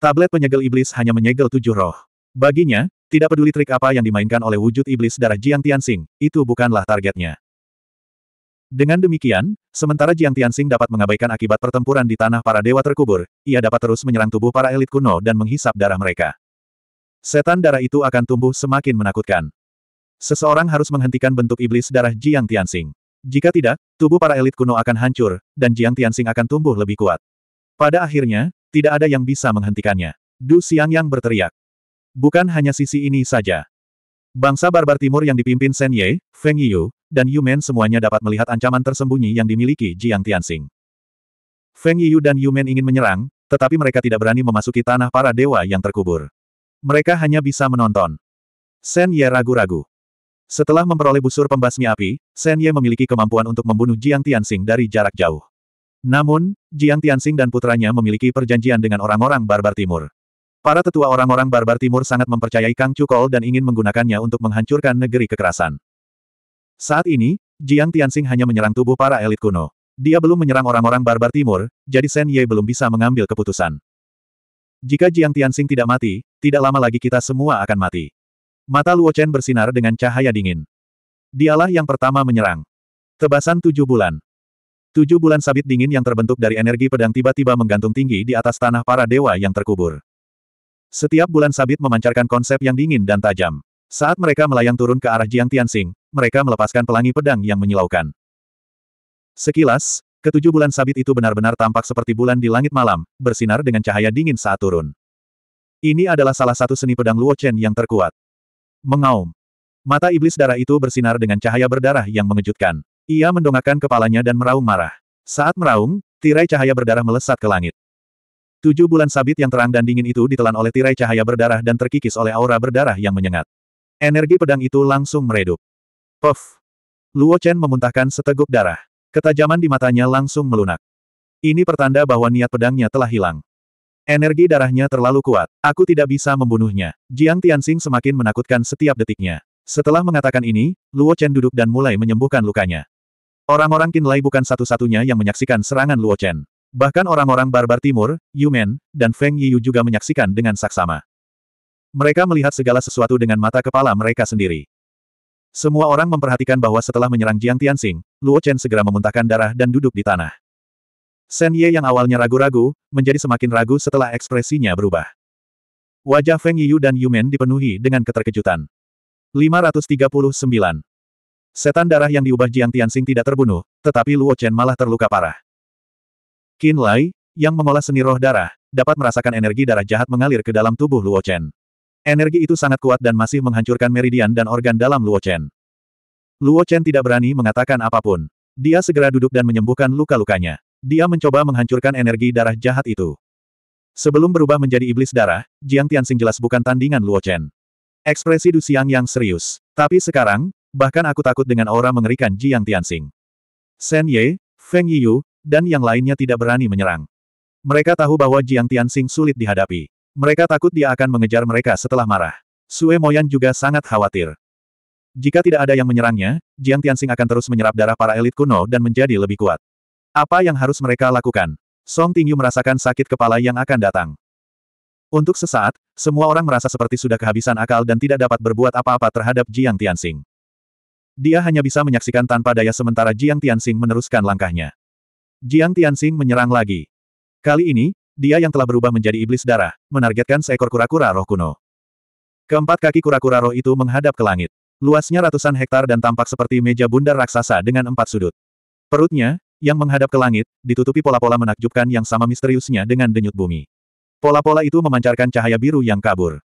Tablet penyegel iblis hanya menyegel tujuh roh. Baginya, tidak peduli trik apa yang dimainkan oleh wujud iblis darah Jiang Tianxing, itu bukanlah targetnya. Dengan demikian, sementara Jiang Tianxing dapat mengabaikan akibat pertempuran di tanah para dewa terkubur, ia dapat terus menyerang tubuh para elit kuno dan menghisap darah mereka. Setan darah itu akan tumbuh semakin menakutkan. Seseorang harus menghentikan bentuk iblis darah Jiang Tianxing. Jika tidak, tubuh para elit kuno akan hancur, dan Jiang Tianxing akan tumbuh lebih kuat. Pada akhirnya, tidak ada yang bisa menghentikannya. Du Xiang yang berteriak. Bukan hanya sisi ini saja. Bangsa barbar timur yang dipimpin Shen Ye, Feng Yu, dan Yu Men semuanya dapat melihat ancaman tersembunyi yang dimiliki Jiang Tianxing. Feng Yu dan Yu Men ingin menyerang, tetapi mereka tidak berani memasuki tanah para dewa yang terkubur. Mereka hanya bisa menonton. Shen Ye ragu-ragu. Setelah memperoleh busur pembasmi api, Shen Ye memiliki kemampuan untuk membunuh Jiang Tianxing dari jarak jauh. Namun, Jiang Tianxing dan putranya memiliki perjanjian dengan orang-orang barbar timur. Para tetua orang-orang barbar timur sangat mempercayai Kang Chukol dan ingin menggunakannya untuk menghancurkan negeri kekerasan. Saat ini, Jiang Tianxing hanya menyerang tubuh para elit kuno. Dia belum menyerang orang-orang barbar timur, jadi Shen Ye belum bisa mengambil keputusan. Jika Jiang Tianxing tidak mati, tidak lama lagi kita semua akan mati. Mata Luo Chen bersinar dengan cahaya dingin. Dialah yang pertama menyerang. Tebasan tujuh bulan. Tujuh bulan sabit dingin yang terbentuk dari energi pedang tiba-tiba menggantung tinggi di atas tanah para dewa yang terkubur. Setiap bulan sabit memancarkan konsep yang dingin dan tajam. Saat mereka melayang turun ke arah Jiang Tianxing, mereka melepaskan pelangi pedang yang menyilaukan. Sekilas, Ketujuh bulan sabit itu benar-benar tampak seperti bulan di langit malam, bersinar dengan cahaya dingin saat turun. Ini adalah salah satu seni pedang Luo Chen yang terkuat. Mengaum. Mata iblis darah itu bersinar dengan cahaya berdarah yang mengejutkan. Ia mendongakkan kepalanya dan meraung marah. Saat meraung, tirai cahaya berdarah melesat ke langit. Tujuh bulan sabit yang terang dan dingin itu ditelan oleh tirai cahaya berdarah dan terkikis oleh aura berdarah yang menyengat. Energi pedang itu langsung meredup. Puff! Luo Chen memuntahkan seteguk darah. Ketajaman di matanya langsung melunak. Ini pertanda bahwa niat pedangnya telah hilang. Energi darahnya terlalu kuat. Aku tidak bisa membunuhnya. Jiang Tianxing semakin menakutkan setiap detiknya. Setelah mengatakan ini, Luo Chen duduk dan mulai menyembuhkan lukanya. Orang-orang Qinlai bukan satu-satunya yang menyaksikan serangan Luo Chen. Bahkan orang-orang barbar timur, Yumen, dan Feng Yiyu juga menyaksikan dengan saksama. Mereka melihat segala sesuatu dengan mata kepala mereka sendiri. Semua orang memperhatikan bahwa setelah menyerang Jiang Tianxing, Luo Chen segera memuntahkan darah dan duduk di tanah. Shen Ye yang awalnya ragu-ragu, menjadi semakin ragu setelah ekspresinya berubah. Wajah Feng Yiyu dan Yumen dipenuhi dengan keterkejutan. 539. Setan darah yang diubah Jiang Tianxing tidak terbunuh, tetapi Luo Chen malah terluka parah. Qin Lai, yang mengolah seni roh darah, dapat merasakan energi darah jahat mengalir ke dalam tubuh Luo Chen. Energi itu sangat kuat dan masih menghancurkan meridian dan organ dalam Luo Chen. Luo Chen tidak berani mengatakan apapun. Dia segera duduk dan menyembuhkan luka-lukanya. Dia mencoba menghancurkan energi darah jahat itu. Sebelum berubah menjadi iblis darah, Jiang Tianxing jelas bukan tandingan Luo Chen. Ekspresi Du Xiang yang serius. Tapi sekarang, bahkan aku takut dengan aura mengerikan Jiang Tianxing. Shen Ye, Feng Yiyu, dan yang lainnya tidak berani menyerang. Mereka tahu bahwa Jiang Tianxing sulit dihadapi. Mereka takut dia akan mengejar mereka setelah marah. Sue Moyan juga sangat khawatir. Jika tidak ada yang menyerangnya, Jiang Tianxing akan terus menyerap darah para elit kuno dan menjadi lebih kuat. Apa yang harus mereka lakukan? Song Tingyu merasakan sakit kepala yang akan datang. Untuk sesaat, semua orang merasa seperti sudah kehabisan akal dan tidak dapat berbuat apa-apa terhadap Jiang Tianxing. Dia hanya bisa menyaksikan tanpa daya sementara Jiang Tianxing meneruskan langkahnya. Jiang Tianxing menyerang lagi. Kali ini, dia yang telah berubah menjadi iblis darah, menargetkan seekor kura-kura roh kuno. Keempat kaki kura-kura roh itu menghadap ke langit. Luasnya ratusan hektar dan tampak seperti meja bundar raksasa dengan empat sudut. Perutnya, yang menghadap ke langit, ditutupi pola-pola menakjubkan yang sama misteriusnya dengan denyut bumi. Pola-pola itu memancarkan cahaya biru yang kabur.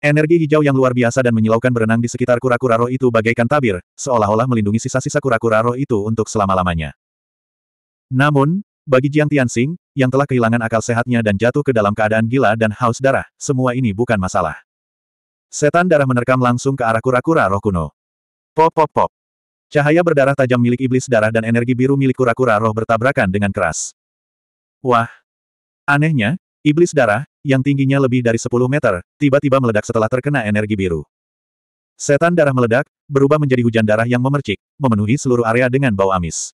Energi hijau yang luar biasa dan menyilaukan berenang di sekitar kura-kura roh itu bagaikan tabir, seolah-olah melindungi sisa-sisa kura-kura roh itu untuk selama-lamanya. Namun, bagi Jiang Tianxing, yang telah kehilangan akal sehatnya dan jatuh ke dalam keadaan gila dan haus darah, semua ini bukan masalah. Setan darah menerkam langsung ke arah kura-kura roh kuno. Pop pop pop. Cahaya berdarah tajam milik iblis darah dan energi biru milik kura-kura roh bertabrakan dengan keras. Wah! Anehnya, iblis darah, yang tingginya lebih dari 10 meter, tiba-tiba meledak setelah terkena energi biru. Setan darah meledak, berubah menjadi hujan darah yang memercik, memenuhi seluruh area dengan bau amis.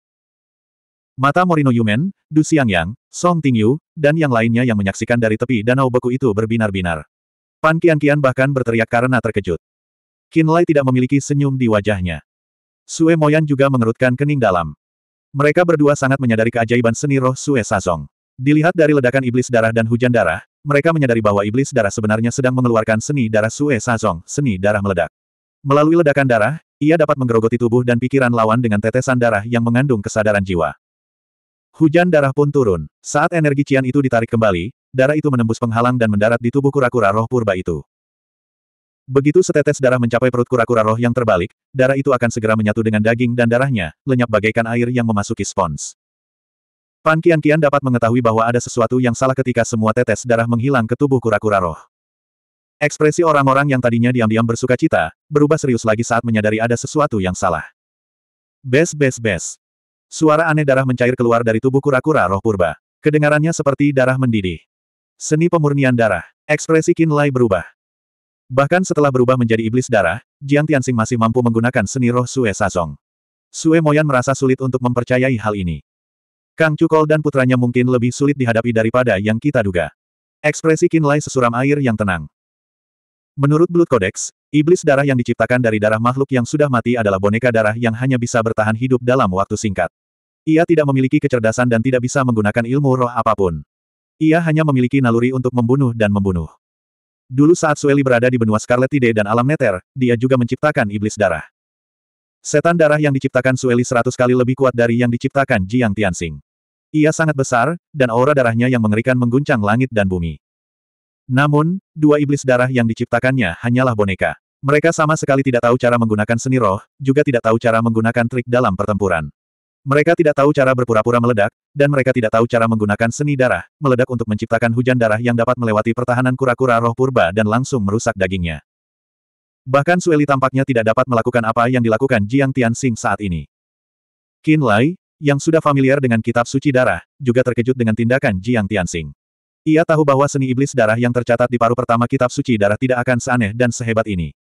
Mata Morino Yumen, Du Xiangyang, Song Tingyu, dan yang lainnya yang menyaksikan dari tepi danau beku itu berbinar-binar. Pan Kian Kian bahkan berteriak karena terkejut. Qin Lai tidak memiliki senyum di wajahnya. Sue Moyan juga mengerutkan kening dalam. Mereka berdua sangat menyadari keajaiban seni roh Sue Sazong. Dilihat dari ledakan iblis darah dan hujan darah, mereka menyadari bahwa iblis darah sebenarnya sedang mengeluarkan seni darah Sue Sazong, seni darah meledak. Melalui ledakan darah, ia dapat menggerogoti tubuh dan pikiran lawan dengan tetesan darah yang mengandung kesadaran jiwa. Hujan darah pun turun. Saat energi Cian itu ditarik kembali, darah itu menembus penghalang dan mendarat di tubuh kura-kura roh purba itu. Begitu setetes darah mencapai perut kura-kura roh yang terbalik, darah itu akan segera menyatu dengan daging dan darahnya, lenyap bagaikan air yang memasuki spons. Pan Kian Kian dapat mengetahui bahwa ada sesuatu yang salah ketika semua tetes darah menghilang ke tubuh kura-kura roh. Ekspresi orang-orang yang tadinya diam-diam bersuka cita, berubah serius lagi saat menyadari ada sesuatu yang salah. Bes bes bes. Suara aneh darah mencair keluar dari tubuh kura-kura roh purba. Kedengarannya seperti darah mendidih. Seni pemurnian darah. Ekspresi Qin Lai berubah. Bahkan setelah berubah menjadi iblis darah, Jiang Tianxing masih mampu menggunakan seni roh Sue Sazong. Sue Moyan merasa sulit untuk mempercayai hal ini. Kang Cukol dan putranya mungkin lebih sulit dihadapi daripada yang kita duga. Ekspresi Qin Lai sesuram air yang tenang. Menurut Blood Codex, iblis darah yang diciptakan dari darah makhluk yang sudah mati adalah boneka darah yang hanya bisa bertahan hidup dalam waktu singkat. Ia tidak memiliki kecerdasan dan tidak bisa menggunakan ilmu roh apapun. Ia hanya memiliki naluri untuk membunuh dan membunuh. Dulu saat Sueli berada di benua Scarlet Tide dan alam Nether, dia juga menciptakan iblis darah. Setan darah yang diciptakan Sueli seratus kali lebih kuat dari yang diciptakan Jiang Tianxing. Ia sangat besar, dan aura darahnya yang mengerikan mengguncang langit dan bumi. Namun, dua iblis darah yang diciptakannya hanyalah boneka. Mereka sama sekali tidak tahu cara menggunakan seni roh, juga tidak tahu cara menggunakan trik dalam pertempuran. Mereka tidak tahu cara berpura-pura meledak, dan mereka tidak tahu cara menggunakan seni darah, meledak untuk menciptakan hujan darah yang dapat melewati pertahanan kura-kura roh purba dan langsung merusak dagingnya. Bahkan Sueli tampaknya tidak dapat melakukan apa yang dilakukan Jiang Tianxing saat ini. Qin Lai, yang sudah familiar dengan kitab suci darah, juga terkejut dengan tindakan Jiang Tianxing. Ia tahu bahwa seni iblis darah yang tercatat di paru pertama kitab suci darah tidak akan seaneh dan sehebat ini.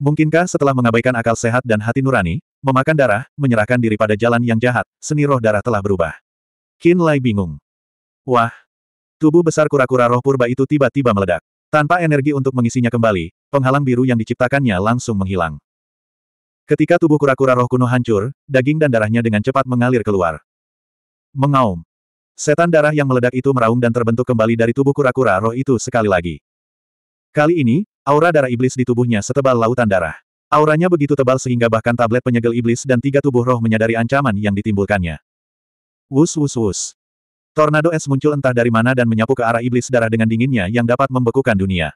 Mungkinkah setelah mengabaikan akal sehat dan hati nurani, memakan darah, menyerahkan diri pada jalan yang jahat, seni roh darah telah berubah? Qin Lai bingung. Wah! Tubuh besar kura-kura roh purba itu tiba-tiba meledak. Tanpa energi untuk mengisinya kembali, penghalang biru yang diciptakannya langsung menghilang. Ketika tubuh kura-kura roh kuno hancur, daging dan darahnya dengan cepat mengalir keluar. Mengaum. Setan darah yang meledak itu meraung dan terbentuk kembali dari tubuh kura-kura roh itu sekali lagi. Kali ini, Aura darah iblis di tubuhnya setebal lautan darah. Auranya begitu tebal sehingga bahkan tablet penyegel iblis dan tiga tubuh roh menyadari ancaman yang ditimbulkannya. Wus wus wus. Tornado es muncul entah dari mana dan menyapu ke arah iblis darah dengan dinginnya yang dapat membekukan dunia.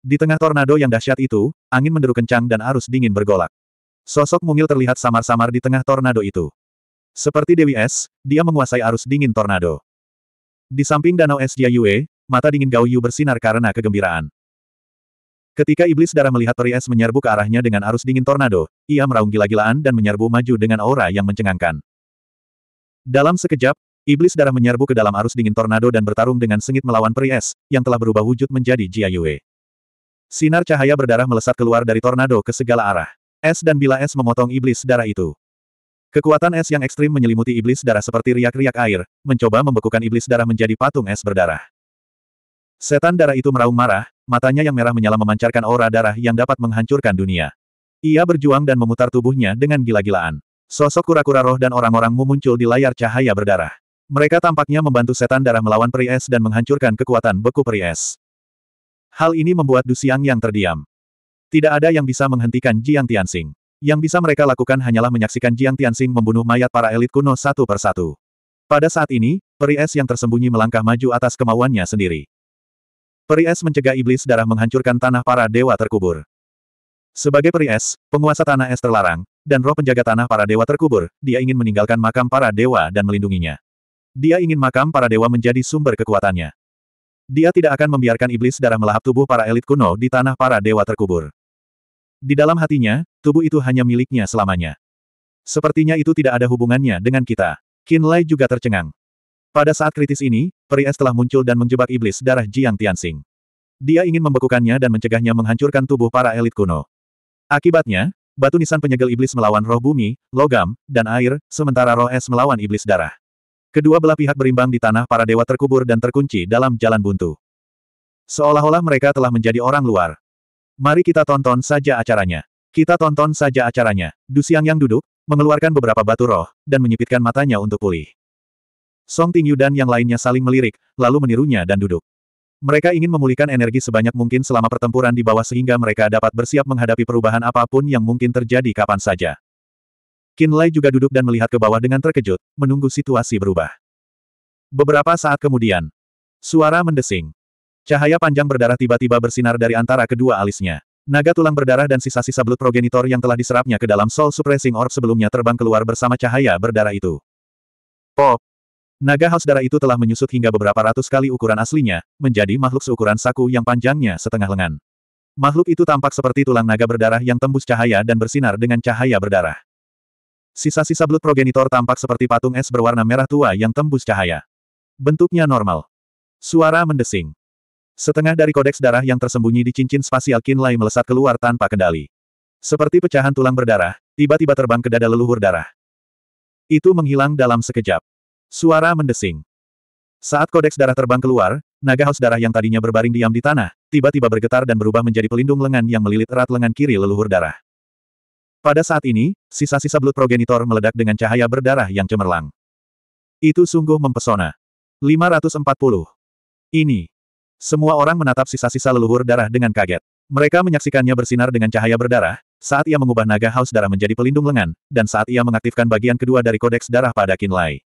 Di tengah tornado yang dahsyat itu, angin menderu kencang dan arus dingin bergolak. Sosok mungil terlihat samar-samar di tengah tornado itu. Seperti Dewi Es, dia menguasai arus dingin tornado. Di samping danau es Jia Yue, mata dingin Gao Yu bersinar karena kegembiraan. Ketika iblis darah melihat peri Es menyerbu ke arahnya dengan arus dingin tornado, ia meraung gila-gilaan dan menyerbu maju dengan aura yang mencengangkan. Dalam sekejap, iblis darah menyerbu ke dalam arus dingin tornado dan bertarung dengan sengit melawan Peri Es, yang telah berubah wujud menjadi Jia Sinar cahaya berdarah melesat keluar dari tornado ke segala arah. Es dan bila es memotong iblis darah itu. Kekuatan es yang ekstrim menyelimuti iblis darah seperti riak-riak air, mencoba membekukan iblis darah menjadi patung es berdarah. Setan darah itu meraung marah, matanya yang merah menyala memancarkan aura darah yang dapat menghancurkan dunia. Ia berjuang dan memutar tubuhnya dengan gila-gilaan. Sosok kura-kura roh dan orang-orangmu muncul di layar cahaya berdarah. Mereka tampaknya membantu setan darah melawan peri es dan menghancurkan kekuatan beku peri es. Hal ini membuat Du Xiang yang terdiam. Tidak ada yang bisa menghentikan Jiang Tianxing. Yang bisa mereka lakukan hanyalah menyaksikan Jiang Tianxing membunuh mayat para elit kuno satu persatu. Pada saat ini, peri es yang tersembunyi melangkah maju atas kemauannya sendiri. Peri Es mencegah iblis darah menghancurkan tanah para dewa terkubur. Sebagai peri Es, penguasa tanah es terlarang, dan roh penjaga tanah para dewa terkubur, dia ingin meninggalkan makam para dewa dan melindunginya. Dia ingin makam para dewa menjadi sumber kekuatannya. Dia tidak akan membiarkan iblis darah melahap tubuh para elit kuno di tanah para dewa terkubur. Di dalam hatinya, tubuh itu hanya miliknya selamanya. Sepertinya itu tidak ada hubungannya dengan kita. Kinlay juga tercengang. Pada saat kritis ini, Perias telah muncul dan menjebak iblis darah Jiang Tianxing. Dia ingin membekukannya dan mencegahnya menghancurkan tubuh para elit kuno. Akibatnya, batu nisan penyegel iblis melawan roh bumi, logam, dan air, sementara roh es melawan iblis darah. Kedua belah pihak berimbang di tanah para dewa terkubur dan terkunci dalam jalan buntu. Seolah-olah mereka telah menjadi orang luar. Mari kita tonton saja acaranya. Kita tonton saja acaranya. Du yang duduk, mengeluarkan beberapa batu roh, dan menyipitkan matanya untuk pulih. Song Tingyu dan yang lainnya saling melirik, lalu menirunya dan duduk. Mereka ingin memulihkan energi sebanyak mungkin selama pertempuran di bawah sehingga mereka dapat bersiap menghadapi perubahan apapun yang mungkin terjadi kapan saja. Qin Lai juga duduk dan melihat ke bawah dengan terkejut, menunggu situasi berubah. Beberapa saat kemudian, suara mendesing. Cahaya panjang berdarah tiba-tiba bersinar dari antara kedua alisnya. Naga tulang berdarah dan sisa-sisa belut progenitor yang telah diserapnya ke dalam Soul Suppressing Orb sebelumnya terbang keluar bersama cahaya berdarah itu. Pop! Naga haus darah itu telah menyusut hingga beberapa ratus kali ukuran aslinya, menjadi makhluk seukuran saku yang panjangnya setengah lengan. Makhluk itu tampak seperti tulang naga berdarah yang tembus cahaya dan bersinar dengan cahaya berdarah. Sisa-sisa belut progenitor tampak seperti patung es berwarna merah tua yang tembus cahaya. Bentuknya normal. Suara mendesing. Setengah dari kodeks darah yang tersembunyi di cincin spasial kinlay melesat keluar tanpa kendali. Seperti pecahan tulang berdarah, tiba-tiba terbang ke dada leluhur darah. Itu menghilang dalam sekejap. Suara mendesing. Saat kodeks darah terbang keluar, naga haus darah yang tadinya berbaring diam di tanah, tiba-tiba bergetar dan berubah menjadi pelindung lengan yang melilit erat lengan kiri leluhur darah. Pada saat ini, sisa-sisa belut progenitor meledak dengan cahaya berdarah yang cemerlang. Itu sungguh mempesona. 540. Ini. Semua orang menatap sisa-sisa leluhur darah dengan kaget. Mereka menyaksikannya bersinar dengan cahaya berdarah, saat ia mengubah naga haus darah menjadi pelindung lengan, dan saat ia mengaktifkan bagian kedua dari kodeks darah pada Kinlay.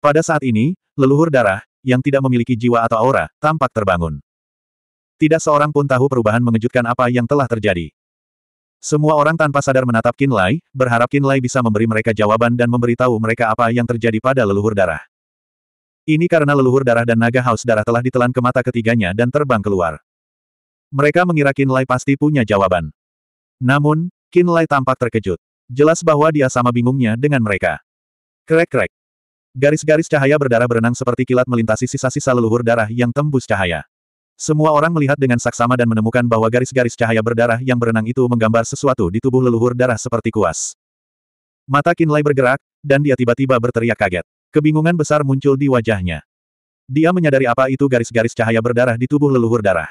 Pada saat ini, leluhur darah, yang tidak memiliki jiwa atau aura, tampak terbangun. Tidak seorang pun tahu perubahan mengejutkan apa yang telah terjadi. Semua orang tanpa sadar menatap Kinlay, berharap Kinlay bisa memberi mereka jawaban dan memberitahu mereka apa yang terjadi pada leluhur darah. Ini karena leluhur darah dan naga haus darah telah ditelan ke mata ketiganya dan terbang keluar. Mereka mengira Kinlay pasti punya jawaban. Namun, Kinlay tampak terkejut. Jelas bahwa dia sama bingungnya dengan mereka. Krek-krek. Garis-garis cahaya berdarah berenang seperti kilat melintasi sisa-sisa leluhur darah yang tembus cahaya. Semua orang melihat dengan saksama dan menemukan bahwa garis-garis cahaya berdarah yang berenang itu menggambar sesuatu di tubuh leluhur darah seperti kuas. Mata Kinlay bergerak, dan dia tiba-tiba berteriak kaget. Kebingungan besar muncul di wajahnya. Dia menyadari apa itu garis-garis cahaya berdarah di tubuh leluhur darah.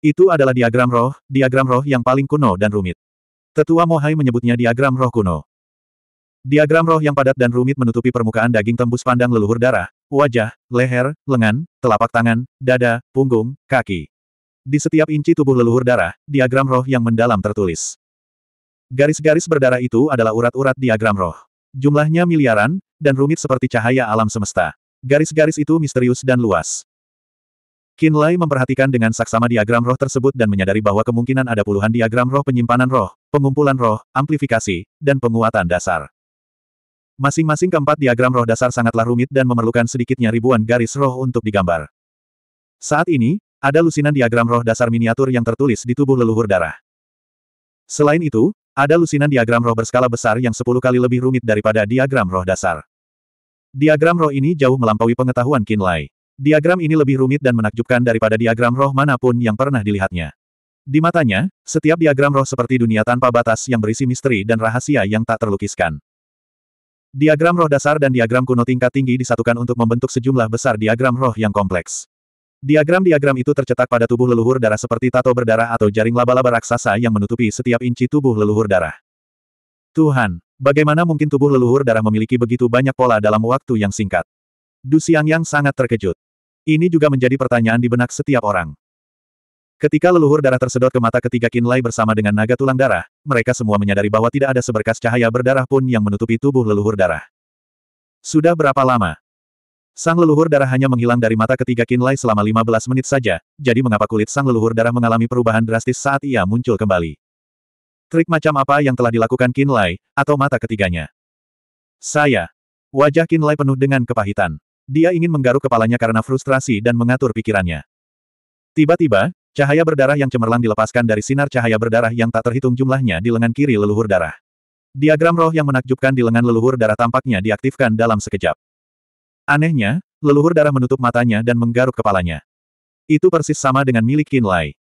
Itu adalah diagram roh, diagram roh yang paling kuno dan rumit. Tetua Mohai menyebutnya diagram roh kuno. Diagram roh yang padat dan rumit menutupi permukaan daging tembus pandang leluhur darah, wajah, leher, lengan, telapak tangan, dada, punggung, kaki. Di setiap inci tubuh leluhur darah, diagram roh yang mendalam tertulis. Garis-garis berdarah itu adalah urat-urat diagram roh. Jumlahnya miliaran, dan rumit seperti cahaya alam semesta. Garis-garis itu misterius dan luas. Lai memperhatikan dengan saksama diagram roh tersebut dan menyadari bahwa kemungkinan ada puluhan diagram roh penyimpanan roh, pengumpulan roh, amplifikasi, dan penguatan dasar. Masing-masing keempat diagram roh dasar sangatlah rumit dan memerlukan sedikitnya ribuan garis roh untuk digambar. Saat ini, ada lusinan diagram roh dasar miniatur yang tertulis di tubuh leluhur darah. Selain itu, ada lusinan diagram roh berskala besar yang sepuluh kali lebih rumit daripada diagram roh dasar. Diagram roh ini jauh melampaui pengetahuan Kinlay. Diagram ini lebih rumit dan menakjubkan daripada diagram roh manapun yang pernah dilihatnya. Di matanya, setiap diagram roh seperti dunia tanpa batas yang berisi misteri dan rahasia yang tak terlukiskan. Diagram roh dasar dan diagram kuno tingkat tinggi disatukan untuk membentuk sejumlah besar diagram roh yang kompleks. Diagram-diagram itu tercetak pada tubuh leluhur darah seperti tato berdarah atau jaring laba-laba raksasa yang menutupi setiap inci tubuh leluhur darah. Tuhan, bagaimana mungkin tubuh leluhur darah memiliki begitu banyak pola dalam waktu yang singkat? Du yang sangat terkejut. Ini juga menjadi pertanyaan di benak setiap orang. Ketika leluhur darah tersedot ke mata ketiga Kinlay bersama dengan naga tulang darah, mereka semua menyadari bahwa tidak ada seberkas cahaya berdarah pun yang menutupi tubuh leluhur darah. Sudah berapa lama? Sang leluhur darah hanya menghilang dari mata ketiga Kinlay selama 15 menit saja, jadi mengapa kulit sang leluhur darah mengalami perubahan drastis saat ia muncul kembali? Trik macam apa yang telah dilakukan Kinlay atau mata ketiganya? Saya. Wajah Kinlay penuh dengan kepahitan. Dia ingin menggaruk kepalanya karena frustrasi dan mengatur pikirannya. Tiba-tiba, Cahaya berdarah yang cemerlang dilepaskan dari sinar cahaya berdarah yang tak terhitung jumlahnya di lengan kiri leluhur darah. Diagram roh yang menakjubkan di lengan leluhur darah tampaknya diaktifkan dalam sekejap. Anehnya, leluhur darah menutup matanya dan menggaruk kepalanya. Itu persis sama dengan milik Qin Lai.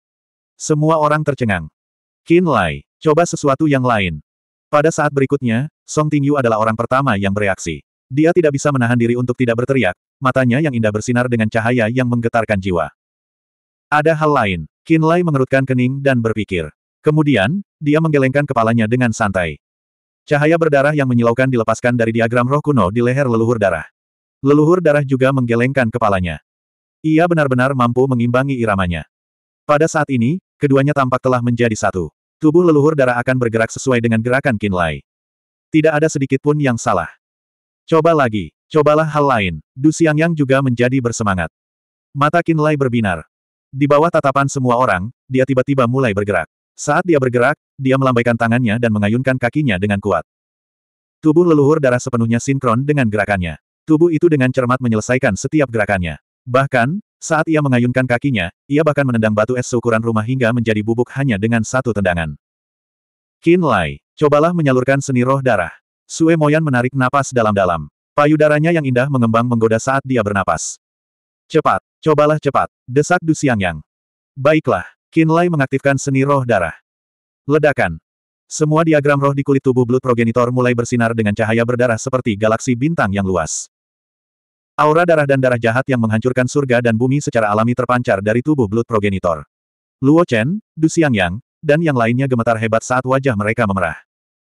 Semua orang tercengang. Qin Lai, coba sesuatu yang lain. Pada saat berikutnya, Song Tingyu adalah orang pertama yang bereaksi. Dia tidak bisa menahan diri untuk tidak berteriak, matanya yang indah bersinar dengan cahaya yang menggetarkan jiwa. Ada hal lain. Kinlay mengerutkan kening dan berpikir. Kemudian, dia menggelengkan kepalanya dengan santai. Cahaya berdarah yang menyilaukan dilepaskan dari diagram roh kuno di leher leluhur darah. Leluhur darah juga menggelengkan kepalanya. Ia benar-benar mampu mengimbangi iramanya. Pada saat ini, keduanya tampak telah menjadi satu. Tubuh leluhur darah akan bergerak sesuai dengan gerakan Kinlay. Tidak ada sedikit pun yang salah. Coba lagi, cobalah hal lain. Du Yang juga menjadi bersemangat. Mata Kinlay berbinar. Di bawah tatapan semua orang, dia tiba-tiba mulai bergerak. Saat dia bergerak, dia melambaikan tangannya dan mengayunkan kakinya dengan kuat. Tubuh leluhur darah sepenuhnya sinkron dengan gerakannya. Tubuh itu dengan cermat menyelesaikan setiap gerakannya. Bahkan, saat ia mengayunkan kakinya, ia bahkan menendang batu es seukuran rumah hingga menjadi bubuk hanya dengan satu tendangan. Qin Lai, cobalah menyalurkan seni roh darah. Sue Moyan menarik napas dalam-dalam. Payudaranya yang indah mengembang menggoda saat dia bernapas. Cepat, cobalah cepat, desak Du Xiangyang. Baiklah, Kinlai mengaktifkan seni roh darah. Ledakan. Semua diagram roh di kulit tubuh Blood Progenitor mulai bersinar dengan cahaya berdarah seperti galaksi bintang yang luas. Aura darah dan darah jahat yang menghancurkan surga dan bumi secara alami terpancar dari tubuh Blood Progenitor. Luo Chen, Du Xiangyang, dan yang lainnya gemetar hebat saat wajah mereka memerah.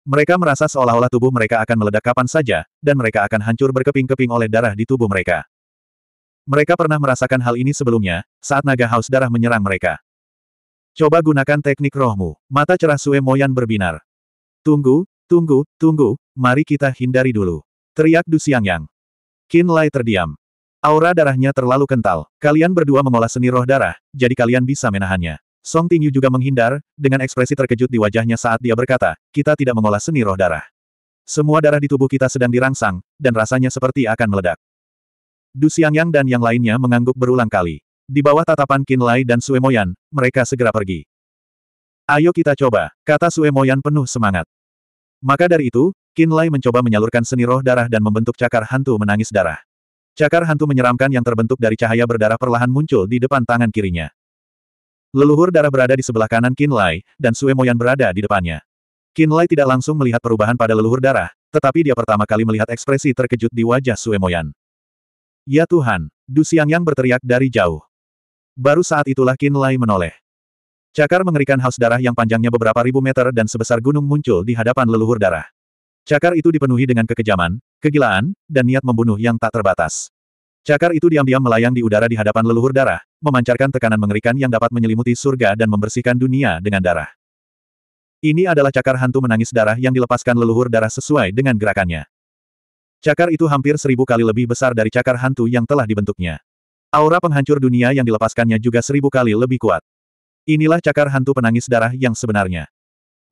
Mereka merasa seolah-olah tubuh mereka akan meledak kapan saja, dan mereka akan hancur berkeping-keping oleh darah di tubuh mereka. Mereka pernah merasakan hal ini sebelumnya, saat naga haus darah menyerang mereka. Coba gunakan teknik rohmu. Mata cerah Sue Moyan berbinar. Tunggu, tunggu, tunggu, mari kita hindari dulu. Teriak Du Yang. Qin Lai terdiam. Aura darahnya terlalu kental. Kalian berdua mengolah seni roh darah, jadi kalian bisa menahannya. Song Tingyu juga menghindar, dengan ekspresi terkejut di wajahnya saat dia berkata, kita tidak mengolah seni roh darah. Semua darah di tubuh kita sedang dirangsang, dan rasanya seperti akan meledak. Du Xiangyang dan yang lainnya mengangguk berulang kali. Di bawah tatapan Qin Lai dan Sue Moyan, mereka segera pergi. Ayo kita coba, kata Sue Moyan penuh semangat. Maka dari itu, Qin Lai mencoba menyalurkan seni roh darah dan membentuk cakar hantu menangis darah. Cakar hantu menyeramkan yang terbentuk dari cahaya berdarah perlahan muncul di depan tangan kirinya. Leluhur darah berada di sebelah kanan Qin Lai, dan Sue Moyan berada di depannya. Qin Lai tidak langsung melihat perubahan pada leluhur darah, tetapi dia pertama kali melihat ekspresi terkejut di wajah Sue Moyan. Ya Tuhan, Du yang berteriak dari jauh. Baru saat itulah Qin Lai menoleh. Cakar mengerikan haus darah yang panjangnya beberapa ribu meter dan sebesar gunung muncul di hadapan leluhur darah. Cakar itu dipenuhi dengan kekejaman, kegilaan, dan niat membunuh yang tak terbatas. Cakar itu diam-diam melayang di udara di hadapan leluhur darah, memancarkan tekanan mengerikan yang dapat menyelimuti surga dan membersihkan dunia dengan darah. Ini adalah cakar hantu menangis darah yang dilepaskan leluhur darah sesuai dengan gerakannya. Cakar itu hampir seribu kali lebih besar dari cakar hantu yang telah dibentuknya. Aura penghancur dunia yang dilepaskannya juga seribu kali lebih kuat. Inilah cakar hantu penangis darah yang sebenarnya.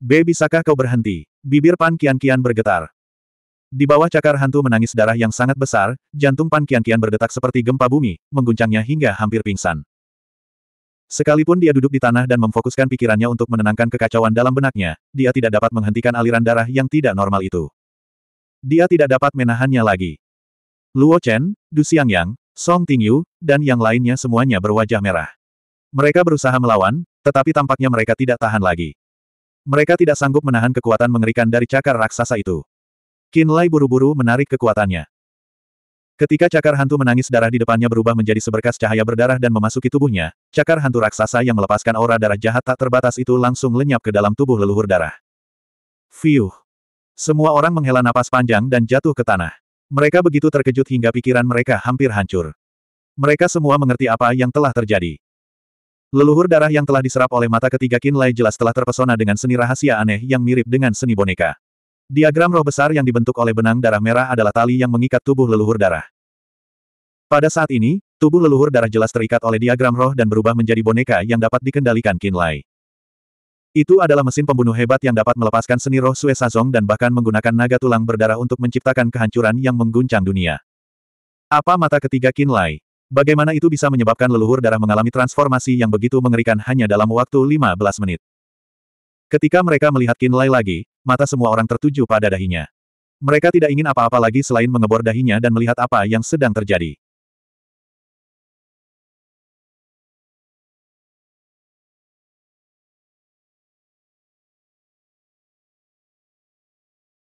B. Bisakah kau berhenti? Bibir Pan Kian-Kian bergetar. Di bawah cakar hantu menangis darah yang sangat besar, jantung Pan Kian-Kian berdetak seperti gempa bumi, mengguncangnya hingga hampir pingsan. Sekalipun dia duduk di tanah dan memfokuskan pikirannya untuk menenangkan kekacauan dalam benaknya, dia tidak dapat menghentikan aliran darah yang tidak normal itu. Dia tidak dapat menahannya lagi. Luo Chen, Du Xiangyang, Song Tingyu, dan yang lainnya semuanya berwajah merah. Mereka berusaha melawan, tetapi tampaknya mereka tidak tahan lagi. Mereka tidak sanggup menahan kekuatan mengerikan dari cakar raksasa itu. Qin Lai buru-buru menarik kekuatannya. Ketika cakar hantu menangis darah di depannya berubah menjadi seberkas cahaya berdarah dan memasuki tubuhnya, cakar hantu raksasa yang melepaskan aura darah jahat tak terbatas itu langsung lenyap ke dalam tubuh leluhur darah. Fiuh! Semua orang menghela napas panjang dan jatuh ke tanah. Mereka begitu terkejut hingga pikiran mereka hampir hancur. Mereka semua mengerti apa yang telah terjadi. Leluhur darah yang telah diserap oleh mata ketiga Kinlay jelas telah terpesona dengan seni rahasia aneh yang mirip dengan seni boneka. Diagram roh besar yang dibentuk oleh benang darah merah adalah tali yang mengikat tubuh leluhur darah. Pada saat ini, tubuh leluhur darah jelas terikat oleh diagram roh dan berubah menjadi boneka yang dapat dikendalikan Kinlay. Itu adalah mesin pembunuh hebat yang dapat melepaskan seni roh Sue Sazong dan bahkan menggunakan naga tulang berdarah untuk menciptakan kehancuran yang mengguncang dunia. Apa mata ketiga Qin Lai? Bagaimana itu bisa menyebabkan leluhur darah mengalami transformasi yang begitu mengerikan hanya dalam waktu 15 menit? Ketika mereka melihat Qin Lai lagi, mata semua orang tertuju pada dahinya. Mereka tidak ingin apa-apa lagi selain mengebor dahinya dan melihat apa yang sedang terjadi.